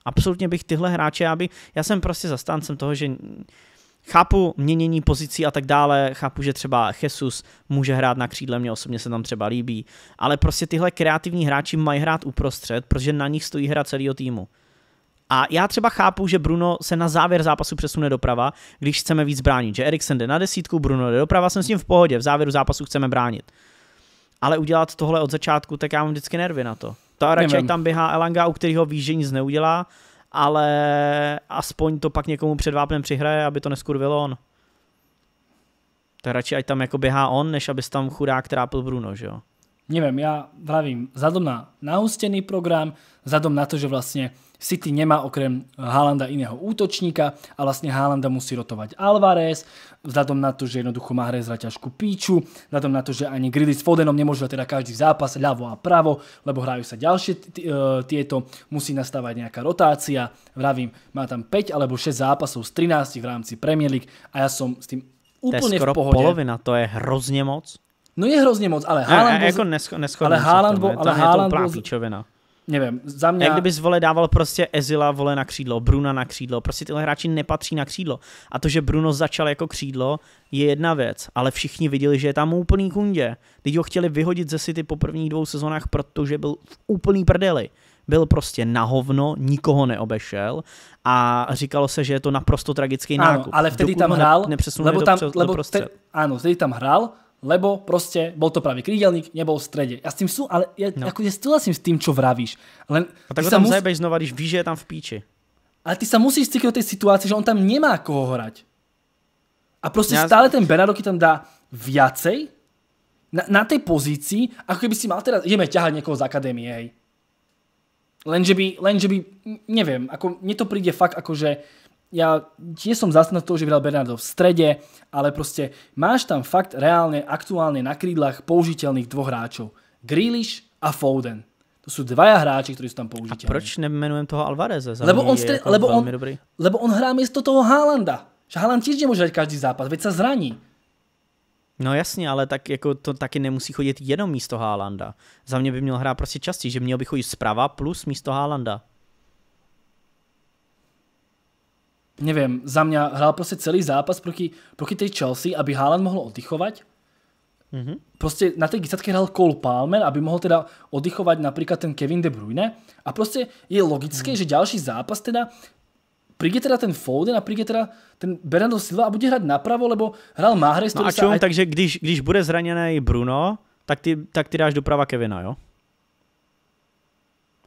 Absolutně bych tyhle hráče, aby, já jsem prostě zastáncem toho, že Chápu měnění pozicí a tak dále, chápu, že třeba Jesus může hrát na křídle, mě osobně se tam třeba líbí, ale prostě tyhle kreativní hráči mají hrát uprostřed, protože na nich stojí hra celého týmu. A já třeba chápu, že Bruno se na závěr zápasu přesune doprava, když chceme víc bránit. Že Eriksen jde na desítku, Bruno jde doprava, jsem s ním v pohodě, v závěru zápasu chceme bránit. Ale udělat tohle od začátku, tak já mám vždycky nervy na to. To radši tam běhá Elanga, u kterého ví, že nic neudělá, ale aspoň to pak někomu před vápnem přihraje, aby to neskurvil on. To radši ať tam jako běhá on, než aby tam chudák trápil Bruno, že jo? Neviem, ja vravím, zadom na naústený program, zadom na to, že vlastne City nemá okrem Haalanda iného útočníka a vlastne Haalanda musí rotovať Alvarez, vzhľadom na to, že jednoducho má hrať zrať ťažkú píču, vzhľadom na to, že ani Grilly s Fodenom nemôžu teda každý zápas ľavo a pravo, lebo hrajú sa ďalšie e, tieto, musí nastávať nejaká rotácia, vravím, má tam 5 alebo 6 zápasov z 13 v rámci Premier League a ja som s tým úplne to je skoro polovina, to je hrozně moc. No je hrozně moc, ale Haaland... ale Haaland, bol, ale Haaland, píčovina. Nevím, za mě... Jak kdyby vole dával prostě Ezila vole na křídlo, Bruna na křídlo, prostě tyhle hráči nepatří na křídlo. A to, že Bruno začal jako křídlo, je jedna věc, ale všichni viděli, že je tam úplný kundě. Teď ho chtěli vyhodit ze City po prvních dvou sezónách, protože byl v úplný prdeli byl prostě na hovno, nikoho neobešel a říkalo se, že je to naprosto tragický ano, nákup. ale vtedy Dokud tam hrál, ne, lebo tam, lebo te, ano, vtedy tam hrál, lebo proste bol to pravý krídelník, nebol v strede. Ja s tým sú, ale ja no. akože súhlasím s tým, čo vravíš. Len a tak ho tam mus... zajebeš znova, když víš, že je tam v píči. Ale ty sa musíš cítiť do tej situácie, že on tam nemá koho hrať. A proste ja... stále ten Bernardo tam dá viacej na, na tej pozícii, ako keby si mal teraz, ideme ťahať niekoho z akadémie, hej. Lenže by, lenže by, neviem, ako mne to príde fakt akože ja tiež som zase na to, že vydal Bernardo v strede, ale proste máš tam fakt reálne, aktuálne na krídlach použiteľných dvoch hráčov. Grealish a Foden. To sú dvaja hráči, ktorí sú tam použiteľní. A proč nemenujem toho Alvareza? lebo on, stre- jako lebo, on, dobrý. lebo on hrá miesto toho Haalanda. Že Haaland tiež nemôže hrať každý zápas, veď sa zraní. No jasně, ale tak jako to taky nemusí chodit jenom místo Haalanda. Za mě by měl hrát prostě častěji, že měl by chodit zprava plus místo Haalanda. neviem, za mňa hral proste celý zápas proti, proti tej Chelsea, aby Haaland mohol oddychovať. Mm-hmm. Proste na tej gistatke hral Cole Palmer, aby mohol teda oddychovať napríklad ten Kevin De Bruyne. A proste je logické, mm-hmm. že ďalší zápas teda príde teda ten Foden a príde teda ten Bernardo Silva a bude hrať napravo, lebo hral Mahrez, no a čo aj... takže když, když bude zraněný Bruno, tak ty, tak ty dáš doprava Kevina, jo?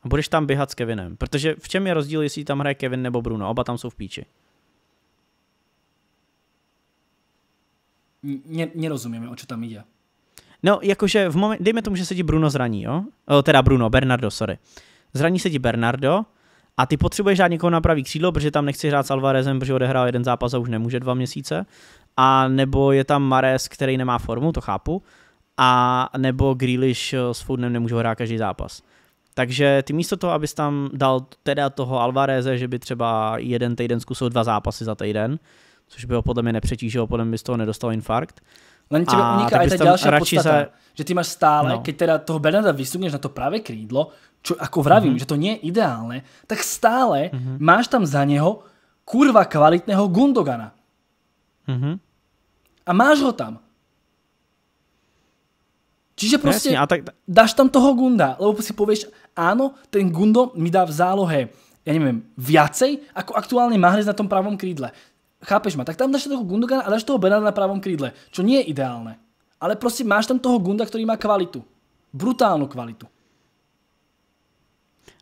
A budeš tam běhat s Kevinem. Protože v čem je rozdíl, jestli tam hraje Kevin nebo Bruno? Oba tam jsou v píči. Ně, nerozumíme, o co tam jde. No, jakože v moment, dejme tomu, že se ti Bruno zraní, jo? O, teda Bruno, Bernardo, sorry. Zraní se ti Bernardo a ty potřebuješ dát někoho na pravý křídlo, protože tam nechci hrát s Alvarezem, protože odehrál jeden zápas a už nemůže dva měsíce. A nebo je tam Mares, který nemá formu, to chápu. A nebo Grealish eh, s Foudnem nemůže hrát každý zápas. Takže ty místo toho, abys tam dal teda toho Alvareze, že by třeba jeden týden zkusil dva zápasy za týden, což by ho podle mě nepřetížilo, podle mě by z toho nedostal infarkt. Len tebe uniká aj ta další podstata, za... že ty máš stále, no. keď teda toho Bernarda vysúkneš na to pravé krídlo, čo ako vravím, mm-hmm. že to nie je ideálne, tak stále mm-hmm. máš tam za neho kurva kvalitného Gundogana. Mm-hmm. A máš ho tam. Čiže no proste Jasne, a tak... dáš tam toho Gunda, lebo si povieš, áno, ten Gundo mi dá v zálohe, ja neviem, viacej, ako aktuálne má na tom pravom krídle. Chápeš ma? Tak tam dáš toho Gundogana a dáš toho Benada na pravom krídle, čo nie je ideálne. Ale proste máš tam toho Gunda, ktorý má kvalitu. Brutálnu kvalitu.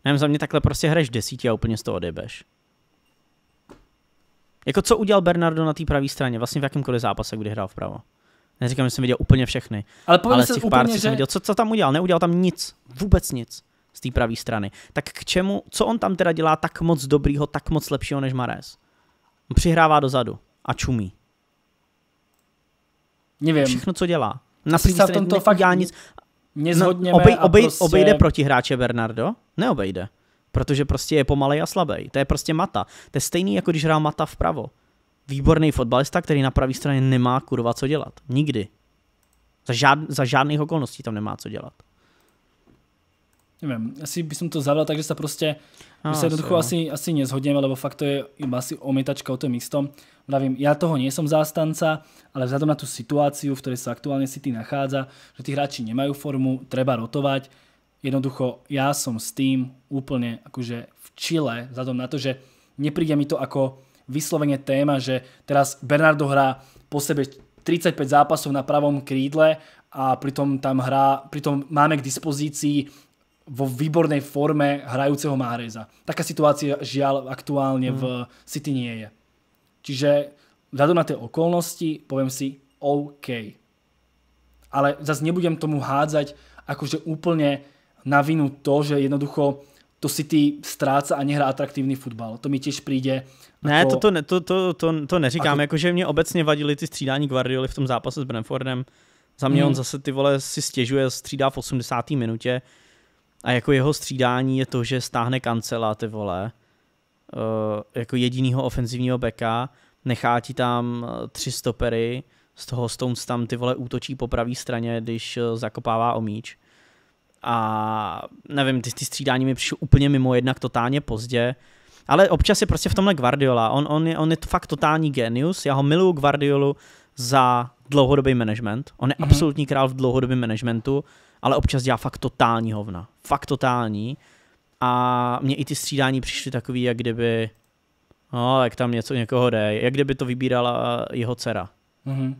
Nevím, no za mě takhle prostě hraješ desíti a úplně z toho odebeš. Jako co udělal Bernardo na té pravé straně, vlastně v jakýmkoliv zápase, kdy hrál vpravo? Neříkám, že jsem viděl úplně všechny. Ale, ale z těch pár, co že... jsem viděl, co, co tam udělal? Neudělal tam nic. Vůbec nic z té pravé strany. Tak k čemu, co on tam teda dělá tak moc dobrýho, tak moc lepšího než Marés. On přihrává dozadu a čumí. Nevím. Všechno, co dělá. Na svým straně tomto fakt nic. No, obej, obej, prostě... Obejde proti hráče Bernardo? Neobejde. Protože prostě je pomalej a slabý. To je prostě mata. To je stejný, jako když hrál mata vpravo výborný fotbalista, který na pravé straně nemá kurva co dělat. Nikdy. Za, žád, za žádných okolností tam nemá co dělat. Nevím, asi bych to tak, že se prostě, a, my se jednoducho asi, asi nezhodneme, lebo fakt to je iba asi omytačka o to místo. Vravím, já toho nejsem zástanca, ale vzhledem na tu situáciu, v které se aktuálně City nachádza, že ty hráči nemají formu, treba rotovat. Jednoducho, já jsem s tým úplně, akože v čile, vzhledem na to, že nepríde mi to jako vyslovene téma, že teraz Bernardo hrá po sebe 35 zápasov na pravom krídle a pritom tam hrá, pritom máme k dispozícii vo výbornej forme hrajúceho Máreza. Taká situácia žiaľ aktuálne mm. v hmm. City nie je. Čiže vzhľadom na tie okolnosti poviem si OK. Ale zase nebudem tomu hádzať akože úplne na vinu to, že jednoducho to City ztráca a nehrá atraktivní fotbal. To mi těž přijde. Ako... Ne, to, to, to, to, to, to neříkám, to... jakože mě obecně vadily ty střídání Guardioli v tom zápase s Brentfordem. Za mě hmm. on zase ty vole si stěžuje, střídá v 80. minutě a jako jeho střídání je to, že stáhne kancela ty vole eh, jako jedinýho ofenzivního beka, nechá ti tam eh, tři stopery, z toho Stones tam ty vole útočí po pravé straně, když eh, zakopává o míč a nevím, ty, ty střídání mi přišly úplně mimo jednak totálně pozdě. Ale občas je prostě v tomhle Guardiola. On, on, je, on je fakt totální genius. Já ho miluju Guardiolu za dlouhodobý management. On je mm-hmm. absolutní král v dlouhodobém managementu, ale občas dělá fakt totální hovna. Fakt totální. A mě i ty střídání přišly takový, jak kdyby no, jak tam něco někoho jde, jak kdyby to vybírala eh, jeho dcera. Mm-hmm.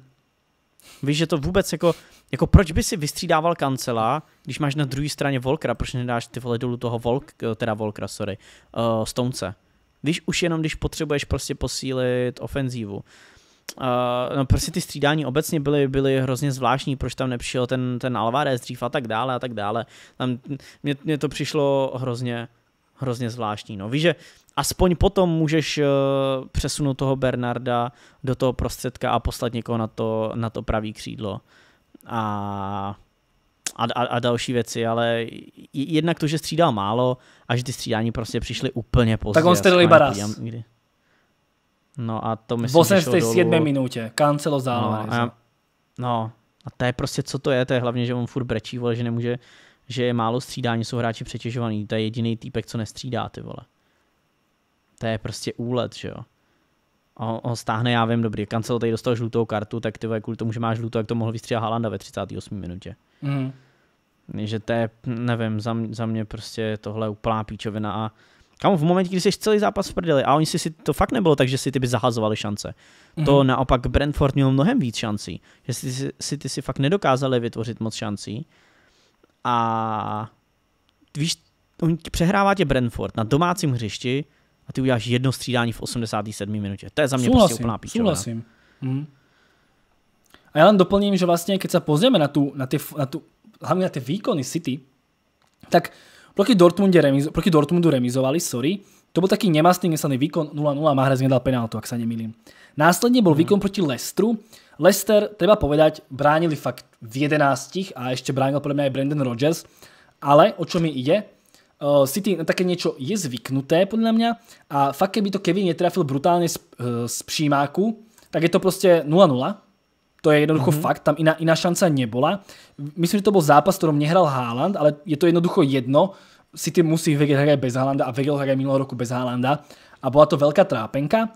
Víš, že to vůbec jako, jako proč by si vystřídával kancela, když máš na druhé straně Volkra, proč nedáš ty vole dolů toho Volk, eh, teda Volkra, sorry, uh, Stonce. Když už jenom, když potřebuješ prostě posílit ofenzívu. Uh, no prostě ty střídání obecně byly, byly hrozně zvláštní, proč tam nepřišel ten, ten Alvarez dřív a tak dále a tak dále. Tam, mě, mě to přišlo hrozně, hrozně zvláštní. No víš, že aspoň potom můžeš uh, přesunout toho Bernarda do toho prostředka a poslat někoho na to, na to pravý křídlo a, a, a další věci, ale jednak to, že střídal málo a že ty střídání prostě přišly úplně pozdě. Tak on střídal iba raz. No a to myslím, že v jedné minutě, kancelo záloha. No, no, a to je prostě, co to je, to je hlavně, že on furt brečí, vole, že nemůže, že je málo střídání, jsou hráči přetěžovaný, to je jediný týpek, co nestřídá, ty vole. To je prostě úlet, že jo a on stáhne, já vím, dobrý, Cancel tady dostal žlutou kartu, tak ty kvůli tomu, že má žlutou, jak to mohl vystříhat Halanda ve 38. minutě. Mm. Že to je, nevím, za, mě, za mě prostě tohle úplná píčovina a kam v momentě, kdy jsi celý zápas prdeli, a oni si, si to fakt nebylo tak, že si ty by zahazovali šance. mm To mhm. naopak Brentford měl mnohem víc šancí, že si, si ty si fakt nedokázali vytvořit moc šancí. A víš, on přehrává tě Brentford na domácím hřišti, a ty uděláš jedno střídání v 87. minutě. To je za mě súhlasím, prostě úplná píčovina. Súhlasím. Mm. A já len doplním, že vlastně, když se pozrieme na, tu, na, ty, na tu, hlavně na ty výkony City, tak proti, remizo, proti Dortmundu remizovali, sorry, to byl taký nemastný neslaný výkon, 0-0, Mahrez nedal penáltu, ak sa nemýlím. Následně byl mm. výkon proti Lestru. Lester, treba povedať, bránili fakt v 11 a ešte bránil pre mňa aj Brandon Rogers, ale o čo mi ide, uh, City na také niečo je zvyknuté, podľa mňa, a fakt keby to Kevin netrafil brutálne z, uh, z přímáku, tak je to proste 0-0. To je jednoducho mm -hmm. fakt, tam iná, iná šanca nebola. Myslím, že to bol zápas, ktorom nehral Haaland, ale je to jednoducho jedno. City musí vedieť hrať bez Haalanda a vedel hrať minulého roku bez Haalanda a bola to veľká trápenka.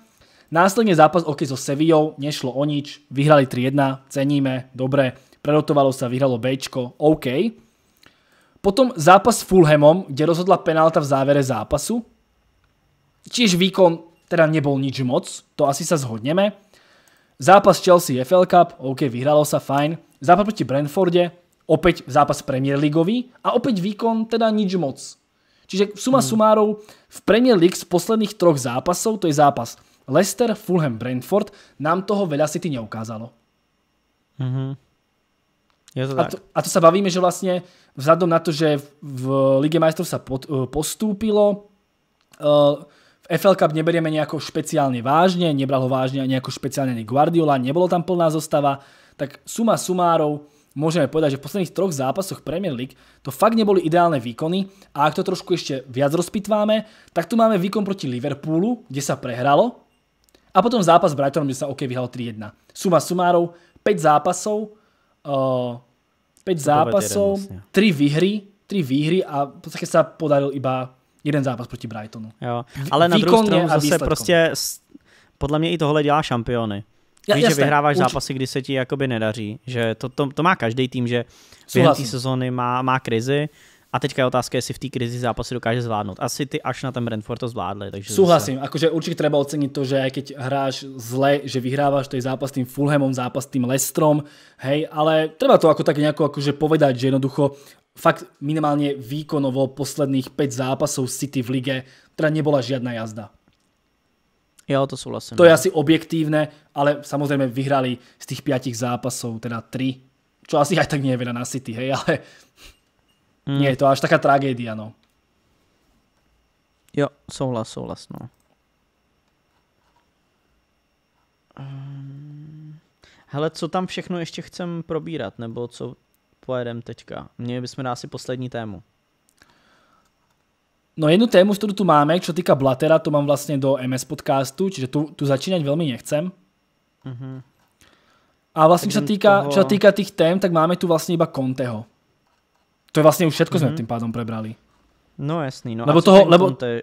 Následne zápas OK so Sevillou, nešlo o nič, vyhrali 3-1, ceníme, dobre, prerotovalo sa, vyhralo Bčko, OK. Potom zápas s Fulhamom, kde rozhodla penálta v závere zápasu. Tiež výkon teda nebol nič moc, to asi sa zhodneme. Zápas Chelsea FL Cup, OK, vyhralo sa, fajn. Zápas proti Brentforde, opäť zápas Premier League a opäť výkon teda nič moc. Čiže suma hmm. sumárov, v Premier League z posledných troch zápasov, to je zápas Leicester, Fulham, Brentford, nám toho veľa City neukázalo. Mm a, To, a to sa bavíme, že vlastne vzhľadom na to, že v Lige majstrov sa pod, eh, postúpilo, eh, v FL Cup neberieme nejako špeciálne vážne, nebral ho vážne nejako špeciálne ani Guardiola, nebolo tam plná zostava, tak suma sumárov môžeme povedať, že v posledných troch zápasoch Premier League to fakt neboli ideálne výkony a ak to trošku ešte viac rozpitváme, tak tu máme výkon proti Liverpoolu, kde sa prehralo a potom zápas s Brightonom, kde sa OK vyhalo 3-1. Suma sumárov, 5 zápasov, eh, 5 zápasov, jeden, vlastne. 3 výhry, 3 výhry a v podstate sa podaril iba jeden zápas proti Brightonu. Jo. Ale na druhou stranu zase výsledkom. prostě podle mě i tohle dělá šampiony. Ja, Víš, jasné, že vyhráváš určitě. zápasy, kdy se ti jakoby nedaří. Že to, to, to má každý tým, že během té sezóny má, má krizi a teďka je otázka, jestli v té krizi zápasy dokáže zvládnout. Asi ty až na ten Brentford to zvládli. Takže Súhlasím, zase... akože určitě treba ocenit to, že aj keď hráš zle, že vyhráváš ten zápas tým Fulhamom, zápas tým Lestrom, hej, ale treba to ako tak nejako akože povedať, že jednoducho fakt minimálne výkonovo posledných 5 zápasov City v lige teda nebola žiadna jazda. Jo, to souhlasím. To je no. asi objektívne, ale samozrejme vyhrali z tých 5 zápasov teda 3, čo asi aj tak nie je veľa na City, hej, ale Mm. Nie je hmm. to až taká tragédia, no. Jo, souhlas, souhlas, no. Ehm, hele, co tam všechno ještě chcem probírat, nebo co pojedem teďka? Měli bychom dát si poslední tému. No jednu tému, kterou tu máme, čo týka Blatera, to mám vlastně do MS podcastu, čiže tu, tu začínat velmi nechcem. Mm -hmm. A vlastně, co týká, toho... týká těch tém, tak máme tu vlastně iba Conteho. To je vlastně už všetko mm-hmm. sme mhm. tým pádom prebrali. No jasný, no. Lebo toho, lebo... Te...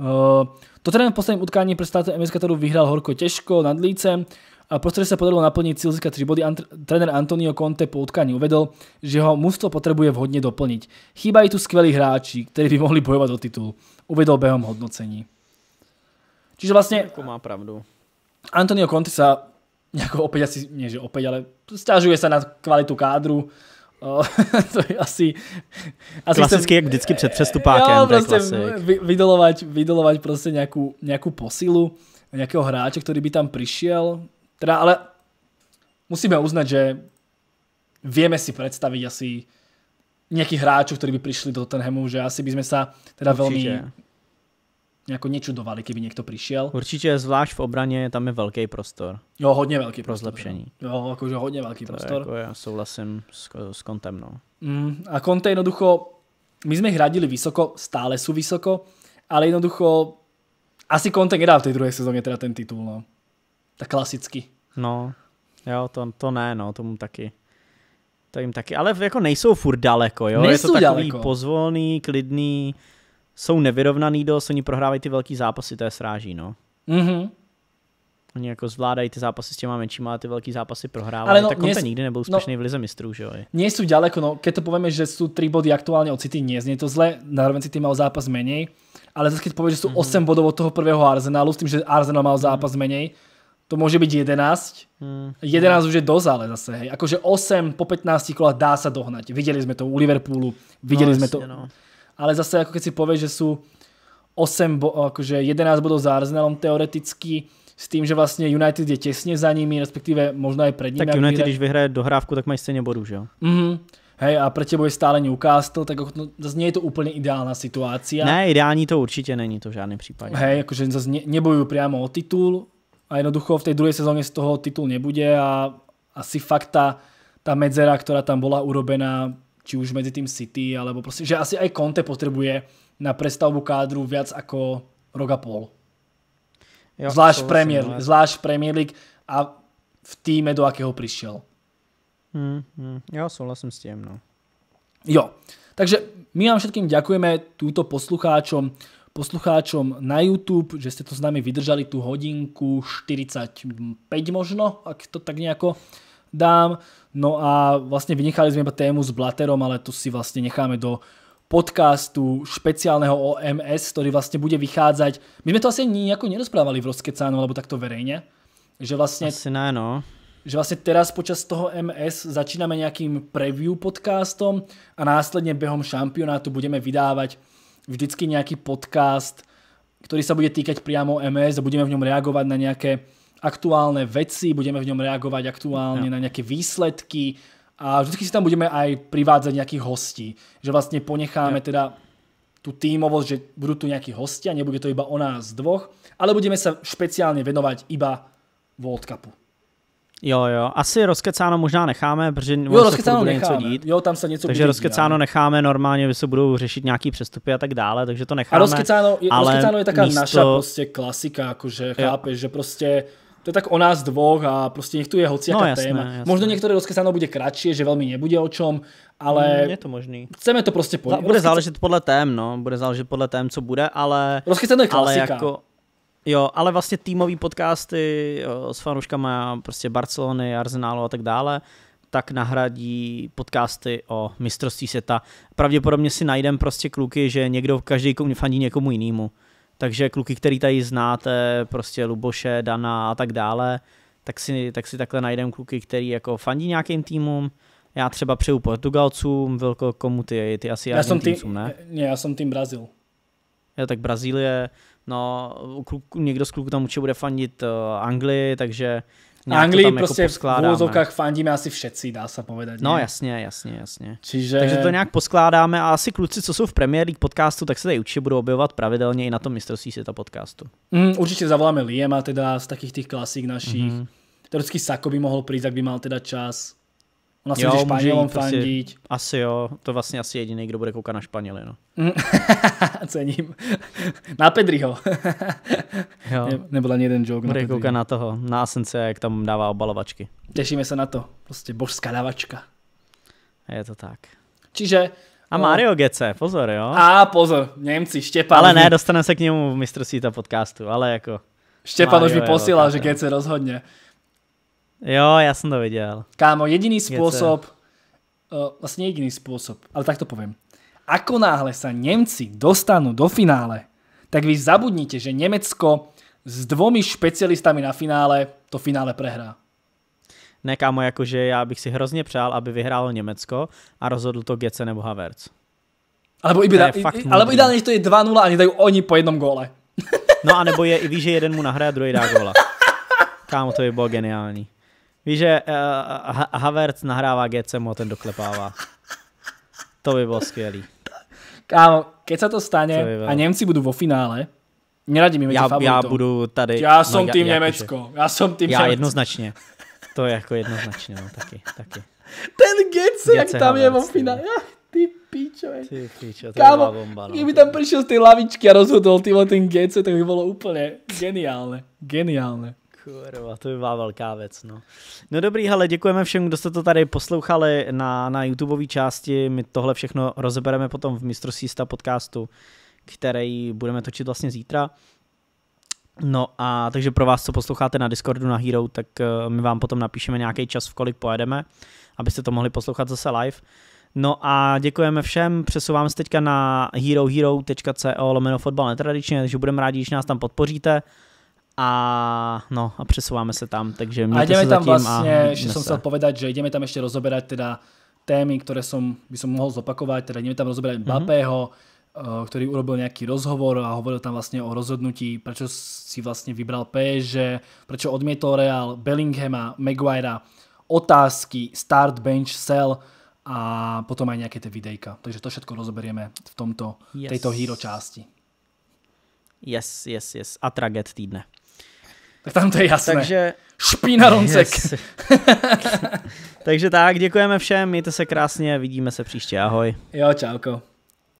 Uh, eh, to teda v posledním utkání pro státu MSK kterou vyhrál horko těžko nad Lícem a protože se podarilo naplnit cíl získat 3 body, Ant- trenér Antonio Conte po utkání uvedl, že ho mužstvo potřebuje vhodně doplnit. Chýbají tu skvělí hráči, kteří by mohli bojovat o titul, uvedl během hodnocení. Čiže vlastně... Jako má pravdu. Antonio Conte se jako opět asi, nie že opět, ale sťažuje se na kvalitu kádru, to je asi... asi Klasicky, jsem, jak vždycky před přestupákem. Jo, prostě vydolovať, vydolovať prostě nějakou, nějakou posilu nějakého hráče, který by tam přišel. Teda, ale musíme uznat, že vieme si představit asi nějakých hráčů, kteří by přišli do Tottenhamu, že asi by sme sa teda velmi. veľmi jako nečudovali, kdyby někdo přišel. Určitě zvlášť v obraně tam je velký prostor. Jo, hodně velký pro prostor. zlepšení. Jo, jakože hodně velký to prostor. Jako já souhlasím s, s Kontem, no. Mm, a Konte jednoducho, my jsme hradili vysoko, stále jsou vysoko, ale jednoducho asi Konte nedá v té druhé sezóně teda ten titul, no. Tak klasicky. No, jo, to, to ne, no, tomu taky. To jim taky, ale jako nejsou furt daleko, jo. Nejsou je to takový daleko. pozvolný, klidný, jsou nevyrovnaný dost, oni prohrávají ty velký zápasy, to je sráží, no. Mm-hmm. Oni jako zvládají ty zápasy s těma menšíma, ale ty velký zápasy prohrávají. Ale no, tak Conte nikdy nebyl no- úspěšný no, v Lize mistrů, že jo? Nie sú ďaleko, no keď to povieme, že sú 3 body aktuálne od City, nie znie to zle, zároveň City mal zápas menej, ale zase keď povieš, že sú mm-hmm. 8 bodov od toho prvého Arsenalu, s tým, že Arsenal mal zápas mm-hmm. menej, to môže byť 11. Mm. 11 už je dosť, ale zase, hej. Akože 8 po 15 kolách dá sa dohnať. Videli sme to u Liverpoolu, videli no, sme jasne, to... No ale zase ako keď si povieš, že sú 8, bo, akože 11 bodov za Arsenalom teoreticky, s tím, že vlastně United je těsně za nimi, respektive možná aj pred nimi. Tak United, vyhraje. když vyhraje dohrávku, tak mají stejně bodu, že jo? Mhm. Hej, a pre tebe je stále Newcastle, tak no, zase nie je to úplně ideální situace. Ne, ideální to určitě není, to v žádném prípade. Hej, jakože zase ne, nebojujú priamo o titul a jednoducho v té druhé sezóně z toho titul nebude a asi fakt ta, ta medzera, která tam byla urobená, či už medzi tým City, alebo proste, že asi aj Conte potrebuje na prestavbu kádru viac ako rok a pol. zvlášť, Premier, zvlášť Premier League a v týme, do akého prišiel. Ja súhlasím hmm. jo, souhlasím s tým, no. Jo, takže my vám všetkým ďakujeme túto poslucháčom, poslucháčom na YouTube, že ste to s nami vydržali tú hodinku 45 možno, ak to tak nejako dám. No a vlastne vynechali sme iba tému s Blaterom, ale to si vlastne necháme do podcastu špeciálneho OMS, ktorý vlastne bude vychádzať. My sme to asi nejako nerozprávali v Rozkecánu, alebo takto verejne. Že vlastne, asi ne, no. Že vlastne teraz počas toho MS začíname nejakým preview podcastom a následne behom šampionátu budeme vydávať vždycky nejaký podcast, ktorý sa bude týkať priamo MS a budeme v ňom reagovať na nejaké aktuálne veci, budeme v ňom reagovať aktuálne no. na nejaké výsledky a vždycky si tam budeme aj privádzať nejakých hostí. Že vlastne ponecháme no. teda tú tímovosť, že budú tu nejakí hostia, nebude to iba o nás dvoch, ale budeme sa špeciálne venovať iba World Cupu. Jo, jo, asi rozkecáno možná necháme, protože jo, necháme. bude něco dít. Jo, tam se něco Takže rozkecáno no. necháme normálně, se budou řešit nějaký přestupy a tak dále, takže to necháme. A rozkecáno je, ale rozkecáno je taká místo... naša prostě klasika, jakože chápeš, že prostě to je tak o nás dvoch a prostě nech tu je hociaká no, jasné, téma. Jasné. Možno niektoré rozkesané bude kratšie, že veľmi nebude o čom, ale... Mm, je to možný. Chceme to prostě pojít. Bude rozkecané... záležet podle tém, no. Bude záležet podle tém, co bude, ale... Rozkesané je klasika. Ale jako... Jo, ale vlastně týmový podcasty s fanouškama prostě Barcelony, Arsenalu a tak dále, tak nahradí podcasty o mistrovství světa. Pravděpodobně si najdem prostě kluky, že někdo, každý fandí někomu jinému. Takže kluky, který tady znáte, prostě Luboše, Dana a tak dále, tak si, tak si takhle najdem kluky, který jako fandí nějakým týmům. Já třeba přeju Portugalcům, velko komu ty, ty asi já jsem tým, týmcům, ne? Ne, já jsem tým Brazil. Jo, tak Brazílie, no, kluk, někdo z kluků tam určitě bude fandit uh, Anglii, takže Anglii jako prostě poskládáme. v úvozovkách fandíme asi všetci, dá se povedať. No, ne? No jasně, jasně, jasně. Čiže... Takže to nějak poskládáme a asi kluci, co jsou v Premier League podcastu, tak se tady určitě budou objevovat pravidelně i na tom mistrovství světa podcastu. Mm, určitě zavoláme Liema teda z takých těch klasik našich. Mm-hmm. Teoreticky Sako by mohl přijít, tak by mal teda čas. Ona se se Španělům fandíť. Prostě, asi jo, to vlastně asi jediný, kdo bude koukat na Španěli. no. Mm. Cením. Na Pedriho. jo. Ne, nebyl ani jeden joke bude na koukat na toho, na Asence, jak tam dává obalovačky. Těšíme se na to. Prostě božská dávačka. Je to tak. Čiže a no. Mario Gece, pozor, jo? A pozor, Němci, Štěpán. Ale ne, dostaneme se k němu v mistrovství podcastu, ale jako... Štěpán už mi posílal, že Gece rozhodně. Jo, já jsem to viděl. Kámo, jediný spôsob, uh, eh, vlastně jediný spôsob, ale tak to povím. Ako náhle sa Němci dostanou do finále, tak vy zabudnite, že Německo s dvomi špecialistami na finále to finále prehrá. Ne, kámo, jakože já bych si hrozně přál, aby vyhrálo Německo a rozhodl to Gece nebo Havertz. Alebo, iba, alebo ideálně, že to je 2-0 a nedají oni po jednom góle. No a nebo je, víš, že jeden mu nahraje a druhý dá góla. Kámo, to by bylo geniální. Víš, že uh, ha- Havertz nahrává Gc a ten doklepává. To by bylo skvělý. Kámo, keď se to stane to by a Němci budou vo finále, neradím jim já, já budu tady. Já no, jsem no, tým já, Německo. Já jsem tým Já Německo. jednoznačně. To je jako jednoznačně, no, taky, taky. Ten Gc, jak tam je vo finále. Ty pičo. Ty píčo to Kámo, bomba, no. kdyby tam přišel z té lavičky a rozhodl tým ten GC, to by bylo úplně geniálne. Geniálne. Kurva, to by byla velká věc, no. No dobrý, ale děkujeme všem, kdo jste to tady poslouchali na, na YouTubeové části. My tohle všechno rozebereme potom v mistrovství podcastu, který budeme točit vlastně zítra. No a takže pro vás, co posloucháte na Discordu na Hero, tak eh, my vám potom napíšeme nějaký čas, v kolik pojedeme, abyste to mohli poslouchat zase live. No a děkujeme všem, přesouváme se teďka na herohero.co lomeno fotbal netradičně, takže budeme rádi, když nás tam podpoříte a, no, a přesouváme se tam, takže mě a jdeme tam vlastně, a jsem chtěl chcel že jdeme tam ještě rozoberat teda témy, které som, by som mohl zopakovat, teda jdeme tam rozoberat mhm. Mbappého, mm -hmm. který urobil nějaký rozhovor a hovoril tam vlastně o rozhodnutí, proč si vlastně vybral PSG, proč odmítl Real, Bellinghama, Maguire, otázky, start, bench, sell a potom aj nějaké ty videjka. Takže to všetko rozoberieme v tomto, yes. tejto hero části. Yes, yes, yes. A traget týdne. Tak tam to je jasné. Takže... Špína Roncek. Yes. Takže tak, děkujeme všem, mějte se krásně, vidíme se příště, ahoj. Jo, čauko.